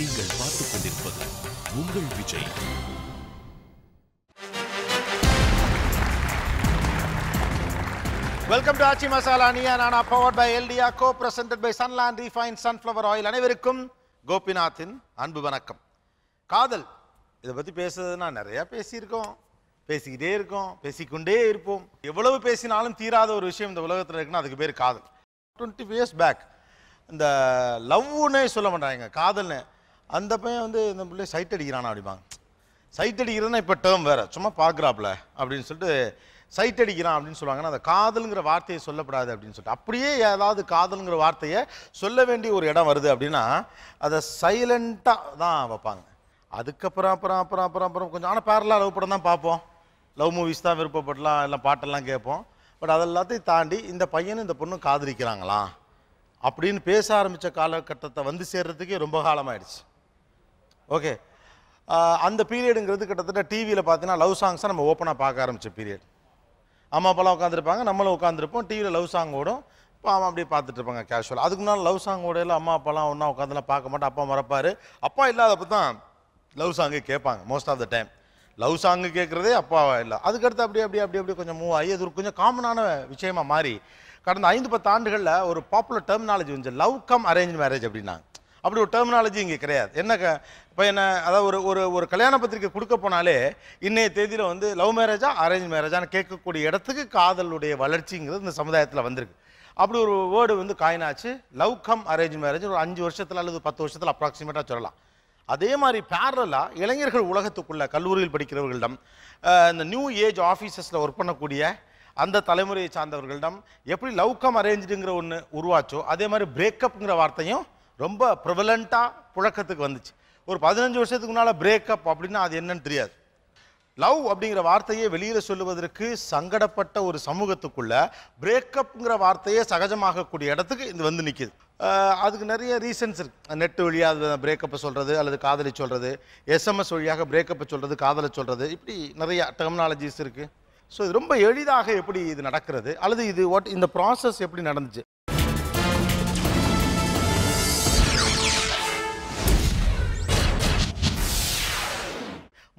நீங்கள் பார்த்துக் கொண்டிருப்பது உங்கள் Vijay welcome to Aachi Masala Neeya Naana power by எல்டியா co present by Sunland refine sunflower oil அனைவருக்கும் கோபிநாத்தின் அன்பு வணக்கம் காதல் இதை பற்றி பேசுறதுனா நிறையா பேசியிருக்கோம் பேசிக்கிட்டே இருக்கோம் பேசிக்கொண்டே இருப்போம் எவ்வளவு பேசினாலும் தீராத ஒரு விஷயம் இந்த உலகத்தில் இருக்குன்னா அதுக்கு பேர் காதல் டுவெண்ட்டி இயர்ஸ் பேக் இந்த லவ்னே சொல்ல மாட்டாங்க காதல்னு அந்த பையன் வந்து இந்த பிள்ளை சைட் அடிக்கிறானா அப்படிம்பாங்க சைட் அடிக்கிறதுனா இப்போ டேர்ம் வேறு சும்மா பார்க்குறாப்புல அப்படின்னு சொல்லிட்டு சைட் அடிக்கிறான் அப்படின்னு சொல்லுவாங்கன்னா அந்த காதலுங்கிற வார்த்தையை சொல்லப்படாது அப்படின்னு சொல்லிட்டு அப்படியே ஏதாவது காதலுங்கிற வார்த்தையை சொல்ல வேண்டிய ஒரு இடம் வருது அப்படின்னா அதை சைலண்ட்டாக தான் வைப்பாங்க அதுக்கப்புறம் அப்புறம் அப்புறம் அப்புறம் அப்புறம் கொஞ்சம் ஆனால் பேரலாக லவ் படம் தான் பார்ப்போம் லவ் மூவிஸ் தான் விருப்பப்படலாம் எல்லாம் பாட்டெல்லாம் கேட்போம் பட் அதெல்லாத்தையும் தாண்டி இந்த பையனும் இந்த பொண்ணும் காதலிக்கிறாங்களா அப்படின்னு பேச ஆரம்பித்த காலகட்டத்தை வந்து சேர்றதுக்கே ரொம்ப காலமாயிடுச்சு ஓகே அந்த பீரியடுங்கிறது கிட்டத்தட்ட டிவியில் பார்த்தீங்கன்னா லவ் சாங்ஸை நம்ம ஓப்பனாக பார்க்க ஆரம்பித்த பீரியட் அம்மா அப்பெல்லாம் உட்காந்துருப்பாங்க நம்மளும் உட்காந்துருப்போம் டிவியில் லவ் சாங் ஓடும் இப்போ அவன் அப்படியே பார்த்துட்டு இருப்பாங்க கேஷுவல் அதுக்கு முன்னால் லவ் சாங் ஓடையில் அம்மா அப்பாலாம் ஒன்றா உட்காந்துலாம் பார்க்க மாட்டேன் அப்பா மறப்பார் அப்பா இல்லாதப்ப தான் லவ் சாங்கு கேட்பாங்க most of the time love song கேட்குறதே அப்பாவா இல்லை அதுக்கடுத்து அப்படியே அப்படியே அப்படியே அப்படியே கொஞ்சம் மூவ் ஆகி அது ஒரு கொஞ்சம் காமனான விஷயமா மாறி கடந்த ஐந்து பத்து ஆண்டுகளில் ஒரு பாப்புலர் டெர்மினாலஜி வந்து லவ் கம் அரேஞ்ச் மேரேஜ் அப்படின்னாங்க அப்படி ஒரு டெர்மினாலஜி இங்கே கிடையாது என்ன இப்போ என்ன அதாவது ஒரு ஒரு ஒரு கல்யாண பத்திரிக்கை கொடுக்க போனாலே இன்றைய தேதியில் வந்து லவ் மேரேஜா அரேஞ்ச் மேரேஜான்னு கேட்கக்கூடிய இடத்துக்கு காதலுடைய வளர்ச்சிங்கிறது இந்த சமுதாயத்தில் வந்திருக்கு அப்படி ஒரு வேர்டு வந்து காயினாச்சு லவ் கம் அரேஞ்ச் மேரேஜ் ஒரு அஞ்சு வருஷத்தில் அல்லது பத்து வருஷத்தில் அப்ராக்சிமேட்டாக சொல்லலாம் அதே மாதிரி பேரலாக இளைஞர்கள் உலகத்துக்குள்ளே கல்லூரியில் படிக்கிறவர்களிடம் இந்த நியூ ஏஜ் ஆஃபீஸஸில் ஒர்க் பண்ணக்கூடிய அந்த தலைமுறையை சார்ந்தவர்களிடம் எப்படி லவ் கம் அரேஞ்சுங்கிற ஒன்று உருவாச்சோ அதே மாதிரி பிரேக்கப்புங்கிற வார்த்தையும் ரொம்ப ப்ரிவலண்ட்டாக புழக்கத்துக்கு வந்துச்சு ஒரு பதினஞ்சு வருஷத்துக்கு முன்னால் பிரேக்கப் அப்படின்னா அது என்னன்னு தெரியாது லவ் அப்படிங்கிற வார்த்தையை வெளியில் சொல்லுவதற்கு சங்கடப்பட்ட ஒரு சமூகத்துக்குள்ள பிரேக்கப்ங்கிற வார்த்தையே சகஜமாகக்கூடிய இடத்துக்கு இது வந்து நிற்கிது அதுக்கு நிறைய ரீசன்ஸ் இருக்குது நெட்டு வழியாக பிரேக்கப்பை சொல்கிறது அல்லது காதலி சொல்கிறது எஸ்எம்எஸ் வழியாக பிரேக்கப்பை சொல்கிறது காதலை சொல்கிறது இப்படி நிறைய டெக்னாலஜிஸ் இருக்குது ஸோ இது ரொம்ப எளிதாக எப்படி இது நடக்கிறது அல்லது இது வாட் இந்த ப்ராசஸ் எப்படி நடந்துச்சு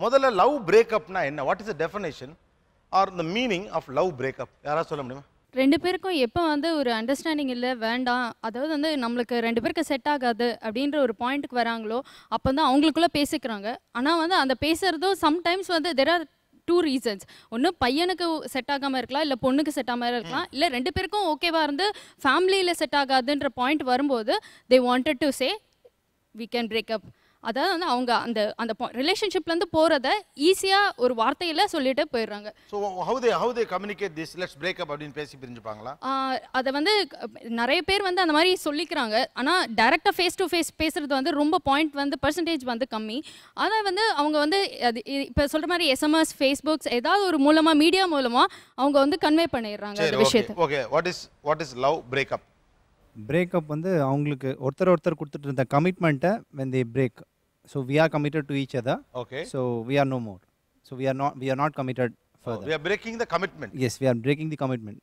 முதல்ல லவ் பிரேக்கப்னா என்ன what is the definition or the meaning of love breakup யாராவது சொல்ல முடியுமா ரெண்டு பேருக்கும் எப்போ வந்து ஒரு அண்டர்ஸ்டாண்டிங் இல்லை வேண்டாம் அதாவது வந்து நம்மளுக்கு ரெண்டு பேருக்கு செட் ஆகாது அப்படின்ற ஒரு பாயிண்ட்டுக்கு வராங்களோ அப்போ தான் அவங்களுக்குள்ள பேசிக்கிறாங்க ஆனால் வந்து அந்த பேசுகிறதும் சம்டைம்ஸ் வந்து தெர் ஆர் டூ ரீசன்ஸ் ஒன்று பையனுக்கு செட் ஆகாமல் இருக்கலாம் இல்லை பொண்ணுக்கு செட் ஆகாமல் இருக்கலாம் இல்லை ரெண்டு பேருக்கும் ஓகேவாக இருந்து ஃபேமிலியில் செட் ஆகாதுன்ற பாயிண்ட் வரும்போது they wanted to say we can breakup அதாவது வந்து அவங்க அந்த அந்த ரிலேஷன்ஷிப்லேருந்து போகிறத ஈஸியாக ஒரு வார்த்தையில் சொல்லிட்டு போயிடுறாங்க so how they they communicate this let's break up அப்படின்னு பேசி பிரிஞ்சுப்பாங்களா அதை வந்து நிறைய பேர் வந்து அந்த மாதிரி சொல்லிக்கிறாங்க ஆனால் டேரெக்டாக ஃபேஸ் டு ஃபேஸ் பேசுகிறது வந்து ரொம்ப பாயிண்ட் வந்து பர்சன்டேஜ் வந்து கம்மி ஆனால் வந்து அவங்க வந்து அது இப்போ சொல்கிற மாதிரி எஸ்எம்எஸ் ஃபேஸ்புக்ஸ் ஏதாவது ஒரு மூலமாக மீடியா மூலமாக அவங்க வந்து கன்வே பண்ணிடுறாங்க அந்த விஷயத்தை okay what is what is love breakup breakup வந்து அவங்களுக்கு ஒருத்தர் ஒருத்தர் கொடுத்துட்டு இருந்த கமிட்மெண்ட்டை when break So we are committed to each other. Okay. So we are no more. So we are not we are not committed oh, further. Oh, we are breaking the commitment. Yes, we are breaking the commitment.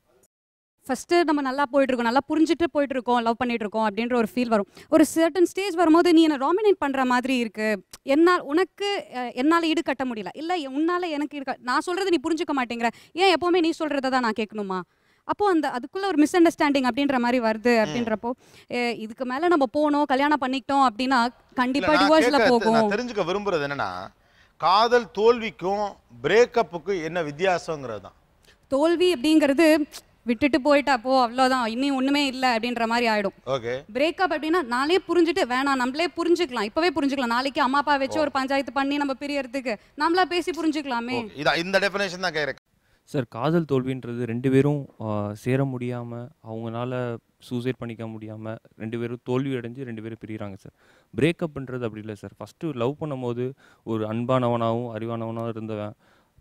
First நம்ம நல்லா போயிட்டு இருக்கோம் நல்லா புரிஞ்சுட்டு போயிட்டு இருக்கோம் love பண்ணிட்டு இருக்கோம் அப்படின்ற ஒரு ஃபீல் வரும் ஒரு சர்டன் ஸ்டேஜ் வரும்போது நீ என்ன டாமினேட் பண்ணுற மாதிரி இருக்கு என்னால் உனக்கு என்னால் ஈடுகட்ட முடியல இல்லை உன்னால் எனக்கு நான் சொல்றது நீ புரிஞ்சுக்க மாட்டேங்கிற ஏன் எப்போவுமே நீ சொல்றதை தான் நான் கேட்கணுமா அப்போ அந்த அதுக்குள்ள ஒரு மிஸ் அண்டர்ஸ்டாண்டிங் அப்படின்ற மாதிரி வருது அப்படின்றப்போ இதுக்கு மேல நம்ம போனோம் கல்யாணம் பண்ணிக்கிட்டோம் அப்படின்னா கண்டிப்பா டிவோர்ஸில் போகும் தெரிஞ்சுக்க விரும்புறது என்னன்னா காதல் தோல்விக்கும் பிரேக்கப்புக்கும் என்ன வித்தியாசங்கிறது தான் தோல்வி அப்படிங்கிறது விட்டுட்டு போயிட்டா போ அவ்வளோதான் இனி ஒண்ணுமே இல்லை அப்படின்ற மாதிரி ஆயிடும் ஓகே பிரேக்கப் அப்படின்னா நாளே புரிஞ்சுட்டு வேணாம் நம்மளே புரிஞ்சுக்கலாம் இப்பவே புரிஞ்சுக்கலாம் நாளைக்கு அம்மா அப்பா வச்சு ஒரு பஞ்சாயத்து பண்ணி நம்ம பிரியறதுக்கு நம்மளா பேசி புரிஞ்சுக்கலாமே இந்த டெஃபினேஷன் தான் கேட்குறேன் சார் காதல் தோல்வின்றது ரெண்டு பேரும் சேர முடியாமல் அவங்கனால சூசைட் பண்ணிக்க முடியாமல் ரெண்டு பேரும் தோல்வி அடைஞ்சு ரெண்டு பேரும் பிரிகிறாங்க சார். பிரேக்கப்புன்றது அப்படி இல்லை சார். ஃபர்ஸ்ட்டு லவ் பண்ணும்போது ஒரு அன்பானவனாகவும் அறிவானவனாகவும் இருந்தவன்,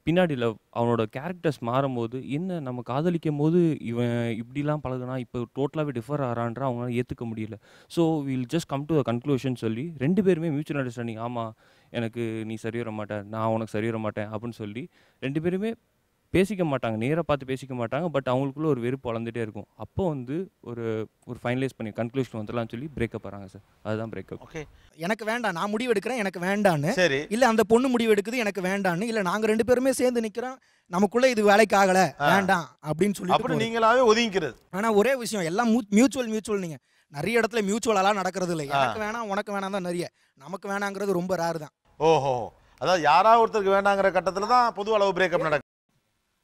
பின்னாடி லவ் அவனோட கேரக்டர்ஸ் மாறும்போது, என்ன நம்ம போது இவன் இப்படிலாம் பழகுனா, இப்போ டோட்டலாகவே டிஃபர் ஆகிறான்ற அவங்களால ஏற்றுக்க முடியல. So will just come to a conclusion சொல்லி ரெண்டு பேருமே மியூச்சுவல் அண்டர்ஸ்டாண்டிங் ஆமாம் எனக்கு நீ சரி வர மாட்டேன் நான் உனக்கு சரி வர மாட்டேன் அப்படின்னு சொல்லி ரெண்டு பேருமே பேசிக்க மாட்டாங்க நேராக பார்த்து பேசிக்க மாட்டாங்க பட் அவங்களுக்குள்ள ஒரு வெறுப்பு வளர்ந்துட்டே இருக்கும் அப்போ வந்து ஒரு ஒரு ஃபைனலைஸ் பண்ணி கன்க்ளூஷன் வந்துடலாம் சொல்லி பிரேக்கப் வராங்க சார் அதுதான் பிரேக்கப் ஓகே எனக்கு வேண்டாம் நான் முடிவு எடுக்கிறேன் எனக்கு வேண்டான்னு சரி இல்லை அந்த பொண்ணு முடிவு எடுக்குது எனக்கு வேண்டான்னு இல்லை நாங்கள் ரெண்டு பேருமே சேர்ந்து நிற்கிறோம் நமக்குள்ள இது வேலைக்கு ஆகல வேண்டாம் அப்படின்னு சொல்லி அப்படி நீங்களாவே ஒதுங்கிக்கிறது ஆனால் ஒரே விஷயம் எல்லாம் மியூச்சுவல் மியூச்சுவல் நீங்கள் நிறைய இடத்துல மியூச்சுவலெல்லாம் நடக்கிறது இல்லை எனக்கு வேணாம் உனக்கு வேணாம் தான் நிறைய நமக்கு வேணாங்கிறது ரொம்ப ரேர் தான் ஓஹோ அதாவது யாராவது ஒருத்தருக்கு வேண்டாங்கிற கட்டத்தில் தான் பொது அளவு பிரேக்கப் நடக்கும்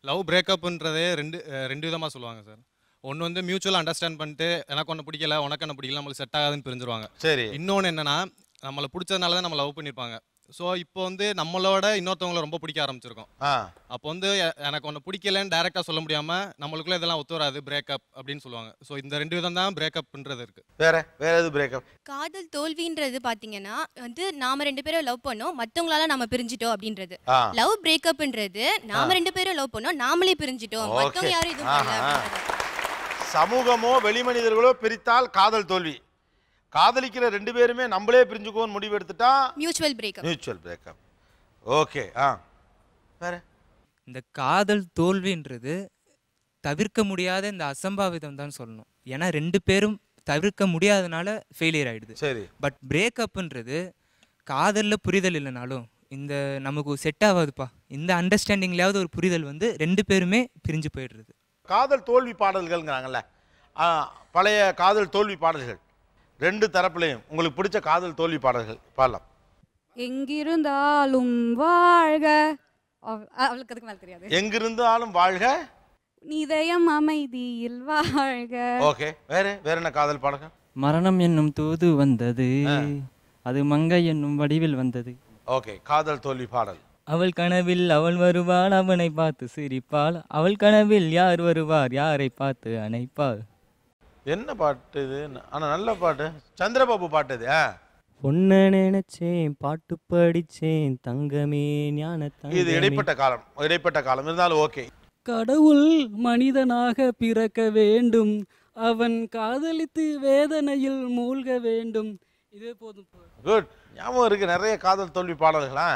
லவ் பிரேக்கப்புன்றதே ரெண்டு ரெண்டு விதமாக சொல்லுவாங்க சார் ஒன்று வந்து மியூச்சுவலாக அண்டர்ஸ்டாண்ட் பண்ணிட்டு எனக்கு ஒன்று பிடிக்கல உனக்கு என்ன பிடிக்கல நம்மளுக்கு செட் ஆகாதுன்னு பிரிஞ்சிருவாங்க சரி இன்னொன்று என்னன்னா நம்மளை பிடிச்சதுனால தான் நம்ம லவ் பண்ணியிருப்பாங்க ஸோ இப்போ வந்து நம்மளோட இன்னொருத்தவங்கள ரொம்ப பிடிக்க ஆரம்பிச்சிருக்கோம் அப்போ வந்து எனக்கு ஒன்று பிடிக்கலன்னு டேரெக்டாக சொல்ல முடியாம நம்மளுக்குள்ள இதெல்லாம் ஒத்து வராது பிரேக்கப் அப்படின்னு சொல்லுவாங்க ஸோ இந்த ரெண்டு விதம் தான் பிரேக்கப்ன்றது இருக்கு வேற வேற எது பிரேக்கப் காதல் தோல்வின்றது பாத்தீங்கன்னா வந்து நாம ரெண்டு பேரும் லவ் பண்ணோம் மத்தவங்களால நாம பிரிஞ்சிட்டோம் அப்படின்றது லவ் பிரேக்கப்ன்றது நாம ரெண்டு பேரும் லவ் பண்ணோம் நாமளே பிரிஞ்சிட்டோம் மற்றவங்க யாரும் சமூகமோ வெளிமனிதர்களோ பிரித்தால் காதல் தோல்வி காதலிக்கிற ரெண்டு பேருமே நம்மளே பிரிஞ்சுக்கோன்னு முடிவு எடுத்துட்டா mutual break mutual breakup okay ஆ வேற இந்த காதல் தோல்வின்றது தவிர்க்க முடியாத இந்த அசம்பாவிதம் தான் சொல்லணும் ஏன்னா ரெண்டு பேரும் தவிர்க்க முடியாதனால ஃபெயிலியர் ஆயிடுது சரி பட் பிரேக்கப்ன்றது காதலில் புரிதல் இல்லைனாலும் இந்த நமக்கு செட் ஆகாதுப்பா இந்த அண்டர்ஸ்டாண்டிங்லேயாவது ஒரு புரிதல் வந்து ரெண்டு பேருமே பிரிஞ்சு போயிடுறது காதல் தோல்வி பாடல்கள்ங்கிறாங்கல்ல பழைய காதல் தோல்வி பாடல்கள் ரெண்டு தரப்புலையும் உங்களுக்கு பிடிச்ச காதல் தோல்வி பாடல்கள் பாடலாம் எங்கிருந்தாலும் வாழ்க அவளுக்கு அதுக்கு மேல தெரியாது எங்கிருந்தாலும் வாழ்க இதயம் அமைதியில் வாழ்க ஓகே வேற வேற என்ன காதல் பாடல்கள் மரணம் என்னும் தூது வந்தது அது மங்கை என்னும் வடிவில் வந்தது ஓகே காதல் தோல்வி பாடல் அவள் கனவில் அவள் வருவாள் அவனை பார்த்து சிரிப்பாள் அவள் கனவில் யார் வருவார் யாரை பார்த்து அணைப்பாள் என்ன பாட்டு இது ஆனால் நல்ல பாட்டு சந்திரபாபு பாட்டு இது பொண்ண நினைச்சேன் பாட்டு படிச்சேன் தங்கமே ஞான இது இடைப்பட்ட காலம் இடைப்பட்ட காலம் இருந்தாலும் ஓகே கடவுள் மனிதனாக பிறக்க வேண்டும் அவன் காதலித்து வேதனையில் மூழ்க வேண்டும் இதே போதும் குட் ஞாபகம் இருக்கு நிறைய காதல் தோல்வி பாடல்களா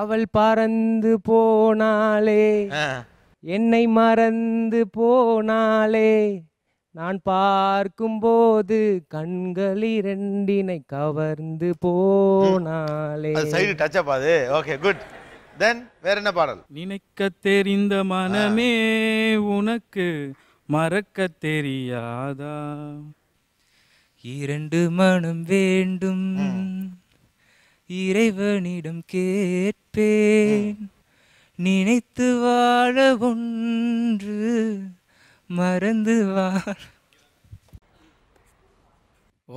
அவள் பறந்து போனாலே என்னை மறந்து போனாலே நான் பார்க்கும்போது கண்கள் இரண்டினை கவர்ந்து போனாலே சைடு டச் அப் அது ஓகே குட் தென் வேற என்ன பாடல் நினைக்க தெரிந்த மனமே உனக்கு மறக்க தெரியாதா இரண்டு மனம் வேண்டும் இறைவனிடம் கேட்பேன் நினைத்து வாழ ஒன்று மறந்து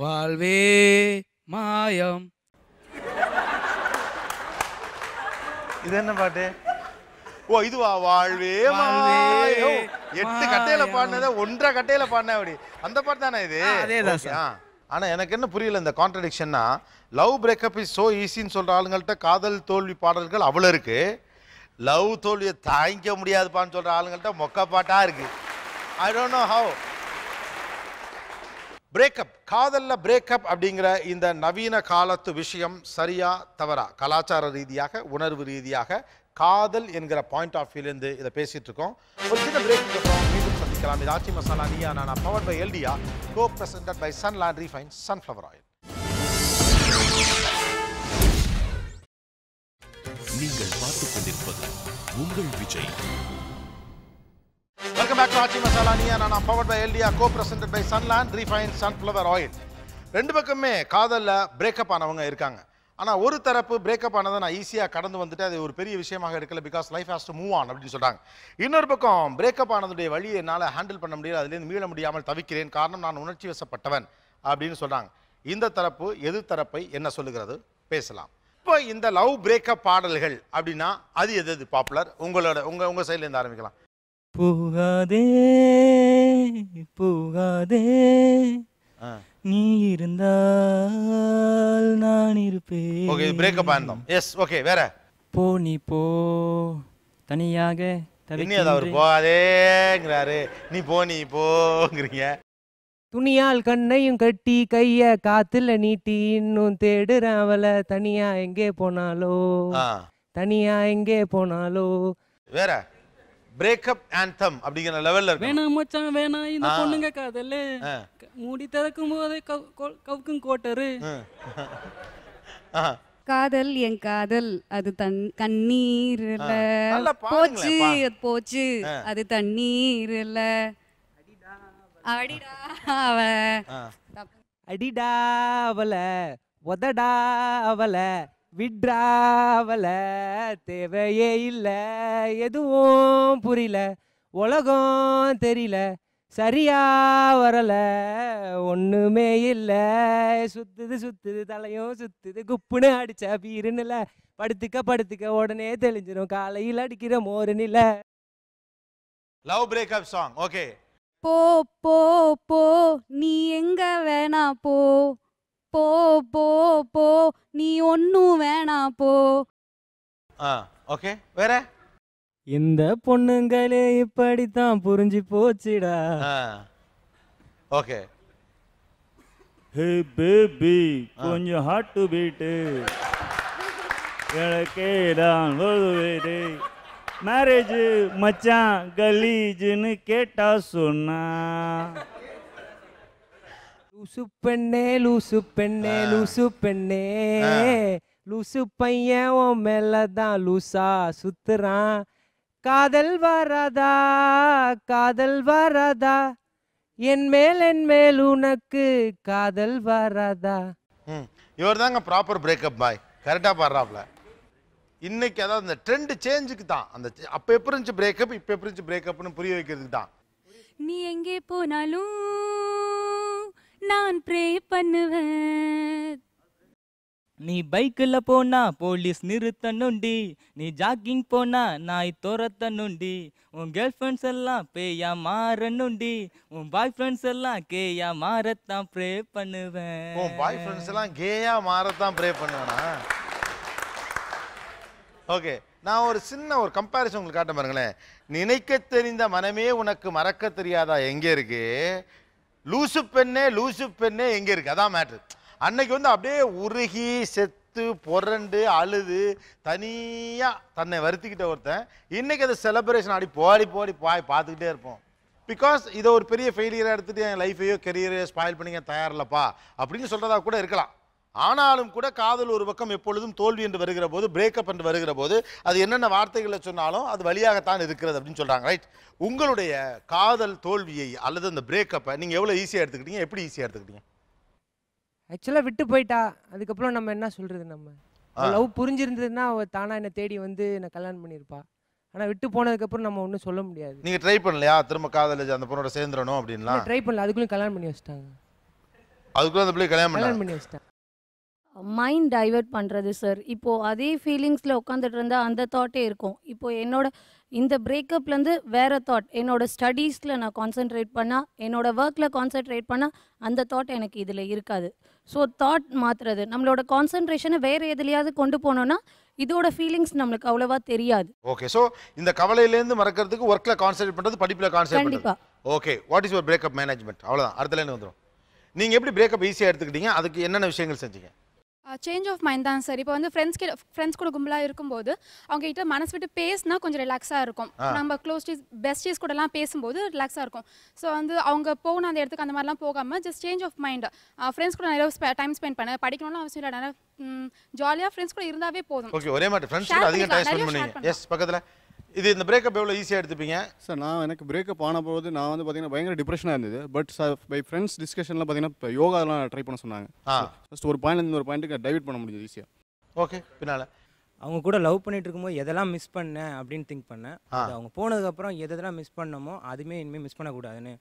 வாழ்வே மாயம் இது என்ன பாட்டு ஓ இதுவா வாழ்வே மாயம் எட்டு கட்டையில பாடினத ஒன்றரை கட்டையில பாடின அப்படி அந்த பாட்டு தானே இது அதேதான் ஆனால் ஆனா எனக்கு என்ன புரியல இந்த கான்ட்ரடிக்ஷன்னா லவ் பிரேக்கப் இஸ் சோ ஈஸின்னு சொல்ற ஆளுங்கள்ட்ட காதல் தோல்வி பாடல்கள் அவ்வளோ இருக்கு லவ் தோல்வியை தாங்கிக்க முடியாதுப்பான்னு சொல்ற ஆளுங்கள்ட்ட மொக்க பாட்டா இருக்கு I don't know how breakup காதலில் பிரேக்கப் அப்படிங்கிற இந்த நவீன காலத்து விஷயம் சரியா தவறா கலாச்சார ரீதியாக உணர்வு ரீதியாக காதல் என்கிற பாயிண்ட் ஆஃப் வியூலேருந்து இதை பேசிகிட்டு இருக்கோம் ஒரு சின்ன பிரேக் மீண்டும் சந்திக்கலாம் இது ஆச்சி மசாலா நீயா நான் பவர் பை எல்டியா co presented by Sunland refine sunflower oil நீங்கள் பார்த்துக் கொண்டிருப்பது உங்கள் Vijay welcome back to Masala மசாலானியா நான் பவர் பை எல்டியா co present by Sunland refine sunflower oil ரெண்டு பக்கமே காதலில் பிரேக்கப் ஆனவங்க இருக்காங்க ஆனால் ஒரு தரப்பு பிரேக்கப் ஆனதை நான் ஈஸியாக கடந்து வந்துட்டு அது ஒரு பெரிய விஷயமாக எடுக்கல because life has to move on அப்படின்னு சொல்கிறாங்க இன்னொரு பக்கம் பிரேக்கப் ஆனதுடைய வழியை என்னால் ஹேண்டில் பண்ண முடியல அதுலேருந்து மீள முடியாமல் தவிக்கிறேன் காரணம் நான் உணர்ச்சி வசப்பட்டவன் அப்படின்னு சொல்கிறாங்க இந்த தரப்பு எது தரப்பை என்ன சொல்லுகிறது பேசலாம் இப்போ இந்த லவ் பிரேக்கப் பாடல்கள் அப்படின்னா அது எது எது பாப்புலர் உங்களோட உங்கள் உங்கள் சைட்லேருந்து ஆரம்பிக்கலாம் போகாதே போகாதே நீ இருந்தால் நான் இருப்பேன் ஓகே பிரேக்கப் எஸ் ஓகே வேற போ நீ போ தனியாக தனியாக அவர் போகாதேங்கிறாரு நீ போ நீ போங்கிறீங்க துணியால் கண்ணையும் கட்டி கைய காத்துல நீட்டி இன்னும் தேடுற அவளை தனியா எங்கே போனாலோ தனியா எங்கே போனாலோ வேற பிரேக்கப் ஆந்தம் அப்படிங்கிற லெவல்ல இருக்கு வேணா மச்சான் வேணா இந்த பொண்ணுங்க காதல் மூடி திறக்கும் போது கவுக்கும் கோட்டரு காதல் என் காதல் அது தன் இல்ல போச்சு போச்சு அது தண்ணீர் இல்ல அடிடா அவ அடிடா அவள உதடா அவள விட்ராவல தேவையே இல்லை எதுவும் புரியல உலகம் தெரியல சரியா வரல ஒண்ணுமே இல்லை சுத்துது சுத்துது தலையும் சுத்துது குப்புன்னு அடிச்ச பீருன்னு படுத்துக்க படுத்துக்க உடனே தெளிஞ்சிடும் காலையில் அடிக்கிற மோருன்னு நில லவ் அப் சாங் ஓகே போ போ போ நீ எங்க வேணா போ போ போ போ நீ ஒன்னும் வேணா போ ஆ ஓகே வேற இந்த பொண்ணுங்களே இப்படித்தான் புரிஞ்சு போச்சுடா ஓகே ஹே பேபி கொஞ்சம் ஹாட் டு பீட்டு எனக்கே தான் வருவேடு மேரேஜ் மச்சான் கலீஜுன்னு கேட்டா சொன்னா லூசு பெண்ணே லூசு பெண்ணே லூசு பெண்ணே லூசு பையன் உன் மேலதான் லூசா சுத்துறான் காதல் வராதா காதல் வராதா என் மேல் என் மேல் உனக்கு காதல் வராதா இவர் தாங்க ப்ராப்பர் பிரேக்கப் பாய் கரெக்டாக பாடுறாப்ல இன்னைக்கு அதாவது இந்த ட்ரெண்ட் சேஞ்சுக்கு தான் அந்த அப்போ எப்போ இருந்துச்சு பிரேக்கப் இப்போ எப்படி இருந்துச்சு பிரேக்கப்னு புரிய வைக்கிறதுக்கு தான் நீ எங்கே போனாலும் நான் ப்ரே பண்ணுவேன் நீ பைக்கில் போனா போலீஸ் நிறுத்த நொண்டி நீ ஜாக்கிங் போனா நாய் நொண்டி உன் கேர்ள் ஃப்ரெண்ட்ஸ் எல்லாம் பேயா மாற நொண்டி உன் பாய் ஃப்ரெண்ட்ஸ் எல்லாம் கேயா மாறத்தான் ப்ரே பண்ணுவேன் உன் பாய் ஃப்ரெண்ட்ஸ் எல்லாம் கேயா மாறத்தான் ப்ரே பண்ணுவேனா ஓகே நான் ஒரு சின்ன ஒரு கம்பாரிசன் உங்களுக்கு காட்ட பாருங்களேன் நினைக்க தெரிந்த மனமே உனக்கு மறக்க தெரியாதா எங்கே இருக்குது லூசு பெண்ணே லூசு பெண்ணே எங்கே இருக்குது அதான் மேட்ரு அன்னைக்கு வந்து அப்படியே உருகி செத்து புரண்டு அழுது தனியாக தன்னை வருத்திக்கிட்ட ஒருத்தன் இன்றைக்கி அதை செலப்ரேஷன் அப்படி போடி போடி பாய் பார்த்துக்கிட்டே இருப்போம் பிகாஸ் இதை ஒரு பெரிய ஃபெயிலியராக எடுத்துகிட்டு என் லைஃபையோ கெரியரையோ ஸ்பாயில் பண்ணிக்க தயாரில்லப்பா அப்படின்னு சொல்கிறதா கூட இருக்கலாம் ஆனாலும் கூட காதல் ஒரு பக்கம் எப்பொழுதும் தோல்வி என்று வருகிற போது பிரேக்கப் என்று வருகிற போது அது என்னென்ன வார்த்தைகளை சொன்னாலும் அது வழியாகத்தான் இருக்கிறது அப்படின்னு சொல்கிறாங்க ரைட் உங்களுடைய காதல் தோல்வியை அல்லது அந்த பிரேக்கப்பை நீங்கள் எவ்வளோ ஈஸியாக எடுத்துக்கிட்டீங்க எப்படி ஈஸியாக எடுத்துக்கிட்டீங்க ஆக்சுவலாக விட்டு போயிட்டா அதுக்கப்புறம் நம்ம என்ன சொல்கிறது நம்ம லவ் புரிஞ்சிருந்ததுன்னா அவள் தானாக என்னை தேடி வந்து என்னை கல்யாணம் பண்ணியிருப்பா ஆனால் விட்டு போனதுக்கப்புறம் நம்ம ஒன்றும் சொல்ல முடியாது நீங்கள் ட்ரை பண்ணலையா திரும்ப காதல் அந்த பொண்ணோட சேர்ந்துடணும் அப்படின்லாம் ட்ரை பண்ணல அதுக்குள்ளேயும் கல்யாணம் பண்ணி வச்சிட்டாங்க அதுக்குள்ளே அந்த பிள்ளை கல்யாணம் பண்ணி வச்சிட்டேன் மைண்ட் டைவெர்ட் பண்ணுறது சார் இப்போது அதே ஃபீலிங்ஸில் உட்காந்துட்டு இருந்தால் அந்த தாட்டே இருக்கும் இப்போது என்னோட இந்த பிரேக்கப்லேருந்து வேறு தாட் என்னோட ஸ்டடீஸில் நான் கான்சென்ட்ரேட் பண்ணால் என்னோடய ஒர்க்கில் கான்சென்ட்ரேட் பண்ணால் அந்த தாட் எனக்கு இதில் இருக்காது ஸோ தாட் மாற்றுறது நம்மளோட கான்சென்ட்ரேஷனை வேறு எதுலையாவது கொண்டு போனோன்னா இதோட ஃபீலிங்ஸ் நம்மளுக்கு அவ்வளோவா தெரியாது ஓகே ஸோ இந்த கவலையிலேருந்து மறக்கிறதுக்கு ஒர்க்கில் கான்சென்ட்ரேட் பண்ணுறது படிப்பில் கான்சென்ட்ரேட் கண்டிப்பாக okay what is your breakup management அவ்வளோதான் அடுத்தலேருந்து வந்துடும் நீங்கள் எப்படி பிரேக்கப் ஈஸியாக எடுத்துக்கிட்டீங்க அதுக்கு என்னென்ன விஷயங்கள் செஞ்சீங்க சேஞ்ச் ஆஃப் மைண்ட் தான் சார் இப்போ வந்து ஃப்ரெண்ட்ஸ் கிட்ட ஃப்ரெண்ட்ஸ் கூட கும்பலாக இருக்கும்போது அவங்க கிட்ட மனசு விட்டு பேசினா கொஞ்சம் ரிலாக்ஸாக இருக்கும் நம்ம க்ளோஸ் டீஸ் பெஸ்ட் டீஸ் கூடலாம் பேசும்போது ரிலாக்ஸாக இருக்கும் ஸோ வந்து அவங்க போகணும் அந்த இடத்துக்கு அந்த மாதிரிலாம் போகாமல் just change of mind friends கூட நிறைய டைம் ஸ்பெண்ட் பண்ண படிக்கணும்னு அவசியம் இல்லை நிறைய ஜாலியாக ஃப்ரெண்ட்ஸ் கூட இருந்தாவே போதும் ஓகே ஒரே மாதிரி ஃப்ரெண்ட்ஸ் கூட அதிக டைம் ஸ்பெண்ட் பண்ணுங்க எஸ் பக்கத்தில் இது இந்த பிரேக்கப் எவ்வளோ ஈஸியாக எடுத்துப்பீங்க சார் நான் எனக்கு பிரேக்கப் போது நான் வந்து பார்த்தீங்கன்னா பயங்கர டிப்ரெஷனாக இருந்தது பட் சார் பை ஃப்ரெண்ட்ஸ் டிஸ்கஷனில் பார்த்தீங்கன்னா யோகாலாம் ட்ரை பண்ண சொன்னாங்க ஃபஸ்ட் ஒரு பாயிண்ட் ஒரு பாயிண்ட்டுக்கு டைவெட் பண்ண முடிஞ்சது ஈஸியாக ஓகே பின்னால் அவங்க கூட லவ் பண்ணிட்டு இருக்கும்போது எதெல்லாம் மிஸ் பண்ணேன் அப்படின்னு திங்க் பண்ணேன் அவங்க போனதுக்கப்புறம் எதெல்லாம் மிஸ் பண்ணமோ அதுமே இனிமேல் மிஸ் பண்ணக்கூடாதுன்னு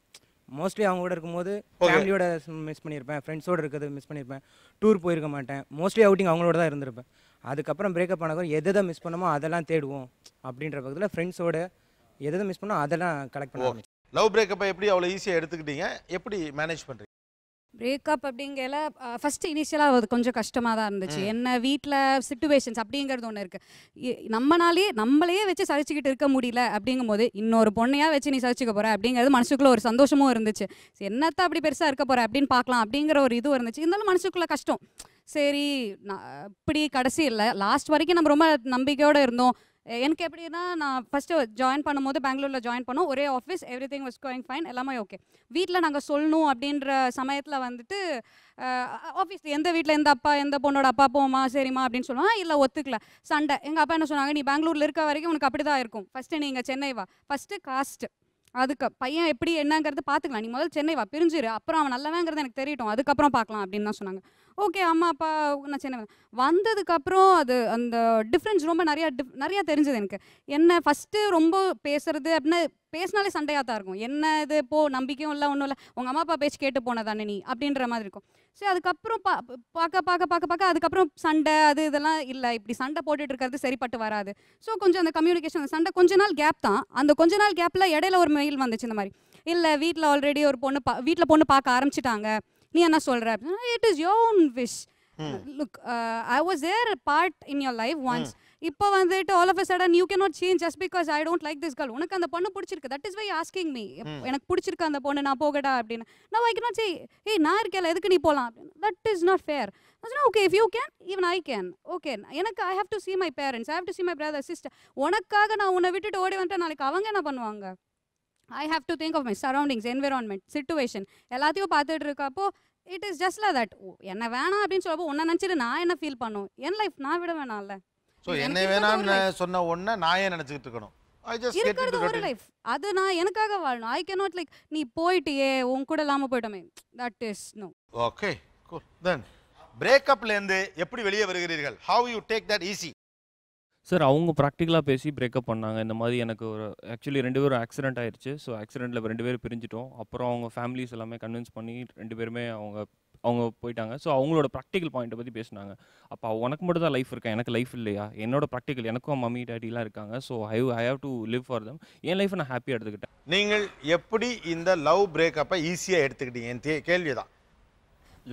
மோஸ்ட்லி அவங்க கூட இருக்கும்போது ஃபேமிலியோட மிஸ் பண்ணியிருப்பேன் ஃப்ரெண்ட்ஸோடு இருக்கிறது மிஸ் பண்ணியிருப்பேன் டூர் போயிருக்க மாட்டேன் மோஸ்ட்லி அவுட்டிங் அவங்களோட தான் இருந்திருப்பேன் அதுக்கப்புறம் பிரேக்கப் ஆனதுக்கு எதை எதை மிஸ் பண்ணமோ அதெல்லாம் தேடுவோம் அப்படின்ற பக்கத்தில் ஃப்ரெண்ட்ஸோட எதை மிஸ் பண்ணோம் அதெல்லாம் கலெக்ட் பண்ணுவோம் லவ் பிரேக்கப்பை எப்படி அவ்வளோ ஈஸியாக எடுத்துக்கிட்டீங்க எப்படி மேனேஜ் பண்ணுறீங்க பிரேக்கப் அப்படிங்கல ஃபஸ்ட்டு இனிஷியலாக அது கொஞ்சம் கஷ்டமாக தான் இருந்துச்சு என்ன வீட்டில் சுச்சுவேஷன்ஸ் அப்படிங்கிறது ஒன்று இருக்குது நம்மளாலே நம்மளையே வச்சு சகிச்சுக்கிட்டு இருக்க முடியல அப்படிங்கும் போது இன்னொரு பொண்ணையாக வச்சு நீ சகிச்சுக்க போகிற அப்படிங்கிறது மனசுக்குள்ளே ஒரு சந்தோஷமும் இருந்துச்சு என்னத்தை அப்படி பெருசாக இருக்க போகிற அப்படின்னு பார்க்கலாம் அப்படிங்கிற ஒரு இதுவும் இருந்துச்சு இருந்தாலும் மனசுக்குள்ளே கஷ்டம் சரி நான் இப்படி கடைசி இல்லை லாஸ்ட் வரைக்கும் நம்ம ரொம்ப நம்பிக்கையோடு இருந்தோம் எனக்கு எப்படின்னா நான் ஃபஸ்ட்டு ஜாயின் பண்ணும்போது பெங்களூரில் ஜாயின் பண்ணோம் ஒரே office everything was going fine எல்லாமே ஓகே வீட்டில் நாங்கள் சொல்லணும் அப்படின்ற சமயத்தில் வந்துட்டு ஆஃபீஸ் எந்த வீட்டில் எந்த அப்பா எந்த பொண்ணோட அப்பா போமா சரிம்மா அப்படின்னு சொல்லுவாங்க இல்லை ஒத்துக்கல சண்டை எங்கள் அப்பா என்ன சொன்னாங்க நீ பெங்களூரில் இருக்க வரைக்கும் உனக்கு அப்படி தான் இருக்கும் ஃபஸ்ட்டு நீங்கள் சென்னை வா ஃபஸ்ட்டு காஸ்ட்டு அதுக்கு பையன் எப்படி என்னங்கிறது பார்த்துக்கலாம் நீ முதல் சென்னை வா பிரிஞ்சிரு அப்புறம் அவன் நல்லவங்கிறது எனக்கு தெரியட்டும் அதுக்கப்புறம் பார்க்கலாம் அப்படின்னு தான் சொன்னாங்க ஓகே அம்மா அப்பா நான் சின்ன வந்ததுக்கப்புறம் அது அந்த டிஃப்ரென்ஸ் ரொம்ப நிறையா டிஃப் நிறையா தெரிஞ்சது எனக்கு என்ன ஃபஸ்ட்டு ரொம்ப பேசுறது அப்படின்னா பேசினாலே சண்டையாக தான் இருக்கும் என்ன இது போ நம்பிக்கையும் இல்லை ஒன்றும் இல்லை உங்கள் அம்மா அப்பா பேச்சு கேட்டு போனதானே நீ அப்படின்ற மாதிரி இருக்கும் சரி அதுக்கப்புறம் பா பார்க்க பார்க்க பார்க்க பார்க்க அதுக்கப்புறம் சண்டை அது இதெல்லாம் இல்லை இப்படி சண்டை போட்டுட்டு இருக்கிறது சரிப்பட்டு வராது ஸோ கொஞ்சம் அந்த கம்யூனிகேஷன் அந்த சண்டை கொஞ்ச நாள் கேப் தான் அந்த கொஞ்ச நாள் கேப்பில் இடையில ஒரு மெயில் வந்துச்சு இந்த மாதிரி இல்லை வீட்டில் ஆல்ரெடி ஒரு பொண்ணு பா வீட்டில் பொண்ணு பார்க்க ஆரம்பிச்சிட்டாங்க நீ என்ன சொல்ற அப்படின்னா it is your own wish look I was there part in your life once இப்போ வந்துட்டு all of a sudden you not change just because I don't like this call உனக்கு அந்த பொண்ணு பிடிச்சிருக்கு that is why asking me எனக்கு பிடிச்சிருக்கு அந்த பொண்ணு நான் போகடா அப்படின்னு நான் ஐ கேனாட் சே ஏய் நான் இருக்கல எதுக்கு நீ போகலாம் அப்படின்னு that is not fair okay if you can even I can okay எனக்கு I have to see my parents I have to see my brother sister உனக்காக நான் உன்னை விட்டுட்டு ஓடி வந்துட்டேன் நாளைக்கு அவங்க என்ன பண்ணுவாங்க I have to think of my surroundings environment situation எல்லாத்தையும் பார்த்துட்டு இருக்கப்போ it is just like that என்ன வேணாம் அப்படின்னு சொல்லப்போ உன்ன நினச்சிட்டு நான் என்ன ஃபீல் பண்ணும் என் லைஃப் நான் விட வேணாம்ல ஸோ என்னை வேணாம்னு சொன்ன ஒன்று நான் ஏன் நினச்சிக்கிட்டு இருக்கணும் லைஃப் அது நான் எனக்காக வாழணும் ஐ கே கேனாட் லைக் நீ போயிட்டியே உன் கூட இல்லாமல் போயிட்டோமே that is no okay good then இருந்து எப்படி வெளியே வருகிறீர்கள் how you take that easy sir அவங்க ப்ராக்டிக்கலாக பேசி பிரேக்கப் பண்ணாங்க இந்த மாதிரி எனக்கு ஒரு ஆக்சுவலி ரெண்டு பேரும் ஆக்சிடென்ட் ஆயிடுச்சு ஸோ ஆக்சிடென்ட்டில் ரெண்டு பேரும் பிரிஞ்சிட்டோம் அப்புறம் அவங்க ஃபேமிலிஸ் எல்லாமே கன்வின்ஸ் பண்ணி ரெண்டு பேருமே அவங்க அவங்க போயிட்டாங்க ஸோ அவங்களோட ப்ராக்டிக்கல் பாயிண்ட்டை பற்றி பேசினாங்க அப்போ உனக்கு மட்டும் தான் லைஃப் இருக்கேன் எனக்கு லைஃப் இல்லையா என்னோட ப்ராக்டிக்கல் எனக்கும் மம்மி டேடிலாம் இருக்காங்க so I I have to live for them என் லைஃப்பை நான் ஹாப்பியாக எடுத்துக்கிட்டேன் நீங்கள் எப்படி இந்த லவ் பிரேக்கப்பை ஈஸியாக எடுத்துக்கிட்டீங்க என் கேள்வி தான்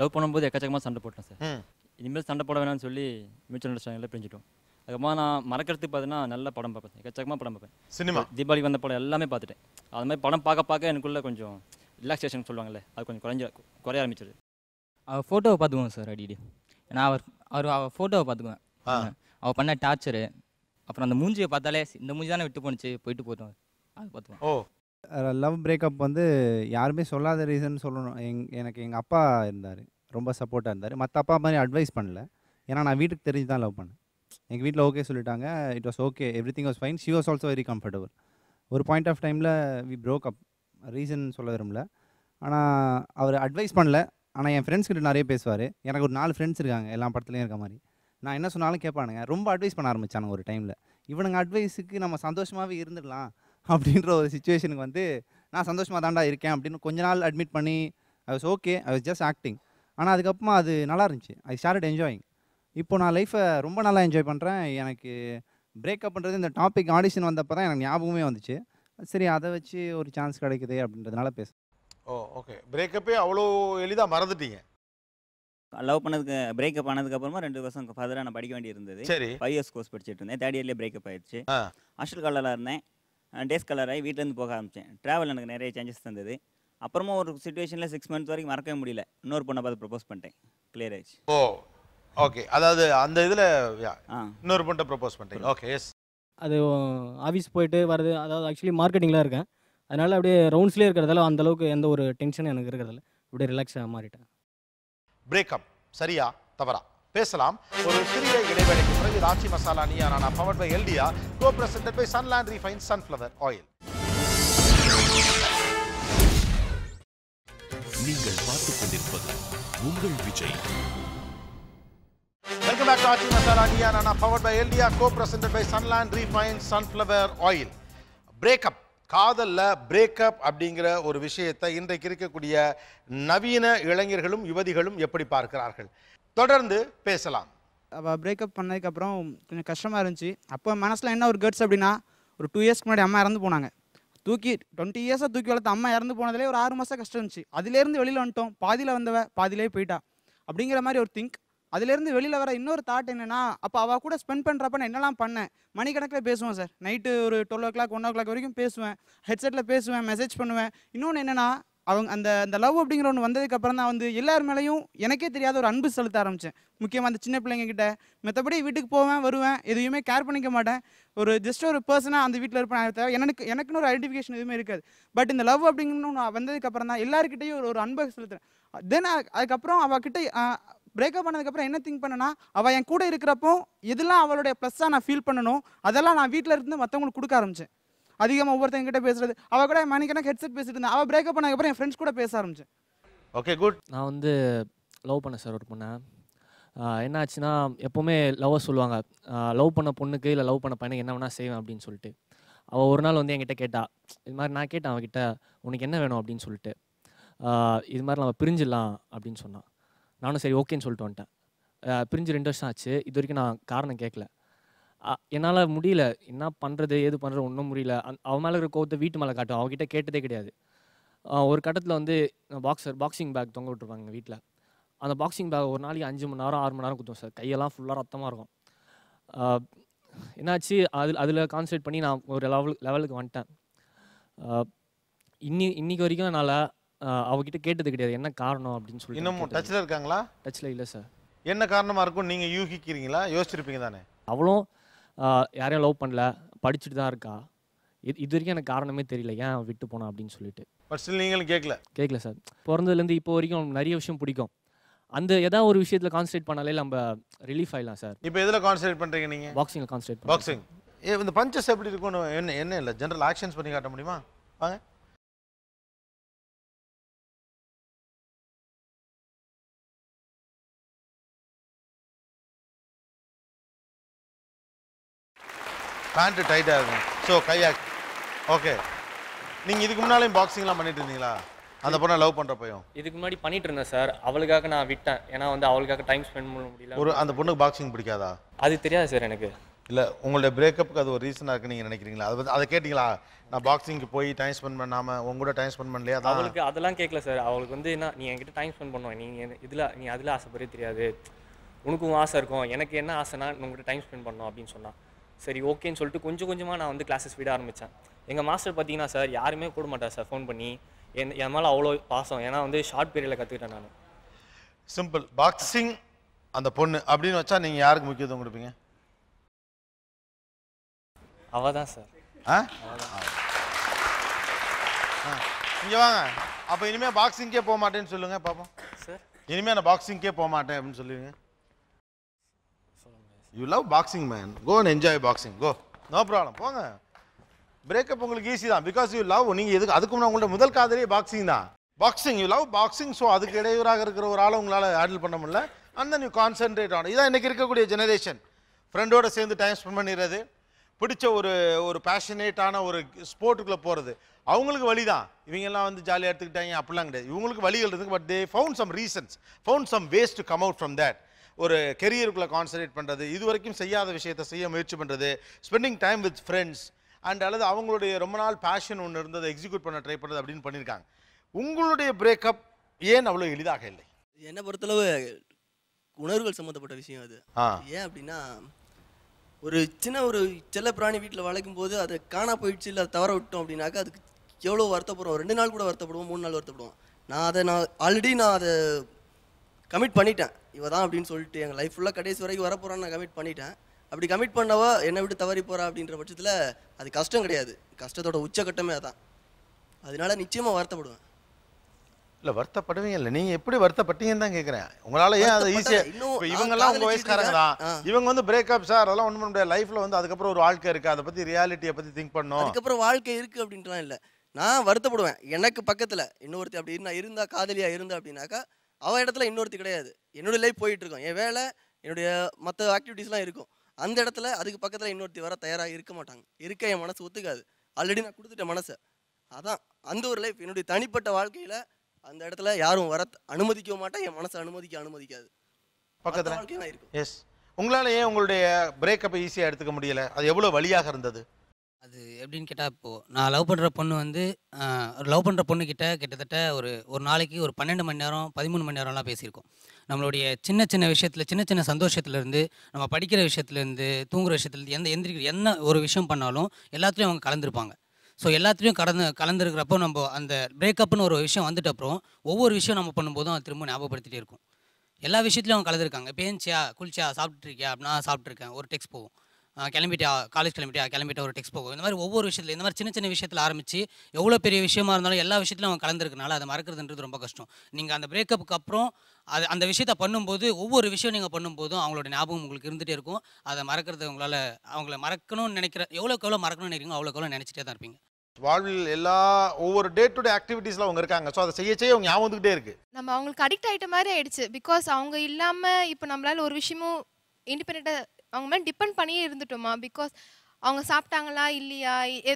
லவ் பண்ணும்போது எக்கச்சக்கமாக சண்டை போட்டேன் சார் இனிமேல் சண்டை போட வேணாம்னு சொல்லி மியூச்சுவல் அண்டர்ஸ்டாண்டிங்கில் பிரிஞ்சிட்டோம் அதுக்கப்புறமா நான் மறக்கிறதுக்கு பார்த்தீங்கன்னா நல்ல படம் பார்ப்பேன் எக்கச்சக்கமாக படம் பார்ப்பேன் சினிமா தீபாவளி வந்த படம் எல்லாமே பார்த்துட்டேன் அது மாதிரி படம் பார்க்க பார்க்க எனக்குள்ளே கொஞ்சம் ரிலாக்ஸேஷன் சொல்லுவாங்கல்ல அது கொஞ்சம் குறைஞ்ச குறைய ஆரம்பிச்சிது அவள் ஃபோட்டோவை பார்த்துக்குவோம் சார் அடிடி நான் அவர் அவர் அவள் ஃபோட்டோவை பார்த்துக்குவேன் அவள் பண்ண டார்ச்சரு அப்புறம் அந்த மூஞ்சியை பார்த்தாலே இந்த மூஞ்சி தானே விட்டு போணுச்சு போயிட்டு போயிட்டோம் அது பார்த்துக்குவோம் ஓ லவ் பிரேக்கப் வந்து யாருமே சொல்லாத ரீசன் சொல்லணும் எங் எனக்கு எங்கள் அப்பா இருந்தார் ரொம்ப சப்போர்ட்டாக இருந்தார் மற்ற அப்பா மாதிரி அட்வைஸ் பண்ணல ஏன்னா நான் வீட்டுக்கு தெரிஞ்சு தான் லவ் பண்ணேன் எங்கள் வீட்டில் ஓகே சொல்லிட்டாங்க it was okay everything was fine she was also very comfortable ஒரு பாயிண்ட் ஆஃப் டைமில் வி ப்ரோக் அப் ரீசன் சொல்ல விரும்பல ஆனால் அவர் அட்வைஸ் பண்ணல ஆனால் என் ஃப்ரெண்ட்ஸ்கிட்ட நிறைய பேசுவார் எனக்கு ஒரு நாலு ஃப்ரெண்ட்ஸ் இருக்காங்க எல்லா படத்துலையும் இருக்க மாதிரி நான் என்ன சொன்னாலும் கேட்பானுங்க ரொம்ப அட்வைஸ் பண்ண ஆரம்பித்தானுங்க ஒரு டைமில் இவனுங்க அட்வைஸுக்கு நம்ம சந்தோஷமாகவே இருந்துடலாம் அப்படின்ற ஒரு சுச்சுவேஷனுக்கு வந்து நான் சந்தோஷமாக தாண்டா இருக்கேன் அப்படின்னு கொஞ்ச நாள் அட்மிட் பண்ணி I was okay I was just acting ஆனால் அதுக்கப்புறமா அது நல்லா இருந்துச்சு ஐ ஸ்டார்ட் என்ஜாயிங் இப்போ நான் லைஃப்பை ரொம்ப நல்லா என்ஜாய் பண்ணுறேன் எனக்கு பண்ணுறது இந்த டாபிக் ஆடிஷன் வந்தப்போ தான் எனக்கு ஞாபகமே வந்துச்சு சரி அதை வச்சு ஒரு சான்ஸ் கிடைக்குது அப்படின்றதுனால பேச ஓ ஓகே பிரேக்கப்பே அவ்வளோ எளிதாக மறந்துட்டீங்க லவ் பண்ணதுக்கு பிரேக்கப் ஆனதுக்கு அப்புறமா ரெண்டு வருஷம் ஃபர்தராக நான் படிக்க வேண்டி இருந்தது சரி ஃபைவ் இயர்ஸ் கோர்ஸ் படிச்சுட்டு இருந்தேன் தேர்ட் இயர்லேயே பிரேக்கப் ஆயிடுச்சு ஹாஸ்டல் காலராக இருந்தேன் டேஸ் கலர் ஆகி வீட்டிலேருந்து போக ஆரம்பித்தேன் ட்ராவல் எனக்கு நிறைய சேஞ்சஸ் தந்தது அப்புறமா ஒரு சுச்சுவேஷனில் சிக்ஸ் மந்த்ஸ் வரைக்கும் மறக்கவே முடியல இன்னொரு பொண்ணை பார்த்து ப்ரப்போஸ் பண்ணிட்டேன் கிளியர் ஆயிடுச்சு ஓ ஓகே அதாவது அந்த இதில் இன்னொரு பண்ணிட்ட ப்ரப்போஸ் பண்ணுறீங்க ஓகே எஸ் அது ஆஃபீஸ் போயிட்டு வரது அதாவது ஆக்சுவலி மார்க்கெட்டிங்கில் இருக்கேன் அதனால் அப்படியே ரவுண்ட்ஸ்லேயே இருக்கிறதால அந்தளவுக்கு எந்த ஒரு டென்ஷனும் எனக்கு இருக்கிறதில்ல அப்படியே ரிலாக்ஸாக மாறிட்டேன் பிரேக்கப் சரியா தவறா பேசலாம் ஒரு சிறிய இடைவேளைக்கு பிறகு ராட்சி மசாலா நீயா நான் பவர்ட் பை எல்டியா co presented by Sunland refine sunflower oil நீங்கள் பார்த்துக் கொண்டிருப்பது உங்கள் Vijay Welcome back to Archie Masala Diyanana, powered by LDR, co-presented by Sunland Refined Sunflower Oil. Breakup. காதலில் பிரேக்கப் அப்படிங்கிற ஒரு விஷயத்தை இன்றைக்கு இருக்கக்கூடிய நவீன இளைஞர்களும் யுவதிகளும் எப்படி பார்க்கிறார்கள் தொடர்ந்து பேசலாம் அவள் பிரேக்கப் பண்ணதுக்கப்புறம் கொஞ்சம் கஷ்டமாக இருந்துச்சு அப்போ மனசில் என்ன ஒரு கேர்ட்ஸ் அப்படின்னா ஒரு டூ இயர்ஸ்க்கு முன்னாடி அம்மா இறந்து போனாங்க தூக்கி டுவெண்ட்டி இயர்ஸாக தூக்கி வளர்த்து அம்மா இறந்து போனதுலேயே ஒரு ஆறு மாதம் கஷ்டம் இருந்துச்சு அதுலேருந்து வெளியில் வந்துட்டோம் பாதியில் வந்தவ பாதியிலே போயிட்டா அப்படிங்கிற மாதிரி ஒரு திங்க் அதுலேருந்து வெளியில் வர இன்னொரு தாட் என்னென்னா அப்போ அவள் கூட ஸ்பெண்ட் பண்ணுறப்ப நான் என்னெல்லாம் பண்ணேன் மணிக்கணக்கில் பேசுவேன் சார் நைட்டு ஒரு twelve o'clock one o'clock வரைக்கும் பேசுவேன் ஹெட்செட்டில் பேசுவேன் மெசேஜ் பண்ணுவேன் இன்னொன்று என்னென்னா அவங்க அந்த அந்த லவ் அப்படிங்கிற ஒன்று வந்ததுக்கப்புறம் தான் வந்து எல்லார் மேலேயும் எனக்கே தெரியாத ஒரு அன்பு செலுத்த ஆரம்பித்தேன் முக்கியமாக அந்த சின்ன பிள்ளைங்கக்கிட்ட மற்றபடி வீட்டுக்கு போவேன் வருவேன் எதுவுமே கேர் பண்ணிக்க மாட்டேன் ஒரு ஜஸ்ட் ஒரு பர்சனாக அந்த வீட்டில் இருப்பேன் எனக்கு எனக்குன்னு ஒரு ஐடென்டிஃபிகேஷன் எதுவுமே இருக்காது பட் இந்த லவ் அப்படிங்கன்னு வந்ததுக்கப்புறம் தான் எல்லாருக்கிட்டையும் ஒரு ஒரு அன்பை செலுத்துகிறேன் தென் அதுக்கப்புறம் அவகிட்ட பிரேக்கப் பண்ணதுக்கப்புறம் என்ன திங்க் பண்ணனா அவள் என் கூட இருக்கிறப்போ இதெல்லாம் அவளுடைய ப்ளஸ்ஸாக நான் ஃபீல் பண்ணணும் அதெல்லாம் நான் வீட்டில் இருந்து மற்றவங்களுக்கு கொடுக்க ஆரம்பிச்சேன் அதிகமாக ஒவ்வொருத்தங்க கிட்ட பேசுறது அவள் கூட என் மணிக்கணக்கு ஹெட்செட் பேசிட்டு இருந்தேன் அவள் பிரேக்கப் பண்ணதுக்கப்புறம் என் ஃப்ரெண்ட்ஸ் கூட பேச ஆரம்பிச்சேன் ஓகே குட் நான் வந்து லவ் பண்ணேன் சார் ஒரு பொண்ணை என்னாச்சுன்னா எப்போவுமே லவ்வை சொல்லுவாங்க லவ் பண்ண பொண்ணுக்கு இல்லை லவ் பண்ண பையனுக்கு என்ன வேணால் செய்வேன் அப்படின்னு சொல்லிட்டு அவள் ஒரு நாள் வந்து என்கிட்ட கேட்டா இது மாதிரி நான் கேட்டேன் அவகிட்ட உனக்கு என்ன வேணும் அப்படின்னு சொல்லிட்டு இது மாதிரி நம்ம பிரிஞ்சிடலாம் அப்படின்னு சொன்னான் நானும் சரி ஓகேன்னு சொல்லிட்டு வந்துட்டேன் பிரிஞ்சு ரெண்டு வருஷம் ஆச்சு இது வரைக்கும் நான் காரணம் கேட்கல என்னால் முடியல என்ன பண்ணுறது ஏது பண்ணுறது ஒன்றும் முடியல அவன் மேலே இருக்கிற கோவத்தை வீட்டு மேலே காட்டும் அவகிட்ட கேட்டதே கிடையாது ஒரு கட்டத்தில் வந்து பாக்ஸர் பாக்ஸிங் பேக் தொங்க எங்கள் வீட்டில் அந்த பாக்ஸிங் பேக் ஒரு நாளைக்கு அஞ்சு மணி நேரம் ஆறு மணி நேரம் குத்தும் சார் கையெல்லாம் ஃபுல்லாக ரத்தமாக இருக்கும் என்னாச்சு அதில் அதில் கான்சன்ட்ரேட் பண்ணி நான் ஒரு லெவல் லெவலுக்கு வந்துட்டேன் இன்னி இன்றைக்கு வரைக்கும் என்னால் அவகிட்ட கேட்டது கிடையாது என்ன காரணம் அப்படின்னு சொல்லி இன்னமும் டச்சில் இருக்காங்களா டச்சில் இல்லை சார் என்ன காரணமாக இருக்கும் நீங்கள் யூகிக்கிறீங்களா யோசிச்சிருப்பீங்க தானே அவளும் யாரையும் லவ் பண்ணல படிச்சுட்டு தான் இருக்கா இது இது வரைக்கும் எனக்கு காரணமே தெரியல ஏன் விட்டு போனா அப்படின்னு சொல்லிட்டு பட் ஸ்டில் நீங்களும் கேட்கல கேட்கல சார் பிறந்ததுலேருந்து இப்போ வரைக்கும் நிறைய விஷயம் பிடிக்கும் அந்த ஏதாவது ஒரு விஷயத்தில் கான்சன்ட்ரேட் பண்ணாலே நம்ம ரிலீஃப் ஆயிடலாம் சார் இப்போ எதில் கான்சன்ட்ரேட் பண்ணுறீங்க நீங்கள் பாக்ஸிங்கில் கான்சன்ட்ரேட் பாக்ஸிங் இந்த பஞ்சஸ் எப்படி இருக்கும்னு என்ன என்ன இல்லை ஜென்ரல் ஆக்ஷன்ஸ் பண்ணி காட்ட முடியுமா வாங்க பேண்ட்டு டைட்டாக இருக்கும் ஸோ கையா ஓகே நீங்கள் இதுக்கு முன்னாலேயும் பாக்ஸிங்லாம் பண்ணிட்டு இருந்தீங்களா அந்த பொண்ணை லவ் பண்ணுற பையன் இதுக்கு முன்னாடி பண்ணிட்டு இருந்தேன் சார் அவளுக்காக நான் விட்டேன் ஏன்னா வந்து அவளுக்காக டைம் ஸ்பெண்ட் பண்ண முடியல ஒரு அந்த பொண்ணுக்கு பாக்ஸிங் பிடிக்காதா அது தெரியாது சார் எனக்கு இல்லை உங்களுடைய பிரேக்கப்புக்கு அது ஒரு ரீசனாக இருக்கு நீங்கள் நினைக்கிறீங்களா அது அதை கேட்டிங்களா நான் பாக்ஸிங்க்கு போய் டைம் ஸ்பெண்ட் பண்ணாமல் உங்க கூட டைம் ஸ்பெண்ட் பண்ணலையா அவளுக்கு அதெல்லாம் கேட்கல சார் அவளுக்கு வந்து என்ன நீ என்கிட்ட டைம் ஸ்பெண்ட் பண்ணுவோம் நீங்கள் இதில் நீ அதில் ஆசைப்படுறே தெரியாது உனக்கும் ஆசை இருக்கும் எனக்கு என்ன ஆசைனா உங்கள்கிட்ட டைம் ஸ்பெண்ட் பண்ணணும் அப்படின்னு சொன்னான் சரி ஓகேன்னு சொல்லிட்டு கொஞ்சம் கொஞ்சமாக நான் வந்து கிளாஸஸ் விட ஆரம்பித்தேன் எங்கள் மாஸ்டர் பார்த்தீங்கன்னா சார் யாருமே கூட மாட்டார் சார் ஃபோன் பண்ணி என் என் மேலே அவ்வளோ பாசம் ஏன்னா வந்து ஷார்ட் பீரியடில் கற்றுக்கிட்டேன் நான் சிம்பிள் பாக்ஸிங் அந்த பொண்ணு அப்படின்னு வச்சா நீங்கள் யாருக்கு முக்கியத்துவம் கொடுப்பீங்க அவ தான் சார் ஆ இங்கே வாங்க அப்போ இனிமேல் பாக்ஸிங்கே போக மாட்டேன்னு சொல்லுங்கள் பார்ப்போம் சார் இனிமேல் நான் பாக்ஸிங்கே போக மாட்டேன் அப்படின்னு சொல்லுவீங்க you love boxing man go and enjoy boxing go no problem போங்க பிரேக்கப் உங்களுக்கு ஈஸி தான் பிகாஸ் யூ லவ் நீங்கள் எதுக்கு அதுக்கு முன்னாடி உங்களோட முதல் காதலே பாக்ஸிங் தான் boxing you love boxing so அதுக்கு இடையூறாக இருக்கிற ஒரு ஆளை உங்களால் ஹேண்டில் பண்ண முடியல அந்த தென் கான்சென்ட்ரேட் ஆகணும் இதான் இன்றைக்கி இருக்கக்கூடிய ஜெனரேஷன் ஃப்ரெண்டோட சேர்ந்து டைம் ஸ்பெண்ட் பண்ணிடுறது பிடிச்ச ஒரு ஒரு பேஷனேட்டான ஒரு ஸ்போர்ட்டுக்குள்ளே போகிறது அவங்களுக்கு வழி தான் இவங்கெல்லாம் வந்து ஜாலியாக எடுத்துக்கிட்டாங்க அப்படிலாம் கிடையாது இவங்களுக்கு வழிகள் இருக்குது but they found some reasons found some ways to come out from that ஒரு கெரியருக்குள்ளே கான்சன்ட்ரேட் பண்ணுறது இது வரைக்கும் செய்யாத விஷயத்த செய்ய முயற்சி பண்ணுறது spending time with friends and அல்லது அவங்களுடைய ரொம்ப நாள் பேஷன் ஒன்று இருந்தது எக்ஸிக்யூட் பண்ண ட்ரை பண்ணுறது அப்படின்னு பண்ணியிருக்காங்க உங்களுடைய பிரேக்கப் ஏன் அவ்வளோ எளிதாக இல்லை என்னை பொறுத்தளவு உணர்வுகள் சம்மந்தப்பட்ட விஷயம் அது ஏன் அப்படின்னா ஒரு சின்ன ஒரு செல்ல பிராணி வீட்டில் வளைக்கும் போது அது காணா போயிடுச்சு இல்லை அதை தவற விட்டோம் அப்படின்னாக்கா அதுக்கு எவ்வளோ வருத்தப்படுவோம் ரெண்டு நாள் கூட வருத்தப்படுவோம் மூணு நாள் வருத்தப்படுவோம் நான் அதை நான் ஆல்ரெடி நான் அதை கமிட் பண்ணிட்டேன் இவ தான் அப்படின்னு சொல்லிட்டு எங்கள் லைஃப் ஃபுல்லாக கடைசி வரைக்கும் வரப்போறான்னு நான் கமிட் பண்ணிட்டேன் அப்படி கமிட் பண்ணவோ என்னை விட்டு தவறி போகிறா அப்படின்ற பட்சத்தில் அது கஷ்டம் கிடையாது கஷ்டத்தோட உச்சக்கட்டமே அதான் அதனால நிச்சயமாக வருத்தப்படுவேன் இல்லை வருத்தப்படுவீங்க இல்லை நீங்கள் எப்படி வருத்தப்பட்டீங்கன்னு தான் கேட்குறேன் உங்களால் ஏன் அதை ஈஸியாக இன்னும் இவங்கெல்லாம் உங்கள் வயசுக்காரங்க தான் இவங்க வந்து பிரேக்கப் சார் அதெல்லாம் ஒன்றும் பண்ண முடியாது லைஃப்பில் வந்து அதுக்கப்புறம் ஒரு வாழ்க்கை இருக்குது அதை பற்றி ரியாலிட்டியை பற்றி திங்க் பண்ணோம் அதுக்கப்புறம் வாழ்க்கை இருக்குது அப்படின்ட்டுலாம் இல்லை நான் வருத்தப்படுவேன் எனக்கு பக்கத்தில் இன்னொருத்தி அப்படி நான் இருந்தால் காதலியாக இருந்தா அப்படின்னாக்கா அவள் இடத்துல இன்னொருத்தி கிடையாது என்னுடைய லைஃப் போயிட்டுருக்கோம் என் வேலை என்னுடைய மற்ற ஆக்டிவிட்டீஸ்லாம் இருக்கும் அந்த இடத்துல அதுக்கு பக்கத்தில் இன்னொருத்தி வர தயாராக இருக்க மாட்டாங்க இருக்க என் மனசு ஒத்துக்காது ஆல்ரெடி நான் கொடுத்துட்டேன் மனசை அதான் அந்த ஒரு லைஃப் என்னுடைய தனிப்பட்ட வாழ்க்கையில் அந்த இடத்துல யாரும் வர அனுமதிக்க மாட்டேன் என் மனசை அனுமதிக்க அனுமதிக்காது பக்கத்தில் எஸ் உங்களால் ஏன் உங்களுடைய பிரேக்கப்பை ஈஸியாக எடுத்துக்க முடியலை அது எவ்வளோ வழியாக இருந்தது அது எப்படின்னு கேட்டால் இப்போது நான் லவ் பண்ணுற பொண்ணு வந்து லவ் பண்ணுற பொண்ணுக்கிட்ட கிட்டத்தட்ட ஒரு ஒரு நாளைக்கு ஒரு பன்னெண்டு மணி நேரம் பதிமூணு மணி நேரம்லாம் பேசியிருக்கோம் நம்மளுடைய சின்ன சின்ன விஷயத்தில் சின்ன சின்ன சந்தோஷத்துலேருந்து நம்ம படிக்கிற விஷயத்துலேருந்து தூங்குற விஷயத்துலேருந்து எந்த எந்திரி என்ன ஒரு விஷயம் பண்ணாலும் எல்லாத்துலேயும் அவங்க கலந்துருப்பாங்க ஸோ எல்லாத்துலேயும் கடந்து கலந்துருக்கிறப்போ நம்ம அந்த பிரேக்கப்னு ஒரு விஷயம் வந்துட்ட அப்புறம் ஒவ்வொரு விஷயம் நம்ம பண்ணும்போதும் அது திரும்ப ஞாபகப்படுத்திகிட்டே இருக்கும் எல்லா விஷயத்துலையும் அவங்க கலந்துருக்காங்க பேஞ்சியா குளிச்சியா சாப்பிட்டுருக்கியா அப்படின்னா சாப்பிட்ருக்கேன் ஒரு டெக்ஸ்ட் போகும் கிளம்பிட்டா காலேஜ் கிளம்பிட்டா கிளம்பிட்டு ஒரு டெக்ஸ்ட் போகும் இந்த மாதிரி ஒவ்வொரு விஷயத்தில் இந்த மாதிரி சின்ன சின்ன விஷயத்தில் ஆரம்பித்து எவ்வளோ பெரிய விஷயமா இருந்தாலும் எல்லா விஷயத்திலும் அவங்க கலந்துருக்கனால அதை மறக்கிறதுன்றது ரொம்ப கஷ்டம் நீங்கள் அந்த பிரேக்கப்புக்கு அப்புறம் அது அந்த விஷயத்த பண்ணும்போது ஒவ்வொரு விஷயம் நீங்கள் பண்ணும்போதும் அவங்களோட ஞாபகம் உங்களுக்கு இருந்துகிட்டே இருக்கும் அதை மறக்கிறது உங்களால் அவங்கள மறக்கணும்னு நினைக்கிற எவ்வளோக்கு எவ்வளோ மறக்கணும்னு நினைக்கிறீங்க அவ்வளோக்கு எவ்வளோ நினச்சிட்டே தான் இருப்பீங்க வாழ்வில் எல்லா ஒவ்வொரு டே டு டே ஆக்டிவிட்டீஸ்ல அவங்க இருக்காங்க ஸோ அதை செய்ய செய்ய அவங்க ஞாபகம் வந்துகிட்டே இருக்கு நம்ம அவங்களுக்கு அடிக்ட் ஆகிட்ட மாதிரி ஆயிடுச்சு பிகாஸ் அவங்க இல்லாமல் இப்போ நம்மளால ஒரு விஷயமும் இண்டிபெண்ட்டாக அவங்க மேலே டிபெண்ட் பண்ணியே இருந்துட்டோமா பிகாஸ் அவங்க சாப்பிட்டாங்களா இல்லையா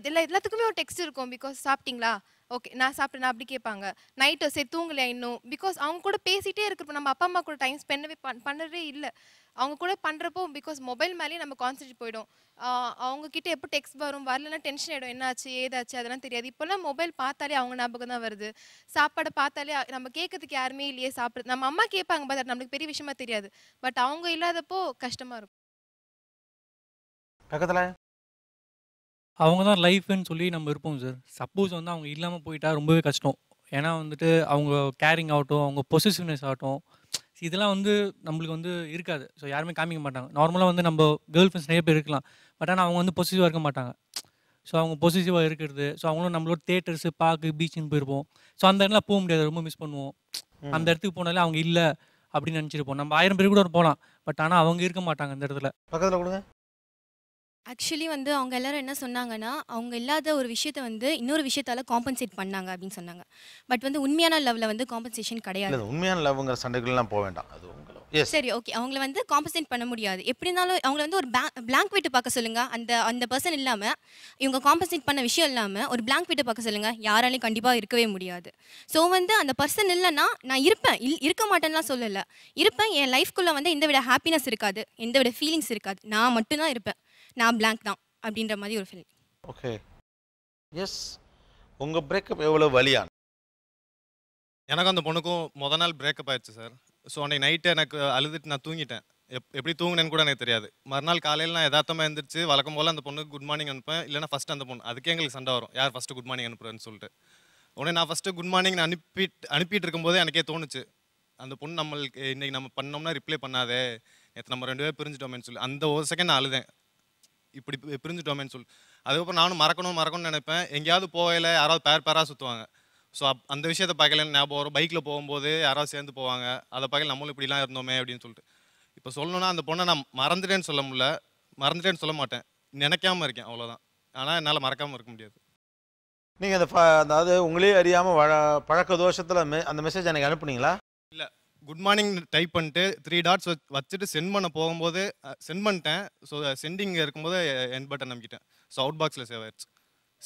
எல்லா எல்லாத்துக்குமே ஒரு டெக்ஸ்ட் இருக்கும் பிகாஸ் சாப்பிட்டீங்களா ஓகே நான் சாப்பிட்டேன் அப்படி கேட்பாங்க நைட்டு சரி தூங்கலையா இன்னும் பிகாஸ் அவங்க கூட பேசிகிட்டே இருக்கிறப்ப நம்ம அப்பா அம்மா கூட டைம் ஸ்பெண்டவே பண் பண்ணுறதே இல்லை அவங்க கூட பண்ணுறப்போ பிகாஸ் மொபைல் மேலேயே நம்ம கான்சன்ட்ரேட் போயிடும் அவங்கக்கிட்ட எப்போ டெக்ஸ்ட் வரும் வரலன்னா டென்ஷன் ஆகிடும் என்னாச்சு ஏதாச்சு அதெல்லாம் தெரியாது இப்போல்லாம் மொபைல் பார்த்தாலே அவங்க ஞாபகம் தான் வருது சாப்பாடை பார்த்தாலே நம்ம கேட்கறதுக்கு யாருமே இல்லையே சாப்பிட்றது நம்ம அம்மா கேட்பாங்க பட் நம்மளுக்கு பெரிய விஷயமா தெரியாது பட் அவங்க இல்லாதப்போ கஷ்டமாக இருக்கும் பக்கத்தில் அவங்க தான் லைஃப்னு சொல்லி நம்ம இருப்போம் சார் சப்போஸ் வந்து அவங்க இல்லாமல் போயிட்டா ரொம்பவே கஷ்டம் ஏன்னா வந்துட்டு அவங்க கேரிங் ஆகட்டும் அவங்க பொசிசிவ்னஸ் ஆகட்டும் இதெல்லாம் வந்து நம்மளுக்கு வந்து இருக்காது ஸோ யாருமே காமிக்க மாட்டாங்க நார்மலாக வந்து நம்ம கேர்ள் ஃப்ரெண்ட்ஸ் நிறைய பேர் இருக்கலாம் பட் ஆனால் அவங்க வந்து பொசிசிவாக இருக்க மாட்டாங்க ஸோ அவங்க பொசிசிவாக இருக்கிறது ஸோ அவங்களும் நம்மளோட தேட்டர்ஸ் பார்க்கு பீச்சுன்னு போயிருப்போம் ஸோ அந்த இடம்லாம் போக முடியாது ரொம்ப மிஸ் பண்ணுவோம் அந்த இடத்துக்கு போனாலே அவங்க இல்லை அப்படின்னு நினச்சிருப்போம் நம்ம ஆயிரம் பேர் கூட போகலாம் பட் ஆனால் அவங்க இருக்க மாட்டாங்க அந்த இடத்துல பக்கத்தில் கொடுங்க ஆக்சுவலி வந்து அவங்க எல்லாரும் என்ன சொன்னாங்கன்னா அவங்க இல்லாத ஒரு விஷயத்த வந்து இன்னொரு விஷயத்தால காம்பன்சேட் பண்ணாங்க அப்படின்னு சொன்னாங்க பட் வந்து உண்மையான லெவலில் வந்து காம்பன்சேஷன் கிடையாது உண்மையான லவ்ங்கிற சண்டைகள்லாம் போக வேண்டாம் அது சரி ஓகே அவங்கள வந்து காம்பன்சேட் பண்ண முடியாது எப்படி இருந்தாலும் அவங்கள வந்து ஒரு பிளாங்க் வீட்டு பார்க்க சொல்லுங்க அந்த அந்த பர்சன் இல்லாமல் இவங்க காம்பன்சேட் பண்ண விஷயம் இல்லாமல் ஒரு பிளாங்க் வீட்டு பார்க்க சொல்லுங்க யாராலையும் கண்டிப்பாக இருக்கவே முடியாது ஸோ வந்து அந்த பர்சன் இல்லைன்னா நான் இருப்பேன் இல் இருக்க மாட்டேன்னா சொல்லலை இருப்பேன் என் லைஃப்குள்ளே வந்து எந்த விட ஹாப்பினஸ் இருக்காது எந்த விட ஃபீலிங்ஸ் இருக்காது நான் மட்டும்தான் இருப்பேன் நான் பிளாங்க் தான் அப்படின்ற மாதிரி ஒரு ஃபீலிங் ஓகே எஸ் உங்கள் பிரேக்கப் எவ்வளோ வழியான எனக்கும் அந்த பொண்ணுக்கும் முத நாள் பிரேக்கப் ஆயிடுச்சு சார் ஸோ அன்னைக்கு நைட்டு எனக்கு அழுதுட்டு நான் தூங்கிட்டேன் எப் எப்படி தூங்கினேன்னு கூட எனக்கு தெரியாது மறுநாள் காலையில் நான் எதார்த்தமாக எழுந்திரிச்சு வழக்கம் போல் அந்த பொண்ணுக்கு குட் மார்னிங் அனுப்பேன் இல்லைனா ஃபஸ்ட்டு அந்த பொண்ணு அதுக்கே எங்களுக்கு சண்டை வரும் யார் ஃபஸ்ட்டு குட் மார்னிங் அனுப்புறேன்னு சொல்லிட்டு உடனே நான் ஃபஸ்ட்டு குட் மார்னிங் நான் அனுப்பிட்டு அனுப்பிட்டு இருக்கும்போது எனக்கே தோணுச்சு அந்த பொண்ணு நம்மளுக்கு இன்றைக்கி நம்ம பண்ணோம்னா ரிப்ளை பண்ணாதே நேற்று நம்ம ரெண்டு பேரும் பிரிஞ்சிட்டோமேனு சொல்லி அந்த ஒரு செகண்ட் நான் அழுதேன் இப்படி பிரிஞ்சுட்டோமேன்னு சொல்லி அதுக்கப்புறம் நானும் மறக்கணும் மறக்கணும்னு நினைப்பேன் எங்கேயாவது போகையில் யாராவது பேர் பேராக சுற்றுவாங்க ஸோ அப் அந்த விஷயத்தை பார்க்கல ஞாபகம் வரும் பைக்கில் போகும்போது யாராவது சேர்ந்து போவாங்க அதை பார்க்கல நம்மளும் இப்படிலாம் இருந்தோமே அப்படின்னு சொல்லிட்டு இப்போ சொல்லணும்னா அந்த பொண்ணை நான் மறந்துட்டேன்னு சொல்ல முடியல மறந்துட்டேன்னு சொல்ல மாட்டேன் நினைக்காமல் இருக்கேன் அவ்வளோதான் ஆனால் என்னால் மறக்காமல் இருக்க முடியாது நீங்கள் அந்த அதாவது உங்களே அறியாமல் வழ பழக்க தோஷத்தில் அந்த மெசேஜ் எனக்கு அனுப்புனீங்களா இல்லை குட் மார்னிங் டைப் பண்ணிட்டு த்ரீ டாட்ஸ் வச்சுட்டு சென்ட் பண்ண போகும்போது சென்ட் பண்ணிட்டேன் ஸோ சென்டிங் இருக்கும்போது என் பட்டன் நம்பிக்கிட்டேன் ஸோ அவுட் பாக்ஸில் சேவ் ஆயிடுச்சு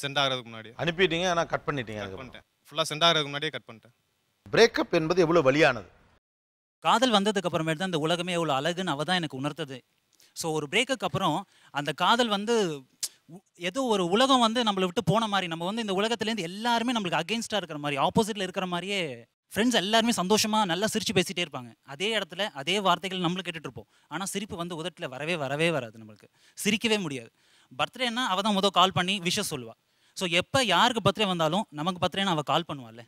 சென்ட் ஆகிறதுக்கு முன்னாடி அனுப்பிட்டீங்க ஆனால் கட் பண்ணிட்டீங்க கட் பண்ணிட்டேன் ஃபுல்லாக சென்ட் ஆகிறதுக்கு முன்னாடியே கட் பண்ணிட்டேன் பிரேக்கப் என்பது எவ்வளோ வழியானது காதல் வந்ததுக்கு அப்புறமேட்டு தான் இந்த உலகமே எவ்வளோ அழகுன்னு அவள் தான் எனக்கு உணர்த்தது ஸோ ஒரு பிரேக்கப் அப்புறம் அந்த காதல் வந்து ஏதோ ஒரு உலகம் வந்து நம்மளை விட்டு போன மாதிரி நம்ம வந்து இந்த உலகத்துலேருந்து எல்லாருமே நம்மளுக்கு அகெயின்ஸ்டாக இருக்கிற மாதிரி ஆப்போசிட்டில் இருக்கிற மாதிரியே ஃப்ரெண்ட்ஸ் எல்லாருமே சந்தோஷமாக நல்லா சிரித்து பேசிகிட்டே இருப்பாங்க அதே இடத்துல அதே வார்த்தைகள் நம்மளும் கேட்டுட்ருப்போம் ஆனால் சிரிப்பு வந்து உதட்டில் வரவே வரவே வராது நம்மளுக்கு சிரிக்கவே முடியாது பர்த்டேன்னா அவள் தான் முதல் கால் பண்ணி விஷஸ் சொல்லுவாள் ஸோ எப்போ யாருக்கு பர்த்டே வந்தாலும் நமக்கு பர்த்டேன்னு அவள் கால் பண்ணுவாள்ல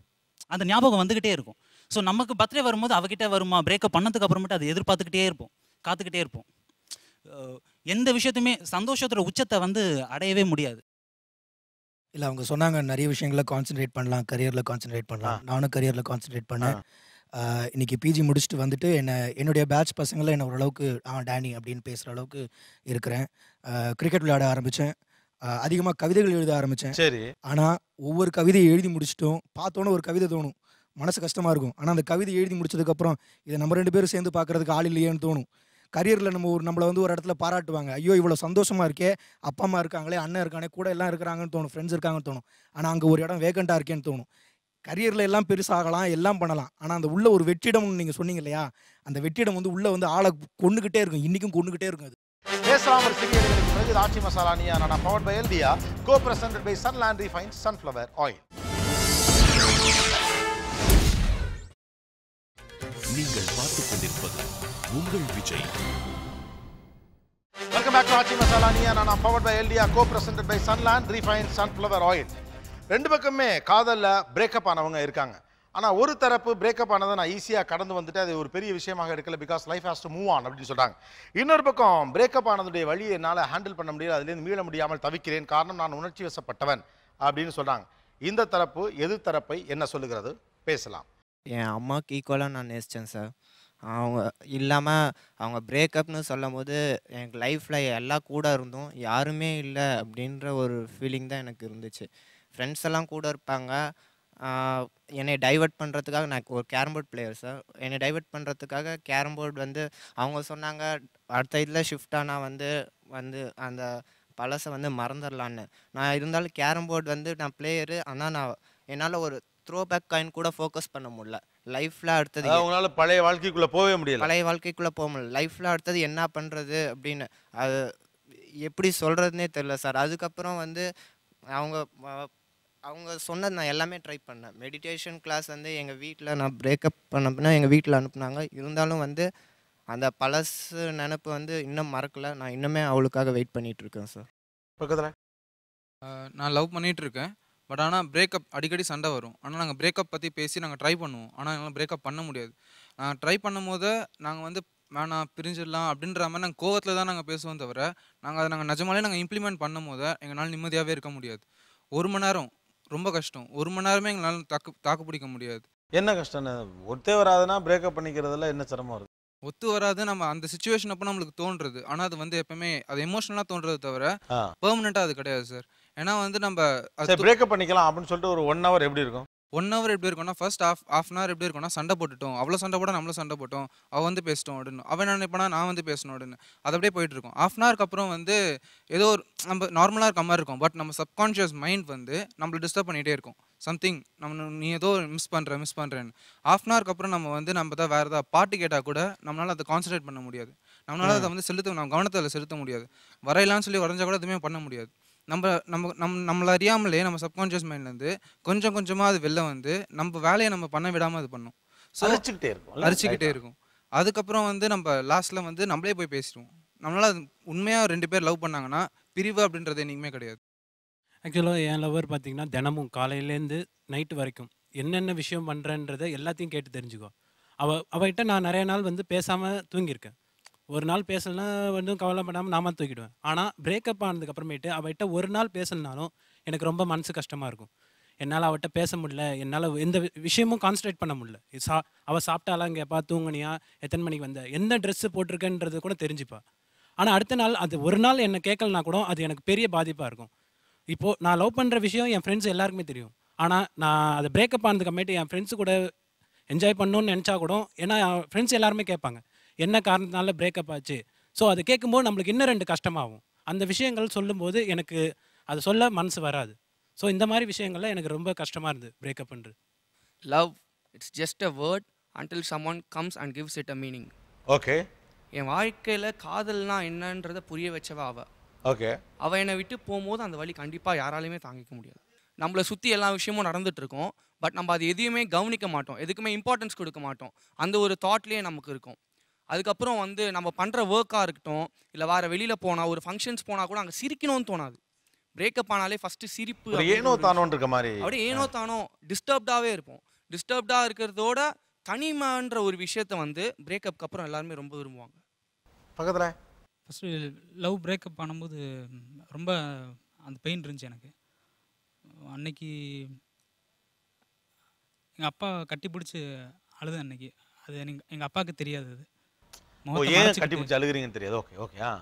அந்த ஞாபகம் வந்துக்கிட்டே இருக்கும் ஸோ நமக்கு பர்த்டே வரும்போது அவகிட்டே வருமா பிரேக்கப் பண்ணதுக்கு அப்புறமேட்டு அதை எதிர்பார்த்துக்கிட்டே இருப்போம் காத்துக்கிட்டே இருப்போம் எந்த விஷயத்தையுமே சந்தோஷத்தோட உச்சத்தை வந்து அடையவே முடியாது இல்லை அவங்க சொன்னாங்க நிறைய விஷயங்கள கான்சென்ட்ரேட் பண்ணலாம் கரியரில் கான்சென்ட்ரேட் பண்ணலாம் நானும் கரியரில் கான்சென்ட்ரேட் பண்ணேன் இன்னைக்கு பிஜி முடிச்சுட்டு வந்துட்டு என்னை என்னுடைய பேட்ச் பசங்களை என்ன ஓரளவுக்கு ஆ டேனி அப்படின்னு பேசுகிற அளவுக்கு இருக்கிறேன் கிரிக்கெட் விளையாட ஆரம்பித்தேன் அதிகமாக கவிதைகள் எழுத ஆரம்பித்தேன் சரி ஆனால் ஒவ்வொரு கவிதையை எழுதி முடிச்சிட்டோம் பார்த்தோன்னே ஒரு கவிதை தோணும் மனசு கஷ்டமாக இருக்கும் ஆனால் அந்த கவிதை எழுதி முடிச்சதுக்கப்புறம் இதை நம்ம ரெண்டு பேரும் சேர்ந்து பார்க்குறதுக்கு ஆள் இல்லையேன்னு தோணும் கரியரில் நம்ம ஒரு நம்மளை வந்து ஒரு இடத்துல பாராட்டுவாங்க ஐயோ இவ்வளோ சந்தோஷமாக இருக்கே அப்பா அம்மா இருக்காங்களே அண்ணன் இருக்கானே கூட எல்லாம் இருக்கிறாங்கன்னு தோணும் ஃப்ரெண்ட்ஸ் இருக்காங்கன்னு தோணும் ஆனால் அங்கே ஒரு இடம் வேகண்டாக இருக்கேன்னு தோணும் கரியரில் எல்லாம் பெருசாகலாம் எல்லாம் பண்ணலாம் ஆனால் அந்த உள்ள ஒரு வெற்றிடம்னு நீங்கள் சொன்னீங்க இல்லையா அந்த வெற்றிடம் வந்து உள்ளே வந்து ஆளை கொண்டுகிட்டே இருக்கும் இன்றைக்கும் கொண்டுகிட்டே இருக்கும் அது பேசலாமர் சிறியர்களுக்கு மசாலா நியா நான் பவர் பை எல்டியா co present by Sunland fine sunflower oil நீங்கள் பார்த்துக் கொண்டிருப்பது உங்கள் Vijay welcome back to Aachi masala Neeya Naan power by எல்டியா co present by Sunland refine sunflower oil ரெண்டு பக்கமே காதலில் பிரேக்கப் ஆனவங்க இருக்காங்க ஆனால் ஒரு தரப்பு பிரேக்கப் ஆனதை நான் ஈஸியாக கடந்து வந்துட்டு அது ஒரு பெரிய விஷயமாக எடுக்கல because life has to move on அப்படின்னு சொல்கிறாங்க இன்னொரு பக்கம் பிரேக்கப் ஆனதுடைய வழியை என்னால் ஹேண்டில் பண்ண முடியல அதுலேருந்து மீள முடியாமல் தவிக்கிறேன் காரணம் நான் உணர்ச்சி வசப்பட்டவன் அப்படின்னு சொல்கிறாங்க இந்த தரப்பு எதிர்த்தரப்பை என்ன சொல்லுகிறது பேசலாம் என் அம்மாவுக்கு ஈக்குவலாக நான் நேசித்தேன் சார் அவங்க இல்லாமல் அவங்க பிரேக்கப்னு சொல்லும் போது எனக்கு லைஃப்பில் எல்லாம் கூட இருந்தும் யாருமே இல்லை அப்படின்ற ஒரு ஃபீலிங் தான் எனக்கு இருந்துச்சு ஃப்ரெண்ட்ஸ் எல்லாம் கூட இருப்பாங்க என்னை டைவெர்ட் பண்ணுறதுக்காக நான் ஒரு கேரம்போர்ட் பிளேயர் சார் என்னை டைவெர்ட் பண்ணுறதுக்காக போர்டு வந்து அவங்க சொன்னாங்க அடுத்த இதில் ஷிஃப்ட் ஆனால் வந்து வந்து அந்த பழசை வந்து மறந்துடலான்னு நான் இருந்தாலும் போர்டு வந்து நான் பிளேயரு ஆனால் நான் என்னால் ஒரு த்ரோ பேக் காயின் கூட ஃபோக்கஸ் பண்ண முடியல லைஃப்ல அடுத்தது உங்களால பழைய வாழ்க்கைக்குள்ள போகவே முடியல பழைய வாழ்க்கைக்குள்ள போக முடியல லைஃப்ல அடுத்தது என்ன பண்றது அப்படின்னு அது எப்படி சொல்கிறதுனே தெரில சார் அதுக்கப்புறம் வந்து அவங்க அவங்க சொன்னது நான் எல்லாமே ட்ரை பண்ணேன் மெடிடேஷன் கிளாஸ் வந்து எங்கள் வீட்டில் நான் பிரேக்கப் பண்ணப்பினா எங்கள் வீட்டில் அனுப்புனாங்க இருந்தாலும் வந்து அந்த பழசு நினப்பு வந்து இன்னும் மறக்கலை நான் இன்னுமே அவளுக்காக வெயிட் பண்ணிகிட்ருக்கேன் சார் பக்கத்தில் நான் லவ் பண்ணிகிட்ருக்கேன் பட் ஆனால் பிரேக்கப் அடிக்கடி சண்டை வரும் ஆனால் நாங்கள் பிரேக்கப் பற்றி பேசி நாங்கள் ட்ரை பண்ணுவோம் ஆனால் எங்களால் பிரேக்கப் பண்ண முடியாது நாங்கள் ட்ரை பண்ணும் போது நாங்கள் வந்து வேணாம் பிரிஞ்சிடலாம் அப்படின்ற மாதிரி நாங்கள் கோவத்தில் தான் நாங்கள் பேசுவோம் தவிர நாங்கள் அதை நாங்கள் நிஜமாலே நாங்கள் இம்ப்ளிமெண்ட் பண்ணும் போது எங்களால் நிம்மதியாகவே இருக்க முடியாது ஒரு மணி நேரம் ரொம்ப கஷ்டம் ஒரு மணி நேரமே எங்களால் தாக்கு தாக்கு பிடிக்க முடியாது என்ன கஷ்டம் ஒத்தே வராதுன்னா பிரேக்கப் பண்ணிக்கிறதுல என்ன சிரமம் வருது ஒத்து வராது நம்ம அந்த சுச்சுவேஷன் அப்போ நம்மளுக்கு தோன்றுறது ஆனால் அது வந்து எப்பவுமே அது எமோஷனலாக தோன்றது தவிர பெர்மனெண்ட்டாக அது கிடையாது சார் ஏன்னா வந்து நம்ம பிரேக்கப் பண்ணிக்கலாம் அப்படின்னு சொல்லிட்டு ஒரு ஒன் ஹவர் எப்படி இருக்கும் ஒன் ஹவர் எப்படி இருக்கும்னா first half half an hour எப்படி இருக்கும்னா சண்டை போட்டுட்டோம் அவ்வளோ சண்டை போட நம்மளும் சண்டை போட்டோம் அவள் வந்து பேசிட்டோம் அப்படின்னு அவன் என்ன நினைப்பானா நான் வந்து பேசணும் அப்படின்னு அது அப்படியே போயிட்டு இருக்கும் ஆஃப் அன் ஹவருக்கு அப்புறம் வந்து ஏதோ ஒரு நம்ம நார்மலாக இருக்க மாதிரி இருக்கும் பட் நம்ம சப்கான்ஷியஸ் மைண்ட் வந்து நம்மளை டிஸ்டர்ப் பண்ணிகிட்டே இருக்கும் சம்திங் நம்ம நீ ஏதோ மிஸ் பண்ணுற மிஸ் பண்ணுறேன்னு ஆஃப் அன் ஹவருக்கு அப்புறம் நம்ம வந்து நம்ம தான் வேறு ஏதாவது பாட்டு கேட்டால் கூட நம்மளால் அதை கான்சன்ட்ரேட் பண்ண முடியாது நம்மளால் அதை வந்து செலுத்த நம்ம கவனத்தில் செலுத்த முடியாது வரையலான்னு சொல்லி வரைஞ்சால் கூட எதுவுமே பண்ண முடியாது நம்ம நம்ம நம் நம்மளை அறியாமலே நம்ம சப்கான்ஷியஸ் மைண்ட்லேருந்து கொஞ்சம் கொஞ்சமாக அது வெளில வந்து நம்ம வேலையை நம்ம பண்ண விடாமல் அது பண்ணும் ஸோ அரிச்சிக்கிட்டே இருக்கும் அரிச்சிக்கிட்டே இருக்கும் அதுக்கப்புறம் வந்து நம்ம லாஸ்ட்டில் வந்து நம்மளே போய் பேசிடுவோம் நம்மளால் உண்மையாக ரெண்டு பேர் லவ் பண்ணாங்கன்னா பிரிவு அப்படின்றது என்னைக்குமே கிடையாது ஆக்சுவலாக என் லவ்வர் பார்த்தீங்கன்னா தினமும் காலையிலேருந்து நைட்டு வரைக்கும் என்னென்ன விஷயம் பண்ணுறன்றதை எல்லாத்தையும் கேட்டு தெரிஞ்சுக்கோ அவள் அவகிட்ட நான் நிறைய நாள் வந்து பேசாமல் தூங்கியிருக்கேன் ஒரு நாள் பேசலைன்னா வந்து கவலை பண்ணாமல் நாம தூக்கிடுவேன் ஆனால் பிரேக்கப் ஆனதுக்கு அப்புறமேட்டு அவகிட்ட ஒரு நாள் பேசலனாலும் எனக்கு ரொம்ப மனசு கஷ்டமாக இருக்கும் என்னால் அவட்ட பேச முடியல என்னால் எந்த விஷயமும் கான்சன்ட்ரேட் பண்ண முடியல சா அவள் சாப்பிட்டாலாம் கேட்பா தூங்குனியா எத்தனை மணிக்கு வந்த எந்த ட்ரெஸ்ஸு போட்டிருக்கேன்றது கூட தெரிஞ்சுப்பா ஆனால் அடுத்த நாள் அது ஒரு நாள் என்னை கேட்கலனா கூட அது எனக்கு பெரிய பாதிப்பாக இருக்கும் இப்போது நான் லவ் பண்ணுற விஷயம் என் ஃப்ரெண்ட்ஸ் எல்லாருக்குமே தெரியும் ஆனால் நான் அதை பிரேக்கப் ஆனதுக்கு அப்புறமேட்டு என் ஃப்ரெண்ட்ஸு கூட என்ஜாய் பண்ணணும்னு நினச்சா கூட ஏன்னா ஃப்ரெண்ட்ஸ் எல்லாருமே கேட்பாங்க என்ன காரணத்தினால பிரேக்கப் ஆச்சு ஸோ அதை கேட்கும்போது நம்மளுக்கு இன்னும் ரெண்டு கஷ்டமாகும் அந்த விஷயங்கள் சொல்லும்போது எனக்கு அதை சொல்ல மனசு வராது ஸோ இந்த மாதிரி விஷயங்கள்ல எனக்கு ரொம்ப கஷ்டமாக இருந்தது பண்ணுறது love it's just a word until someone comes and gives it a meaning okay என் வாழ்க்கையில் காதல்னா என்னன்றதை புரிய வச்சவ அவ ஓகே அவள் என்னை விட்டு போகும்போது அந்த வழி கண்டிப்பாக யாராலையுமே தாங்கிக்க முடியாது நம்மளை சுற்றி எல்லா விஷயமும் நடந்துகிட்ருக்கோம் பட் நம்ம அது எதையுமே கவனிக்க மாட்டோம் எதுக்குமே இம்பார்ட்டன்ஸ் கொடுக்க மாட்டோம் அந்த ஒரு தாட்லேயே நமக்கு இருக்கும் அதுக்கப்புறம் வந்து நம்ம பண்ணுற ஒர்க்காக இருக்கட்டும் இல்லை வேறு வெளியில் போனால் ஒரு ஃபங்க்ஷன்ஸ் போனால் கூட அங்கே சிரிக்கணும்னு தோணாது பிரேக்கப் ஆனாலே ஃபஸ்ட்டு சிரிப்பு ஏனோ தானோன்ற மாதிரி அப்படியே ஏனோ தானோ டிஸ்டர்ப்டாகவே இருப்போம் டிஸ்டர்ப்டாக இருக்கிறதோட தனிமான்ற ஒரு விஷயத்த வந்து பிரேக்கப்க்கு அப்புறம் எல்லாருமே ரொம்ப விரும்புவாங்க பக்கத்தில் ஃபஸ்ட்டு லவ் பிரேக்கப் பண்ணும்போது ரொம்ப அந்த பெயின் இருந்துச்சு எனக்கு அன்னைக்கு எங்கள் அப்பா கட்டி பிடிச்சி அழுது அன்னைக்கு அது எனக்கு எங்கள் அப்பாவுக்கு தெரியாது அது ஓ கட்டி பிடிச்சி அழுகுறீங்கன்னு தெரியாது ஓகே ஓகே ஆ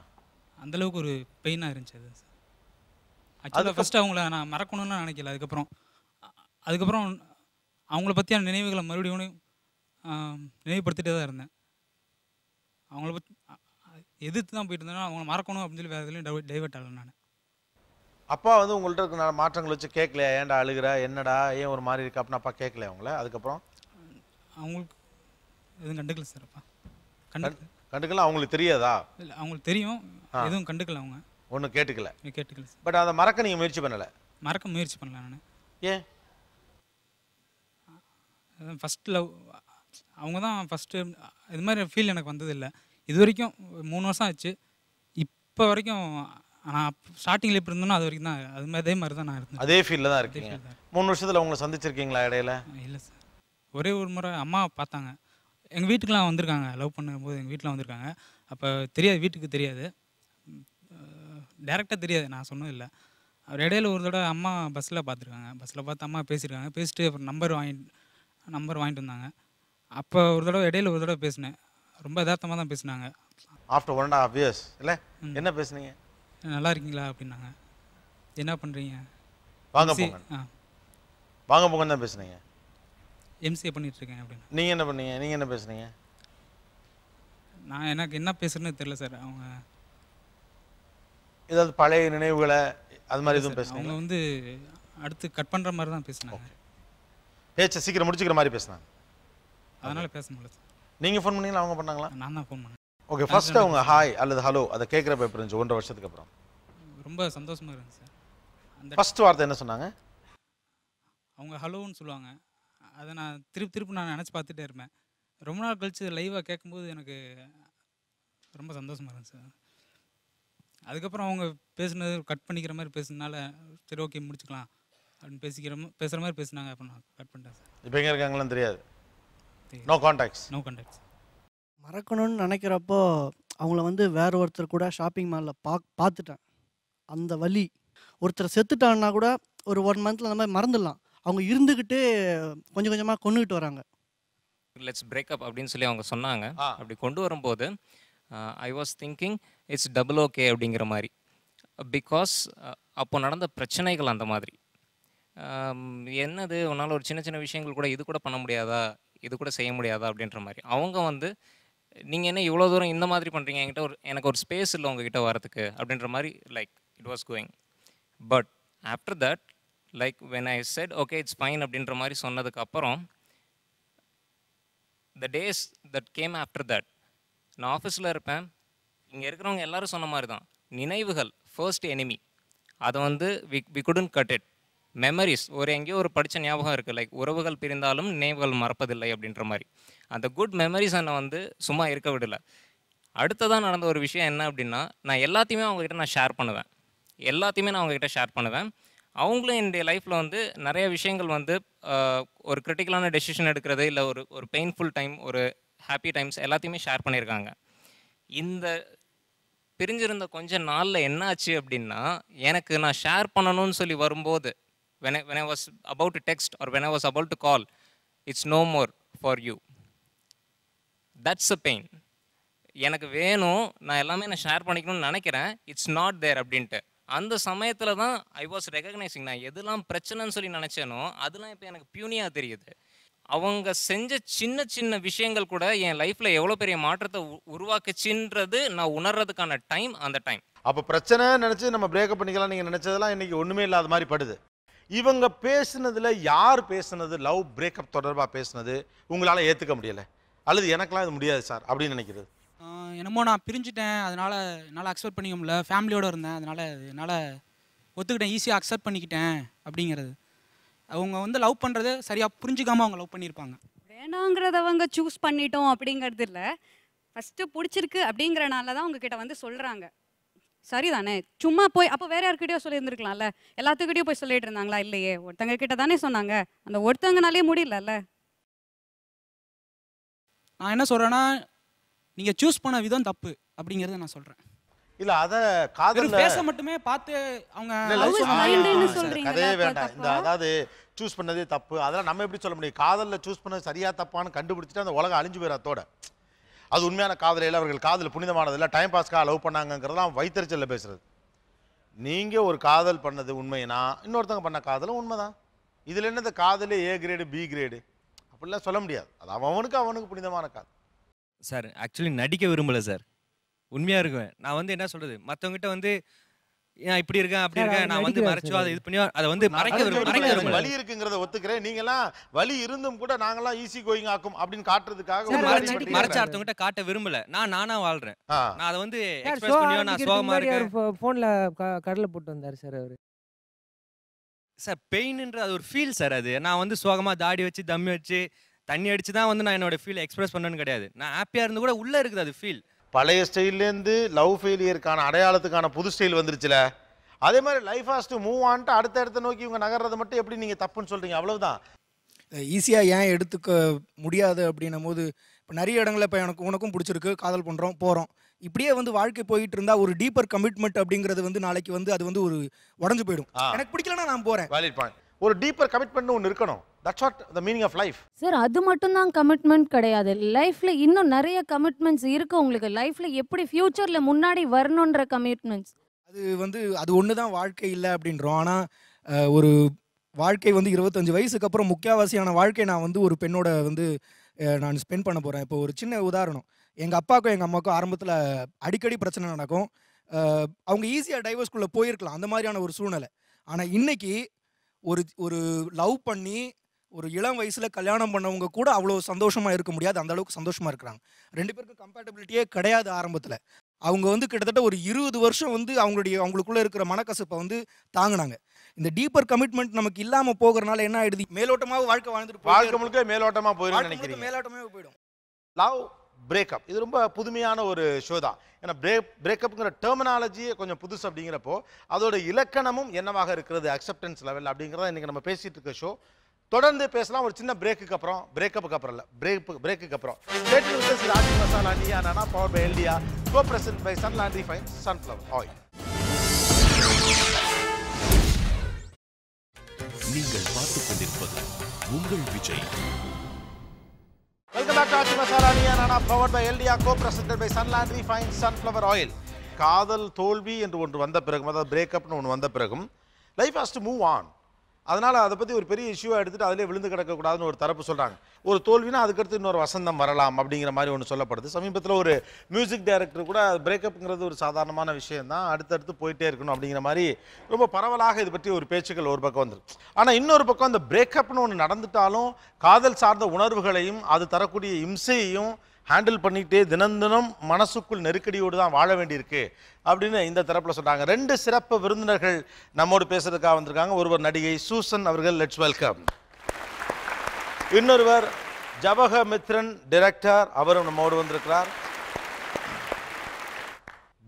அந்த அளவுக்கு ஒரு பெயினாக இருந்துச்சு அது ஆக்சுவலாக ஃபர்ஸ்ட் அவங்கள நான் மறக்கணும்னு நினைக்கல அதுக்கப்புறம் அதுக்கப்புறம் அவங்கள பற்றியான நினைவுகளை மறுபடியும் நினைவுபடுத்திட்டே தான் இருந்தேன் அவங்கள பத் எதிர்த்து தான் போயிட்டு இருந்தேன்னா அவங்கள மறக்கணும் அப்படின்னு சொல்லி வேறு எதுலையும் டைவெர்ட் ஆகலை நான் அப்பா வந்து உங்கள்கிட்ட இருக்க மாற்றங்கள் வச்சு கேட்கலையா ஏன்டா அழுகிற என்னடா ஏன் ஒரு மாதிரி இருக்கு அப்படின்னு அப்பா கேட்கலையா அவங்கள அதுக்கப்புறம் அவங்களுக்கு எதுவும் கண்டுக்கல சார் அப்பா கண்டுக்கல கண்டுக்கலாம் அவங்களுக்கு தெரியாதா இல்லை அவங்களுக்கு தெரியும் எதுவும் கண்டுக்கல அவங்க ஒன்றும் கேட்டுக்கல கேட்டுக்கல பட் அதை மறக்க நீங்கள் முயற்சி பண்ணலை மறக்க முயற்சி பண்ணல நான் ஏன் ஃபஸ்ட் லவ் அவங்க தான் ஃபஸ்ட்டு இது மாதிரி ஃபீல் எனக்கு வந்ததில்லை இது வரைக்கும் மூணு வருஷம் ஆச்சு இப்போ வரைக்கும் நான் ஸ்டார்டிங்கில் எப்படி இருந்தோம்னா அது வரைக்கும் தான் அது மாதிரி அதே மாதிரி தான் நான் இருந்தேன் அதே ஃபீலில் தான் இருக்கீங்க மூணு வருஷத்தில் உங்களை சந்திச்சிருக்கீங்களா இடையில இல்லை சார் ஒரே ஒரு முறை அம்மா பார்த்தாங்க எங்கள் வீட்டுக்கெலாம் வந்திருக்காங்க லவ் பண்ணும்போது எங்கள் வீட்டில் வந்திருக்காங்க அப்போ தெரியாது வீட்டுக்கு தெரியாது டேரெக்டாக தெரியாது நான் சொன்னதும் இல்லை அவர் இடையில ஒரு தடவை அம்மா பஸ்ஸில் பார்த்துருக்காங்க பஸ்ஸில் பார்த்து அம்மா பேசியிருக்காங்க பேசிட்டு அப்புறம் நம்பர் வாங்கிட்டு நம்பர் வாங்கிட்டு வந்தாங்க அப்போ ஒரு தடவை இடையில ஒரு தடவை பேசினேன் ரொம்ப யதார்த்தமாக தான் பேசினாங்க after one and half years இல்லை என்ன பேசுனீங்க நல்லா இருக்கீங்களா அப்படின்னாங்க என்ன பண்ணுறீங்க வாங்க போங்க வாங்க போங்க தான் பேசுனீங்க எம்சிஏ பண்ணிகிட்ருக்கேன் அப்படின்னு நீங்கள் என்ன பண்ணீங்க நீங்கள் என்ன பேசுனீங்க நான் எனக்கு என்ன பேசுறேன்னு தெரில சார் அவங்க ஏதாவது பழைய நினைவுகளை அது மாதிரி எதுவும் பேசுனாங்க அவங்க வந்து அடுத்து கட் பண்ணுற மாதிரி தான் பேசினாங்க பேச்சை சீக்கிரம் முடிச்சுக்கிற மாதிரி பேசுனாங்க அதனால் பேச முடியல சார் நீங்கள் ஃபோன் பண்ணீங்களா அவங்க பண்ணாங்களா நான் தான் ஃபோன் பண்ணேன் ஓகே ஃபர்ஸ்ட் அவங்க ஹாய் அல்லது ஹலோ அதை கேட்குறப்ப பேப்பர் இருந்துச்சு ஒன்றரை வருஷத்துக்கு அப்புறம் ரொம்ப சந்தோஷமாக இருந்துச்சு சார் அந்த ஃபஸ்ட் வார்த்தை என்ன சொன்னாங்க அவங்க ஹலோன்னு சொல்லுவாங்க அதை நான் திருப்பி திருப்பி நான் நினச்சி பார்த்துட்டே இருப்பேன் ரொம்ப நாள் கழித்து லைவாக கேட்கும்போது எனக்கு ரொம்ப சந்தோஷமாக இருந்துச்சு அதுக்கப்புறம் அவங்க பேசுனது கட் பண்ணிக்கிற மாதிரி பேசுனால சரி ஓகே முடிச்சுக்கலாம் அப்படின்னு பேசிக்கிற பேசுகிற மாதிரி பேசினாங்க அப்போ நான் கட் பண்ணிட்டேன் சார் இப்போ எங்கே இருக்காங்களும் தெரியாது நோ கான்டாக்ட்ஸ் நோ கான்டாக்ட்ஸ் மறக்கணும்னு நினைக்கிறப்போ அவங்கள வந்து வேற ஒருத்தர் கூட ஷாப்பிங் மாலில் பா பார்த்துட்டேன் அந்த வழி ஒருத்தர் செத்துட்டான்னா கூட ஒரு ஒன் மந்தில் மாதிரி மறந்துடலாம் அவங்க இருந்துக்கிட்டு கொஞ்சம் கொஞ்சமாக கொண்டுகிட்டு வராங்க லெட்ஸ் பிரேக்கப் அப்படின்னு சொல்லி அவங்க சொன்னாங்க அப்படி கொண்டு வரும்போது I was thinking it's double okay அப்படிங்கிற மாதிரி பிகாஸ் uh, அப்போ நடந்த பிரச்சனைகள் அந்த மாதிரி um, என்னது உன்னால் ஒரு சின்ன சின்ன விஷயங்கள் கூட இது கூட பண்ண முடியாதா இது கூட செய்ய முடியாதா அப்படின்ற மாதிரி அவங்க வந்து நீங்கள் என்ன இவ்வளோ தூரம் இந்த மாதிரி பண்ணுறீங்க என்கிட்ட ஒரு எனக்கு ஒரு ஸ்பேஸ் இல்லை உங்ககிட்ட வரத்துக்கு அப்படின்ற மாதிரி like it was going but after that like when I said okay it's fine அப்படின்ற மாதிரி சொன்னதுக்கப்புறம் the days that came after that நான் ஆஃபீஸில் இருப்பேன் இங்கே இருக்கிறவங்க எல்லோரும் சொன்ன மாதிரி தான் நினைவுகள் ஃபர்ஸ்ட் எனிமி அதை வந்து we we couldn't cut it memories ஒரு எங்கேயோ ஒரு படித்த ஞாபகம் இருக்குது லைக் உறவுகள் பிரிந்தாலும் நினைவுகள் மறப்பதில்லை அப்படின்ற மாதிரி அந்த குட் மெமரிஸ் என்னை வந்து சும்மா இருக்க விடலை அடுத்ததாக நடந்த ஒரு விஷயம் என்ன அப்படின்னா நான் எல்லாத்தையுமே அவங்ககிட்ட நான் ஷேர் பண்ணுவேன் எல்லாத்தையுமே நான் அவங்ககிட்ட ஷேர் பண்ணுவேன் அவங்களும் என்னுடைய லைஃப்பில் வந்து நிறைய விஷயங்கள் வந்து ஒரு கிரிட்டிக்கலான டெசிஷன் எடுக்கிறது இல்லை ஒரு ஒரு பெயின்ஃபுல் டைம் ஒரு ஹாப்பி டைம்ஸ் எல்லாத்தையுமே ஷேர் பண்ணியிருக்காங்க இந்த பிரிஞ்சிருந்த கொஞ்ச நாளில் என்ன ஆச்சு அப்படின்னா எனக்கு நான் ஷேர் பண்ணணும்னு சொல்லி வரும்போது when when I was about to text or when I was about to call it's no more for you that's a pain எனக்கு வேணும் நான் எல்லாமே நான் ஷேர் பண்ணிக்கணும்னு நினைக்கிறேன் இட்ஸ் நாட் தேர் அப்படின்ட்டு அந்த சமயத்தில் தான் ஐ வாஸ் ரெகக்னைசிங் நான் எதெல்லாம் பிரச்சனைன்னு சொல்லி நினச்சேனோ அதெல்லாம் இப்போ எனக்கு பியூனியாக தெரியுது அவங்க செஞ்ச சின்ன சின்ன விஷயங்கள் கூட என் லைஃப்பில் எவ்வளோ பெரிய மாற்றத்தை உருவாக்குச்சுன்றது நான் உணர்றதுக்கான டைம் அந்த டைம் அப்போ பிரச்சனை நினச்சி நம்ம பிரேக்கப் பண்ணிக்கலாம் நீங்கள் நினச்சதெல்லாம் இன்றைக்கி ஒன்றுமே இல்லாத மாதிரி படுது இவங்க பேசுனதில் யார் பேசுனது லவ் பிரேக்கப் தொடர்பாக பேசுனது உங்களால் ஏற்றுக்க முடியலை அல்லது எனக்கெலாம் இது முடியாது சார் அப்படின்னு நினைக்கிறது என்னமோ நான் பிரிஞ்சுட்டேன் அதனால் என்னால் அக்செப்ட் பண்ணிக்க முடியல ஃபேமிலியோடு இருந்தேன் அதனால் என்னால் ஒத்துக்கிட்டேன் ஈஸியாக அக்செப்ட் பண்ணிக்கிட்டேன் அப்படிங்கிறது அவங்க வந்து லவ் பண்ணுறது சரியாக புரிஞ்சுக்காமல் அவங்க லவ் பண்ணியிருப்பாங்க வேணாங்கிறதவங்க சூஸ் பண்ணிட்டோம் அப்படிங்கிறது இல்லை ஃபஸ்ட்டு பிடிச்சிருக்கு அப்படிங்கிறனால தான் உங்ககிட்ட வந்து சொல்கிறாங்க சரிதானே சும்மா போய் அப்போ வேற யார்கிட்டயோ சொல்லியிருந்துருக்கலாம்ல எல்லாத்துக்கிட்டையும் போய் சொல்லிட்டு இருந்தாங்களா இல்லையே ஒருத்தங்க கிட்ட தானே சொன்னாங்க அந்த ஒருத்தங்கனாலே முடியலல்ல நான் என்ன சொல்கிறேன்னா நீங்க சூஸ் பண்ண விதம் தப்பு அப்படிங்கறத நான் சொல்றேன் இல்ல அத காதல் பேச மட்டுமே பார்த்து அவங்க அதே வேண்டாம் இந்த அதாவது சூஸ் பண்ணதே தப்பு அதெல்லாம் நம்ம எப்படி சொல்ல முடியும் காதல்ல சூஸ் பண்ணது சரியா தப்பான்னு கண்டுபிடிச்சிட்டு அந்த உலகம் அழிஞ்சு போயிரு அது உண்மையான காதலையில் அவர்கள் காதல் புனிதமானது இல்லை டைம் பாஸ்க்காக லவ் பண்ணாங்கிறதெல்லாம் வைத்தறிச்சல பேசுறது நீங்க ஒரு காதல் பண்ணது உண்மைனா இன்னொருத்தவங்க பண்ண காதலும் உண்மைதான் இதுல என்னது காதல் ஏ கிரேடு பி கிரேடு அப்படிலாம் சொல்ல முடியாது அது அவனுக்கு அவனுக்கு புனிதமான காதல் சார் ஆக்சுவலி நடிக்க விரும்பலை சார் உண்மையாக இருக்குவேன் நான் வந்து என்ன சொல்கிறது மற்றவங்ககிட்ட வந்து ஏன் இப்படி இருக்கேன் அப்படி இருக்கேன் நான் வந்து மறைச்சோ அதை இது பண்ணியோ அதை வந்து மறைக்க மறைக்க வலி இருக்குங்கிறத ஒத்துக்கிறேன் நீங்க எல்லாம் வலி இருந்தும் கூட நாங்கெல்லாம் ஈஸி கோயிங் ஆக்கும் அப்படின்னு காட்டுறதுக்காக மறைச்சா அடுத்தவங்க காட்ட விரும்பல நான் நானா வாழ்றேன் நான் அதை வந்து எக்ஸ்பிரஸ் பண்ணியோ நான் சோகமா இருக்கேன் போன்ல கடலை போட்டு வந்தாரு சார் அவரு சார் பெயின்ன்ற அது ஒரு ஃபீல் சார் அது நான் வந்து சோகமா தாடி வச்சு தம்மி வச்சு தண்ணி அடித்து தான் வந்து நான் என்னோட ஃபீல் எக்ஸ்பிரஸ் பண்ணேன்னு கிடையாது நான் ஹாப்பியாக இருந்து கூட உள்ளே இருக்குது அது ஃபீல் பழைய ஸ்டைல்லேருந்து லவ் ஃபெயிலியருக்கான அடையாளத்துக்கான புது ஸ்டைல் வந்துருச்சுல அதே மாதிரி லைஃப் ஆஸ்ட்டு மூவ் ஆன்ட்டு அடுத்த இடத்த நோக்கி இவங்க நகர்றது மட்டும் எப்படி நீங்கள் தப்புன்னு சொல்கிறீங்க அவ்வளோதான் ஈஸியாக ஏன் எடுத்துக்க முடியாது அப்படின்னும் போது இப்போ நிறைய இடங்களில் இப்போ எனக்கு உனக்கும் பிடிச்சிருக்கு காதல் பண்ணுறோம் போகிறோம் இப்படியே வந்து வாழ்க்கை போயிட்டு இருந்தா ஒரு டீப்பர் கமிட்மெண்ட் அப்படிங்கிறது வந்து நாளைக்கு வந்து அது வந்து ஒரு உடஞ்சு போயிடும் எனக்கு பிடிக்கலன்னா நான் போகிறேன் ஒரு டீப்பர் கமிட்மெண்ட் ஒன்று இருக்கணும் that's what the meaning of life sir அது மட்டும் தான் கமிட்மெண்ட் கிடையாது லைஃப்ல இன்னும் நிறைய கமிட்மெண்ட்ஸ் இருக்கு உங்களுக்கு லைஃப்ல எப்படி ஃபியூச்சர்ல முன்னாடி வரணுன்ற கமிட்மெண்ட்ஸ் அது வந்து அது ஒன்று தான் வாழ்க்கை இல்லை அப்படின்றோம் ஆனால் ஒரு வாழ்க்கை வந்து இருபத்தஞ்சு வயசுக்கு அப்புறம் முக்கியவாசியான வாழ்க்கை நான் வந்து ஒரு பெண்ணோட வந்து நான் ஸ்பெண்ட் பண்ண போகிறேன் இப்போ ஒரு சின்ன உதாரணம் எங்கள் அப்பாவுக்கும் எங்கள் அம்மாவுக்கும் ஆரம்பத்தில் அடிக்கடி பிரச்சனை நடக்கும் அவங்க ஈஸியாக டைவர்ஸ்குள்ளே போயிருக்கலாம் அந்த மாதிரியான ஒரு சூழ்நிலை ஆனால் இன்றைக்கி ஒரு ஒரு லவ் பண்ணி ஒரு இளம் வயசில் கல்யாணம் பண்ணவங்க கூட அவ்வளோ சந்தோஷமாக இருக்க முடியாது அந்த அளவுக்கு சந்தோஷமாக இருக்கிறாங்க ரெண்டு பேருக்கும் கம்பேட்டபிலிட்டியே கிடையாது ஆரம்பத்தில் அவங்க வந்து கிட்டத்தட்ட ஒரு இருபது வருஷம் வந்து அவங்களுடைய அவங்களுக்குள்ளே இருக்கிற மனக்கசப்பை வந்து தாங்கினாங்க இந்த டீப்பர் கமிட்மெண்ட் நமக்கு இல்லாமல் போகிறனால என்ன ஆயிடுது மேலோட்டமாக வாழ்க்கை வாழ்ந்துட்டு வாழ்க்கை முழுக்க மேலோட்டமாக போயிடும் நினைக்கிறேன் மேலோட்டமாக போயிடும் லவ் பிரேக்கப் இது ரொம்ப புதுமையான ஒரு ஷோ தான் ஏன்னா பிரேக் பிரேக்கப்புங்கிற டெர்மினாலஜியே கொஞ்சம் புதுசு அப்படிங்கிறப்போ அதோட இலக்கணமும் என்னவாக இருக்கிறது அக்செப்டன்ஸ் லெவல் அப்படிங்கிறத இன்றைக்கி நம்ம பேசிகிட்டு இருக்க ஷோ தொடர்ந்து பேசலாம் ஒரு சின்ன பிரேக்குக்கு அப்புறம் பிரேக்கப்புக்கு அப்புறம் இல்லை பிரேக் பிரேக்குக்கு அப்புறம் state newses Raji masala Neeya Naana power by எல்டியா co present by Sun laundry fine sunflower oil நீங்கள் பார்த்துக் கொண்டிருப்பது உங்கள் Vijay welcome back Raji masala Neeya Naana power by எல்டியா co present by Sun laundry fine sunflower oil காதல் தோல்வி என்று ஒன்று வந்த பிறகும் அதாவது பிரேக்கப்னு ஒன்று வந்த பிறகும் லைஃப் ஹாஸ் மூவ் ஆன் அதனால் அதை பற்றி ஒரு பெரிய இஷ்யூவாக எடுத்துகிட்டு அதிலே விழுந்து கிடக்கக்கூடாதுன்னு ஒரு தரப்பு சொல்கிறாங்க ஒரு தோல்வினா அதுக்கடுத்து இன்னொரு வசந்தம் வரலாம் அப்படிங்கிற மாதிரி ஒன்று சொல்லப்படுது சமீபத்தில் ஒரு மியூசிக் டைரக்டர் கூட பிரேக்கப்புங்கிறது ஒரு சாதாரணமான விஷயம் தான் அடுத்தடுத்து போயிட்டே இருக்கணும் அப்படிங்கிற மாதிரி ரொம்ப பரவலாக இது பற்றி ஒரு பேச்சுக்கள் ஒரு பக்கம் வந்துருக்கு ஆனால் இன்னொரு பக்கம் அந்த பிரேக்கப்னு ஒன்று நடந்துட்டாலும் காதல் சார்ந்த உணர்வுகளையும் அது தரக்கூடிய இம்சையையும் ஹேண்டில் பண்ணிகிட்டே தினம் தினம் மனசுக்குள் நெருக்கடியோடு தான் வாழ வேண்டியிருக்கு அப்படின்னு இந்த தரப்பில் சொல்கிறாங்க ரெண்டு சிறப்பு விருந்தினர்கள் நம்மோடு பேசுறதுக்காக வந்திருக்காங்க ஒருவர் நடிகை சூசன் அவர்கள் லெட்ஸ் வெல்கம் இன்னொருவர் ஜவஹ மித்ரன் டிரெக்டர் அவரும் நம்மோடு வந்திருக்கிறார்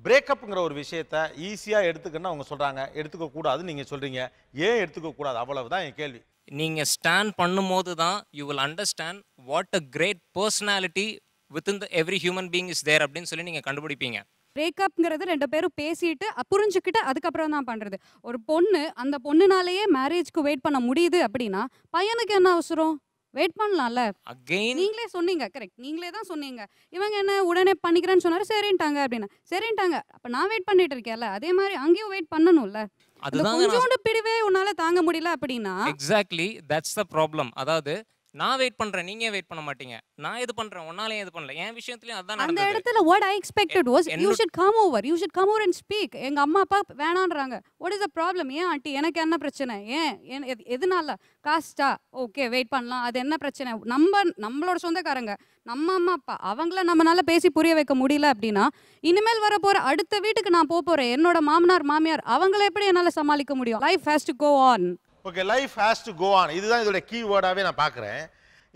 பிரேக்கப்புங்கிற ஒரு விஷயத்த ஈஸியாக எடுத்துக்கணும்னு அவங்க சொல்கிறாங்க எடுத்துக்க நீங்கள் சொல்கிறீங்க ஏன் எடுத்துக்க கூடாது அவ்வளவு தான் என் கேள்வி நீங்கள் ஸ்டாண்ட் பண்ணும்போது தான் you will understand what a great personality within every human being is there அப்படின்னு சொல்லி நீங்கள் கண்டுபிடிப்பீங்க பிரேக்கப்ங்கிறது ரெண்டு பேரும் பேசிட்டு புரிஞ்சுக்கிட்டு அதுக்கப்புறம் தான் பண்ணுறது ஒரு பொண்ணு அந்த பொண்ணுனாலேயே மேரேஜ்க்கு வெயிட் பண்ண முடியுது அப்படின்னா பையனுக்கு என்ன அவசரம் வெயிட் பண்ணலாம்ல அகைன் நீங்களே சொன்னீங்க கரெக்ட் நீங்களே தான் சொன்னீங்க இவங்க என்ன உடனே பண்ணிக்கிறேன்னு சொன்னாரு சரின்ட்டாங்க அப்படின்னா சரின்ட்டாங்க அப்ப நான் வெயிட் பண்ணிட்டு இருக்கேன்ல அதே மாதிரி அங்கேயும் வெயிட் பண்ணணும்ல அதுதான் கொஞ்சோண்டு பிடிவே உன்னால தாங்க முடியல அப்படின்னா எக்ஸாக்ட்லி தட்ஸ் த ப்ராப்ளம் அதாவது நான் வெயிட் பண்றேன் நீங்க வெயிட் பண்ண மாட்டீங்க நான் இது பண்றேன் உன்னாலே இது பண்ணல என் விஷயத்துலயும் அதான் அந்த இடத்துல what I expected was you should come over you should come over and speak எங்க அம்மா அப்பா வேணான்றாங்க வாட் இஸ் த ப்ராப்ளம் ஏன் ஆண்டி எனக்கு என்ன பிரச்சனை ஏன் எதனால காஸ்டா ஓகே வெயிட் பண்ணலாம் அது என்ன பிரச்சனை நம்ம நம்மளோட சொந்தக்காரங்க நம்ம அம்மா அப்பா அவங்கள நம்மளால பேசி புரிய வைக்க முடியல அப்படின்னா இனிமேல் வர போற அடுத்த வீட்டுக்கு நான் போக போறேன் என்னோட மாமனார் மாமியார் அவங்கள எப்படி என்னால சமாளிக்க முடியும் life has to go on okay life has to go on இதுதான் இதோட கீவேர்டாகவே நான் பார்க்குறேன்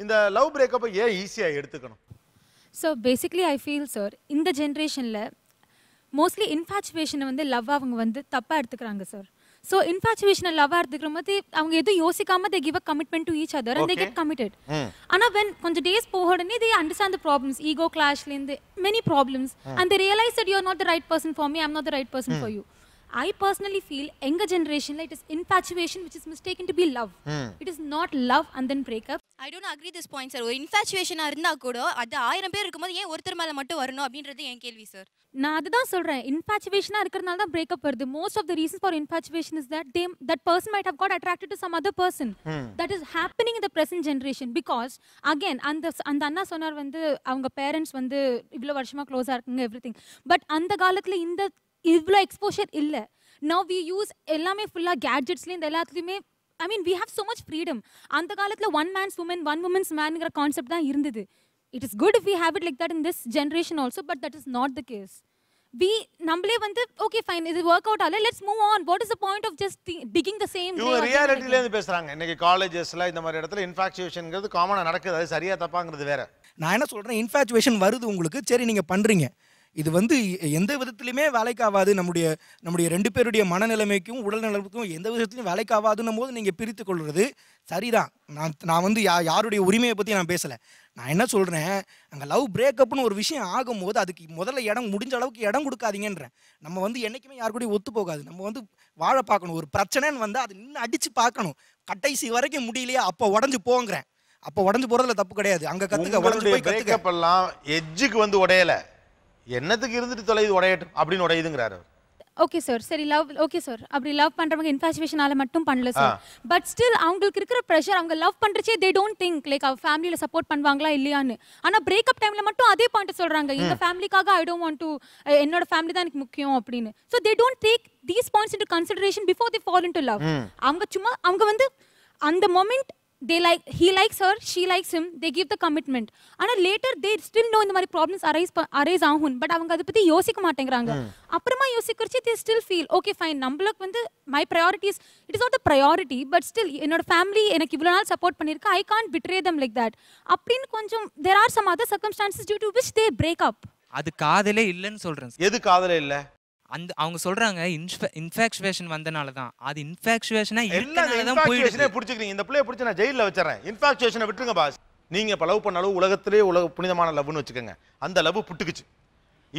இந்த லவ் பிரேக்கப்பை ஏன் ஈஸியாக எடுத்துக்கணும் so basically I feel sir இந்த ஜென்ரேஷனில் மோஸ்ட்லி இன்ஃபேச்சுவேஷனை வந்து லவ் அவங்க வந்து தப்பாக எடுத்துக்கிறாங்க சார் ஸோ இன்ஃபேச்சுவேஷனை லவ்வாக எடுத்துக்கிற போது அவங்க எதுவும் யோசிக்காம they give a commitment to each other and they get committed ஆனால் வென் கொஞ்சம் டேஸ் போக உடனே they understand the problems ego கிளாஷ்லேருந்து many problems and they realise that you are not the right person for me I'm not the right person for you I personally feel எங்க ஜென்ரேஷன்ல it is is which is mistake mistaken be love love. Mm. It is not love and I don't agree this point sir ஒரு இன்ஃபேச்சுவேஷனாக இருந்தா கூட அது ஆயிரம் பேர் இருக்கும்போது ஏன் ஒருத்தர் மேலே மட்டும் வரணும் அப்படின்றது என் கேள்வி சார் நான் அதுதான் சொல்றேன் இன்ஃபேச்சுவேஷனாக இருக்கிறதுனால தான் பிரேக்கப் வருது most of the reason for infatuation is that they that person might have got attracted to some other person that is happening இந்த பிரசன்ட் ஜென்ரேஷன் பிகாஸ் அகேன் அந்த அந்த அண்ணா சொன்னார் வந்து அவங்க பேரண்ட்ஸ் வந்து இவ்வளவு வருஷமா க்ளோஸாக இருக்குங்க எவ்ரி திங் பட் அந்த காலத்துல இந்த இவ்வளோ எக்ஸ்போஷர் இல்லை நவ் வி யூஸ் எல்லாமே ஃபுல்லாக கேட்ஜெட்ஸ்லேயும் இந்த எல்லாத்துலேயுமே I mean we have so much freedom அந்த காலத்தில் one man's woman one woman's மேனுங்கிற கான்செப்ட் தான் இருந்தது it is good if we have it like that in this generation also but that is not the case we நம்மளே வந்து okay fine இது work out ஆகல let's move on what is the point of just digging the same இவங்க ரியாலிட்டில இருந்து பேசுறாங்க இன்னைக்கு காலேजेसல இந்த மாதிரி இடத்துல இன்ஃபாக்சுவேஷன்ங்கிறது காமனா நடக்குது அது சரியா தப்பாங்கிறது வேற நான் என்ன சொல்றேன் இன்ஃபாக்சுவேஷன் வருது உங்களுக்கு சரி நீங்க பண்றீங்க இது வந்து எந்த விதத்துலையுமே ஆகாது நம்முடைய நம்முடைய ரெண்டு பேருடைய மனநிலைமைக்கும் உடல் நிலைமைக்கும் எந்த விதத்துலையும் வேலைக்காவாதுன்னும் போது நீங்கள் பிரித்து கொள்வது சரிதான் நான் நான் வந்து யா யாருடைய உரிமையை பற்றி நான் பேசலை நான் என்ன சொல்கிறேன் அங்கே லவ் பிரேக்கப்னு ஒரு விஷயம் ஆகும்போது அதுக்கு முதல்ல இடம் முடிஞ்ச அளவுக்கு இடம் கொடுக்காதீங்கன்றேன் நம்ம வந்து என்றைக்குமே யாரு கூடயும் ஒத்து போகாது நம்ம வந்து வாழ பார்க்கணும் ஒரு பிரச்சனைன்னு வந்து அது நின்று அடித்து பார்க்கணும் கடைசி வரைக்கும் முடியலையே அப்போ உடஞ்சி போங்கிறேன் அப்போ உடஞ்சு போகிறதுல தப்பு கிடையாது அங்கே கற்றுக்க உடஞ்சு போய் கற்றுக்கப்பெல்லாம் எஜ்ஜுக்கு வந்து உடையலை என்னத்துக்கு இருந்துட்டு தொலைது உடையட்டும் அப்படின்னு உடையுதுங்கிறாரு ஓகே சார் சரி லவ் ஓகே சார் அப்படி லவ் பண்றவங்க இன்ஃபாச்சுவேஷனால மட்டும் பண்ணல சார் பட் ஸ்டில் அவங்களுக்கு இருக்கிற ப்ரெஷர் அவங்க லவ் பண்றச்சே தே டோன்ட் திங்க் லைக் அவ ஃபேமிலியில சப்போர்ட் பண்ணுவாங்களா இல்லையான்னு ஆனா பிரேக்அப் டைம்ல மட்டும் அதே பாயிண்ட் சொல்றாங்க எங்க ஃபேமிலிக்காக ஐ டோன்ட் வாண்ட் டு என்னோட ஃபேமிலி தான் எனக்கு முக்கியம் அப்படின்னு so they don't take these points into consideration before they fall in to love அவங்க சும்மா அவங்க வந்து அந்த moment they like he likes her she likes him they give the commitment ஆனா later they still know இந்த மாதிரி problems arise arise ஆகும் but அவங்க அதை பத்தி யோசிக்க மாட்டேங்கிறாங்க அப்புறமா யோசிக்கிறச்சு they still feel okay fine நம்மளுக்கு வந்து my priorities it is not a priority but still என்னோட ஃபேமிலி எனக்கு இவ்வளோ நாள் சப்போர்ட் பண்ணிருக்கு I can't betray them like that அப்படின்னு கொஞ்சம் there are some other circumstances due to which they break up அது காதலே இல்லைன்னு சொல்றேன் எது காதலே இல்லை அந்த அவங்க சொல்றாங்க இன்ஃபாக்சுவேஷன் வந்தனால தான் அது இன்ஃபாக்சுவேஷனா இருக்கனால தான் போயிடுச்சு புடிச்சுக்கிறீங்க இந்த பிள்ளைய புடிச்சு நான் ஜெயில்ல வச்சறேன் இன்ஃபாக்சுவேஷனை விட்டுருங்க பாஸ் நீங்க இப்ப லவ் பண்ணாலும் உலகத்திலே உலக புனிதமான லவ்னு வச்சுக்கோங்க அந்த லவ் புட்டுக்குச்சு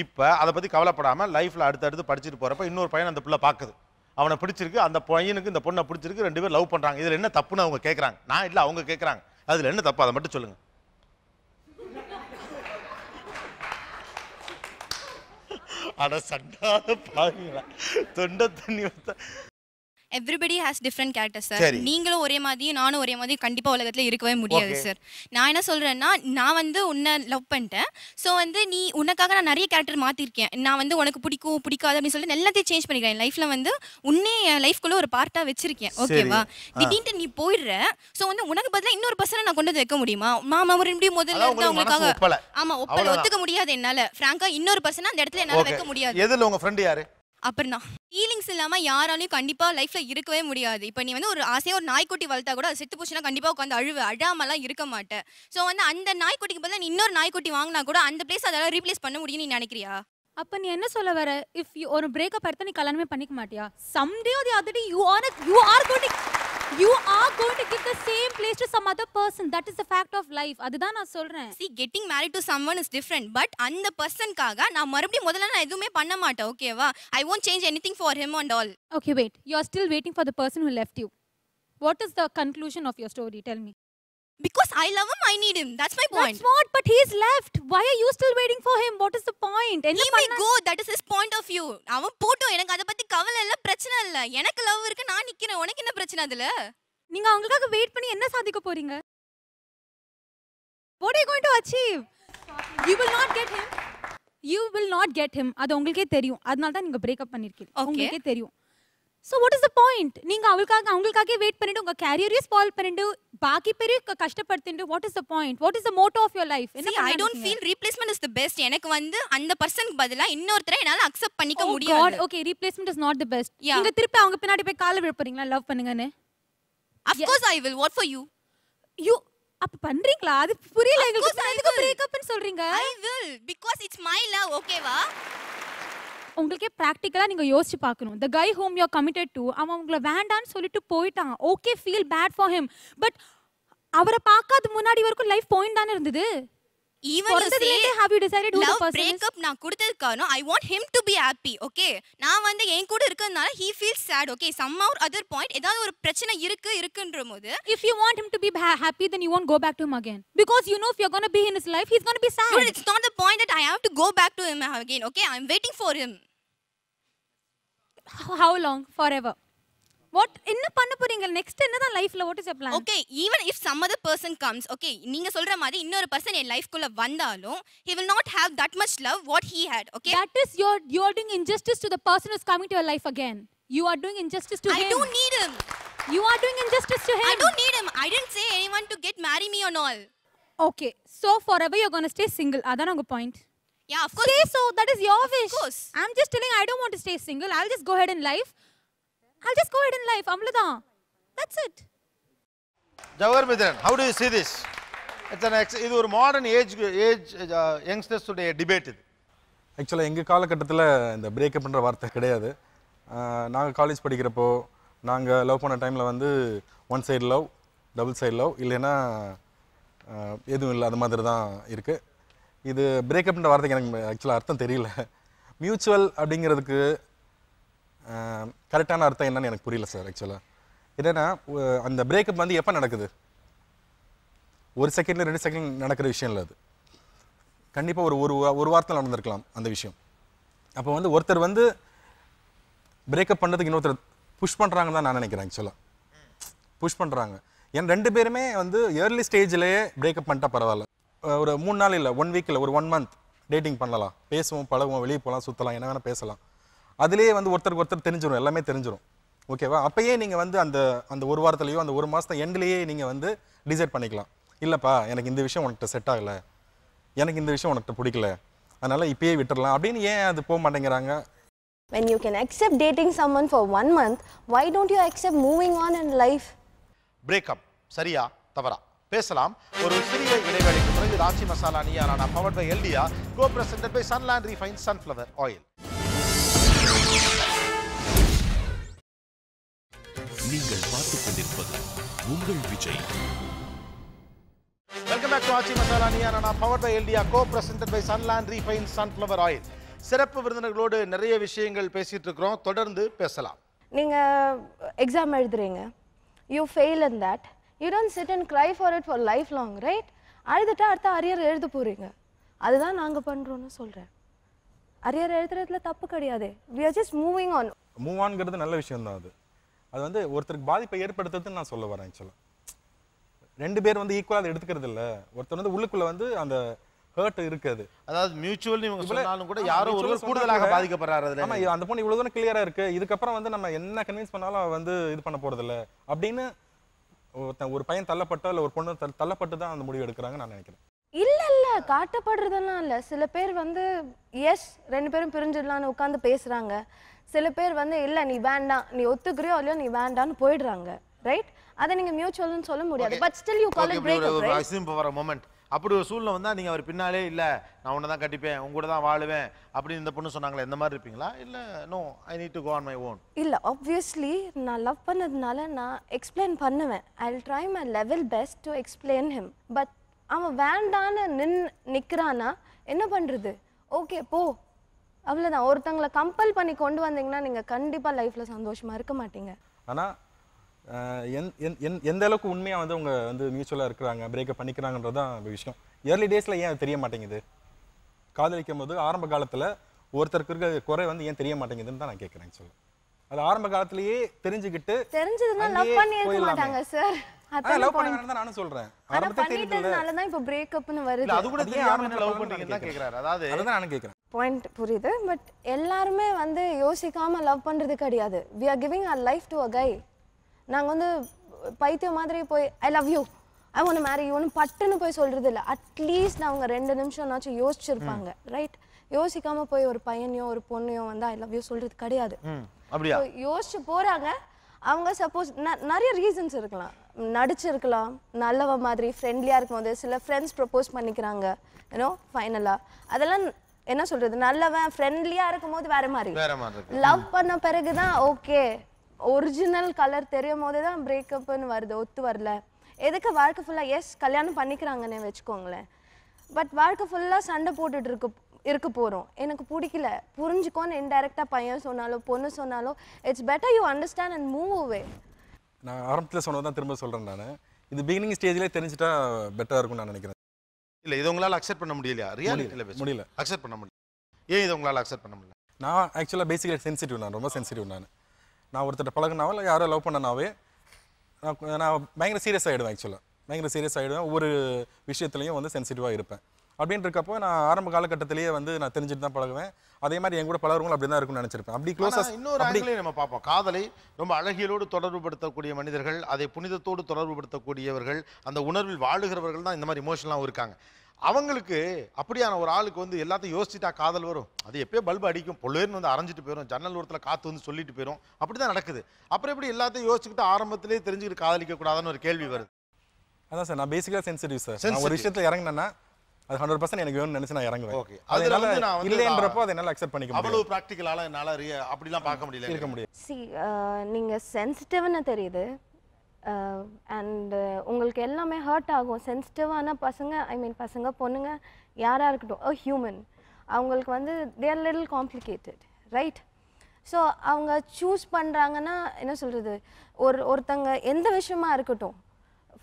இப்போ அதை கவலைப்படாம கவலைப்படாமல் அடுத்து அடுத்து படிச்சுட்டு போறப்ப இன்னொரு பையன் அந்த புள்ள பார்க்குது அவனை பிடிச்சிருக்கு அந்த பையனுக்கு இந்த பொண்ணை பிடிச்சிருக்கு ரெண்டு பேரும் லவ் பண்ணுறாங்க இதில் என்ன தப்புன்னு அவங்க கேட்குறாங்க நான் இல்லை அவங்க கேட்குறாங்க அதில் என்ன தப்பு அதை மட்டும் சொல்லுங்க அட சண்டாத பாருங்களா தொண்டை தண்ணி everybody has different character sir நீங்களும் ஒரே மாதிரியும் நானும் ஒரே மாதிரியும் கண்டிப்பாக உலகத்தில் இருக்கவே முடியாது சார் நான் என்ன சொல்கிறேன்னா நான் வந்து உன்னை லவ் பண்ணிட்டேன் ஸோ வந்து நீ உனக்காக நான் நிறைய கேரக்டர் மாற்றிருக்கேன் நான் வந்து உனக்கு பிடிக்கும் பிடிக்காது அப்படின்னு சொல்லிட்டு எல்லாத்தையும் சேஞ்ச் பண்ணிக்கிறேன் லைஃப்பில் வந்து உன்னே என் லைஃப்குள்ளே ஒரு பார்ட்டாக வச்சிருக்கேன் ஓகேவா திடீர்னு நீ போயிடுற ஸோ வந்து உனக்கு பதிலாக இன்னொரு பர்சனை நான் கொண்டு வந்து வைக்க முடியுமா மாமா ஒரு மறுபடியும் முதல்ல இருந்து அவங்களுக்காக ஆமாம் ஒப்பல ஒத்துக்க முடியாது என்னால் ஃப்ராங்காக இன்னொரு பர்சனை அந்த இடத்துல என்னால் வைக்க முடியாது எதில் உங்கள் ஃப்ரெண்டு யாரு அப்புறம் ஃபீலிங்ஸ் இல்லாமல் யாராலையும் கண்டிப்பாக லைஃப்பில் இருக்கவே முடியாது இப்போ நீ வந்து ஒரு ஆசையாக ஒரு நாய்க்குட்டி வளர்த்தா கூட அது செத்து போச்சுன்னா கண்டிப்பாக உட்காந்து அழுவு அழாமலாம் இருக்க மாட்டேன் ஸோ வந்து அந்த நாய்க்குட்டிக்கு பதிலாக நீ இன்னொரு நாய்க்குட்டி வாங்கினா கூட அந்த பிளேஸ் அதெல்லாம் ரீப்ளேஸ் பண்ண முடியும் நீ நினைக்கிறியா அப்போ நீ என்ன சொல்ல வர இஃப் ஒரு பிரேக்கப் எடுத்து நீ கல்யாணமே பண்ணிக்க மாட்டியா சம்டே அது அதடி you are you are coating you are going to give the same place to some other person that is the fact of life அதுதான் நான் சொல்றேன் see getting married to someone is different but அந்த பர்சன்காக நான் மறுபடியும் முதல்ல நான் எதுவுமே பண்ண மாட்டேன் ஓகேவா i won't change anything for him and all okay wait you are still waiting for the person who left you what is the conclusion of your story tell me Because I love him, I need him. That's my point. That's what, but he's left. Why are you still waiting for him? What is the point? He may go. That is his point of view. அவன் போட்டோம் எனக்கு அதை பத்தி கவலை இல்ல பிரச்சனை இல்ல எனக்கு லவ் இருக்கு நான் நிக்கிறேன் உனக்கு என்ன பிரச்சனை அதுல நீங்க அவங்களுக்காக வெயிட் பண்ணி என்ன சாதிக்க போறீங்க what are you going to achieve you will not get him you will not get him அது உங்களுக்கே தெரியும் அதனால தான் நீங்க பிரேக்அப் பண்ணிருக்கீங்க உங்களுக்கே தெரியும் so what is the point நீங்கள் அவளுக்காக அவங்களுக்காக வெயிட் பண்ணிட்டு உங்கள் கேரியரே ஸ்பாயில் பண்ணிட்டு பாக்கி பேரையும் கஷ்டப்படுத்திட்டு what is the point what is the motto of your life என்ன I don't feel replacement is the best எனக்கு வந்து அந்த பர்சனுக்கு பதிலாக இன்னொருத்தரை என்னால் அக்செப்ட் பண்ணிக்க oh முடியாது okay replacement is not the best எங்க திருப்பி அவங்க பின்னாடி போய் காலை விழுப்புறீங்களா லவ் பண்ணுங்கன்னு of course I will wait for you you அப்ப பண்றீங்களா அது புரியல எங்களுக்கு பிரேக்கப்னு சொல்றீங்க I will because it's my love ஓகேவா உங்களுக்கே ப்ராக்டிக்கலாக நீங்கள் யோசிச்சு பார்க்கணும் the guy whom you are committed to அவன் உங்களை வேண்டான்னு சொல்லிட்டு போயிட்டான் okay feel bad for him but அவரை பார்க்காத முன்னாடி வரைக்கும் லைஃப் போயின்னு தானே இருந்தது ஈவன் நான் ஓகே நான் வந்து என் கூட இருக்கிறதுனால feel okay some other point ஏதாவது ஒரு பிரச்சனை இருக்கு இருக்குன்ற போது if you happy because life is point okay am waiting long what என்ன பண்ண போறீங்க நெக்ஸ்ட் என்னதான் லைஃப்ல what is your plan okay even if some other person comes okay நீங்க சொல்ற person in life என் லைஃப்க்குள்ள வந்தாலும் he will not have that much love what he had okay that is your you are doing injustice to the person who's coming to your life again you are doing injustice to I him I don't need him you are doing injustice to him I don't need him I didn't say anyone to get marry me or all okay so forever you're going to stay single அதான் உங்க point. Yeah, of course. Stay so. That is your wish. Of course. I'm just telling I don't want to stay single. I'll just go ahead in life. I'll just go ahead in life. Amladan. That's it. Jawar Midran, how do you see this? It's an இது ஒரு modern age age youngsters யங்ஸ்டர்ஸுடைய debate இது ஆக்சுவலாக எங்கள் காலகட்டத்தில் இந்த பிரேக்கப்ன்ற வார்த்தை கிடையாது நாங்கள் காலேஜ் படிக்கிறப்போ நாங்கள் லவ் பண்ண டைமில் வந்து one side love double side love இல்லைன்னா எதுவும் இல்லை அது மாதிரி தான் இருக்குது இது பிரேக்கப்ன்ற வார்த்தைக்கு எனக்கு ஆக்சுவலாக அர்த்தம் தெரியல மியூச்சுவல் அப்படிங்கிறதுக்கு கரெக்டான அர்த்தம் என்னன்னு எனக்கு புரியல சார் ஆக்சுவலாக என்னென்னா அந்த பிரேக்கப் வந்து எப்போ நடக்குது ஒரு செகண்ட்ல ரெண்டு செகண்ட் நடக்கிற விஷயம் இல்லை அது கண்டிப்பாக ஒரு ஒரு ஒரு வாரத்தில் நடந்திருக்கலாம் அந்த விஷயம் அப்போ வந்து ஒருத்தர் வந்து பிரேக்கப் பண்ணுறதுக்கு இன்னொருத்தர் புஷ் பண்ணுறாங்கன்னு தான் நான் நினைக்கிறேன் ஆக்சுவலாக புஷ் பண்ணுறாங்க ஏன் ரெண்டு பேருமே வந்து ஏர்லி ஸ்டேஜ்லேயே பிரேக்கப் பண்ணிட்டா பரவாயில்ல ஒரு மூணு நாள் இல்லை ஒன் வீக்கில் ஒரு ஒன் மந்த் டேட்டிங் பண்ணலாம் பேசுவோம் பழகுவோம் வெளியே போகலாம் சுற்றலாம் என்ன வேணால் பேசலாம் அதுலேயே வந்து ஒருத்தருக்கு ஒருத்தர் தெரிஞ்சிடும் எல்லாமே தெரிஞ்சிடும் ஓகேவா அப்போயே நீங்கள் வந்து அந்த அந்த ஒரு வாரத்துலேயோ அந்த ஒரு மாதம் எண்ட்லேயே நீங்கள் வந்து டிசைட் பண்ணிக்கலாம் இல்லைப்பா எனக்கு இந்த விஷயம் உனக்கு செட் ஆகலை எனக்கு இந்த விஷயம் உனக்கு பிடிக்கல அதனால் இப்பயே விட்டுடலாம் அப்படின்னு ஏன் அது போக மாட்டேங்கிறாங்க When you can accept dating someone for one month, why don't you accept moving on in life? Breakup. சரியா தவறா பேசலாம் ஒரு சிறிய இடைவேளைக்கு பிறகு ராஜி மசாலா நியாரானா பவர் பை எல்டியா co presented by Sunland refine sunflower oil நீங்கள் பார்த்துக் கொண்டிருப்பது உங்கள் விஜய் வெல்கம் பேக் மசாலா நியானா பவர் பை எல்டியா co presented by Sunland refine sunflower oil சிறப்பு விருந்தினர்களோடு நிறைய விஷயங்கள் பேசிட்டு இருக்கிறோம் தொடர்ந்து பேசலாம் நீங்கள் எக்ஸாம் எழுதுறீங்க you fail in that you don't sit and cry for it for life long right அழுதுட்டா அடுத்த அரியர் எழுத போகிறீங்க அதுதான் நாங்கள் பண்ணுறோன்னு சொல்கிறேன் அரியர் எழுதுறதுல தப்பு கிடையாது we are just moving on move ஆன்ங்கிறது நல்ல விஷயம் தான் அது அது வந்து ஒருத்தருக்கு பாதிப்பை ஏற்படுத்துறதுன்னு நான் சொல்ல வரேன் ஆக்சுவலாக ரெண்டு பேர் வந்து ஈக்குவலாக அதை எடுத்துக்கிறது இல்லை ஒருத்தர் வந்து உள்ளுக்குள்ளே வந்து அந்த ஹர்ட் இருக்குது அதாவது மியூச்சுவல் இவங்க சொன்னாலும் கூட யாரோ ஒருவர் கூடுதலாக பாதிக்கப்படுறாரு அதுல ஆமா அந்த பொண்ணு இவ்வளவு தூரம் கிளியராக இருக்கு இதுக்கப்புறம் வந்து நம்ம என்ன கன்வின்ஸ் பண்ணாலும் வந்து இது பண்ண போறது இல்லை அப்படின்னு ஒரு பையன் தள்ளப்பட்டோ இல்ல ஒரு பொண்ணு தள்ளப்பட்டு தான் அந்த முடிவு எடுக்கிறாங்கன்னு நான் நினைக்கிறேன் இல்ல இல்ல காட்டப்படுறதெல்லாம் இல்ல சில பேர் வந்து எஸ் ரெண்டு பேரும் பிரிஞ்சிடலான்னு உட்காந்து பேசுறாங்க சில பேர் வந்து இல்லை நீ வேண்டாம் நீ ஒத்துக்கிறியோ இல்லையோ நீ வேண்டாம்னு போயிடுறாங்க ரைட் அதை நீங்க மியூச்சுவல்னு சொல்ல முடியாது but still you call it break up அசிம் மொமெண்ட் அப்படி ஒரு சூழ்நிலை வந்தா நீங்க அவர் பின்னாலே இல்லை நான் உன்னை தான் கட்டிப்பேன் உங்க கூட தான் வாழுவேன் அப்படின்னு இந்த பொண்ணு சொன்னாங்களே இந்த மாதிரி இருப்பீங்களா இல்லை no I need to go on my own இல்லை ஆப்வியஸ்லி நான் லவ் பண்ணதுனால நான் எக்ஸ்பிளைன் பண்ணுவேன் I will try my level best to explain him பட் அவன் வேண்டான்னு நின் நிக்கிறானா என்ன பண்றது ஓகே போ அவ்வளோதான் ஒருத்தங்களை கம்பல் பண்ணி கொண்டு வந்தீங்கன்னா நீங்கள் கண்டிப்பாக லைஃப்பில் சந்தோஷமாக இருக்க மாட்டீங்க ஆனால் எந்த அளவுக்கு உண்மையாக வந்து அவங்க வந்து மியூச்சுவலாக இருக்கிறாங்க பிரேக்கப் பண்ணிக்கிறாங்கன்றது தான் விஷயம் ஏர்லி டேஸில் ஏன் தெரிய மாட்டேங்குது காதலிக்கும் போது ஆரம்ப காலத்தில் ஒருத்தருக்கு இருக்க குறை வந்து ஏன் தெரிய மாட்டேங்குதுன்னு தான் நான் கேட்குறேன் சொல்லு அது ஆரம்ப காலத்திலேயே தெரிஞ்சுக்கிட்டு தெரிஞ்சதுன்னா லவ் மாட்டாங்க சார் நானும் சொல்றேன் வருது அது கூட அதாவது அதுதான் பாயிண்ட் புரியுது பட் எல்லாருமே வந்து யோசிக்காமல் லவ் பண்ணுறது கிடையாது we are giving our life to a guy நாங்கள் வந்து பைத்தியம் மாதிரி போய் ஐ லவ் யூ ஐ ஒன்று மேரி ஒன்று பட்டுன்னு போய் சொல்கிறது இல்லை அட்லீஸ்ட் அவங்க ரெண்டு நிமிஷம்னாச்சும் யோசிச்சிருப்பாங்க ரைட் யோசிக்காமல் போய் ஒரு பையனையோ ஒரு பொண்ணையோ வந்து ஐ லவ் யூ சொல்கிறது கிடையாது யோசிச்சு போகிறாங்க அவங்க சப்போஸ் நிறைய ரீசன்ஸ் இருக்கலாம் நடிச்சிருக்கலாம் நல்லவ மாதிரி ஃப்ரெண்ட்லியாக இருக்கும் போது சில ஃப்ரெண்ட்ஸ் ப்ரப்போஸ் பண்ணிக்கிறாங்க ஏன்னோ ஃபைனலாக அதெல்லாம் என்ன சொல்றது நல்லவன் ஃப்ரெண்ட்லியா இருக்கும்போது வேற மாதிரி வேற மாதிரி லவ் பண்ண பிறகு தான் ஓகே ஒரிஜினல் கலர் தெரியும் போது தான் பிரேக்கப்னு வருது ஒத்து வரல எதுக்கு வாழ்க்கை ஃபுல்லாக எஸ் கல்யாணம் பண்ணிக்கிறாங்கன்னு வச்சுக்கோங்களேன் பட் வாழ்க்கை ஃபுல்லாக சண்டை போட்டுட்டு இருக்கு இருக்க போகிறோம் எனக்கு பிடிக்கல புரிஞ்சுக்கோன்னு இன்டெரக்டாக பையன் சொன்னாலோ பொண்ணு சொன்னாலோ it's better you understand and move away நான் ஆரம்பத்தில் சொன்னது தான் திரும்ப சொல்கிறேன் நான் இது பிகினிங் ஸ்டேஜ்லேயே தெரிஞ்சுட்டா பெட்டராக இருக்கும்னு நான் நினைக்கிறேன் இல்லை இது உங்களால் அக்செப்ட் பண்ண முடியலையா ரியாலிட்டியில் முடியல அக்செப்ட் பண்ண முடியல ஏன் இது உங்களால் அக்செப்ட் பண்ண முடியல நான் ஆக்சுவலாக பேசிக்கலாக சென்சிட்டிவ் நான் ரொம்ப சென்சிட்டிவ் நான் நான் ஒருத்தர் பழகினாவோ இல்லை யாரோ லவ் பண்ணனாவே நான் நான் பயங்கர சீரியஸ் ஆகிடுவேன் ஆக்சுவலாக பயங்கர சீரியஸ் ஆகிடுவேன் ஒவ்வொரு விஷயத்துலையும் வந்து சென்சிட்டிவாக இருப்பேன் அப்படின்னு இருக்கப்போ நான் ஆரம்ப காலகட்டத்திலேயே வந்து நான் தெரிஞ்சுட்டு தான் பழகுவேன் அதே மாதிரி என் கூட பலவர்களும் அப்படி தான் இருக்கும்னு நினைச்சிருப்பேன் அப்படி க்ளோஸ் இன்னொரு நம்ம பார்ப்போம் காதலை ரொம்ப அழகியலோடு தொடர்புபடுத்தக்கூடிய மனிதர்கள் அதை புனிதத்தோடு படுத்தக்கூடியவர்கள் அந்த உணர்வில் வாழுகிறவர்கள் தான் இந்த மாதிரி இமோஷனலாகவும் இருக்காங்க அவங்களுக்கு அப்படியான ஒரு ஆளுக்கு வந்து எல்லாத்தையும் யோசிச்சுட்டா காதல் வரும் அது எப்பயோ பல்பு அடிக்கும் பொல்லுன்னு வந்து அரைஞ்சிட்டு போயிடும் ஜன்னல் ஓரத்தில் காற்று வந்து சொல்லிட்டு போயிடும் அப்படி தான் நடக்குது அப்புறம் எப்படி எல்லாத்தையும் யோசிச்சுக்கிட்டு ஆரம்பத்திலே தெரிஞ்சுக்கிட்டு காதலிக்க கூடாதுன்னு ஒரு கேள்வி வருது அதான் சார் நான் பேசிக்காக சென்சிட்டிவ் சார் ஒரு விஷயத்தில் இறங்கினேன்னா அது ஹண்ட்ரட் பர்சன்ட் எனக்கு வேணும்னு நினைச்சு நான் இறங்குவேன் ஓகே அதனால நான் இல்லைன்றப்போ அதை என்னால் அக்செப்ட் பண்ணிக்க ப்ராக்டிக்கலால என்னால் அப்படிலாம் பார்க்க முடியல இருக்க முடியும் சி uh, நீங்கள் சென்சிட்டிவ்னு தெரியுது அண்ட் uh, uh, உங்களுக்கு எல்லாமே ஹர்ட் ஆகும் சென்சிட்டிவான பசங்க ஐ மீன் பசங்க பொண்ணுங்க யாராக இருக்கட்டும் ஓ ஹியூமன் அவங்களுக்கு வந்து their little complicated right so அவங்க சூஸ் பண்ணுறாங்கன்னா என்ன சொல்கிறது ஒரு ஒருத்தங்க எந்த விஷயமா இருக்கட்டும்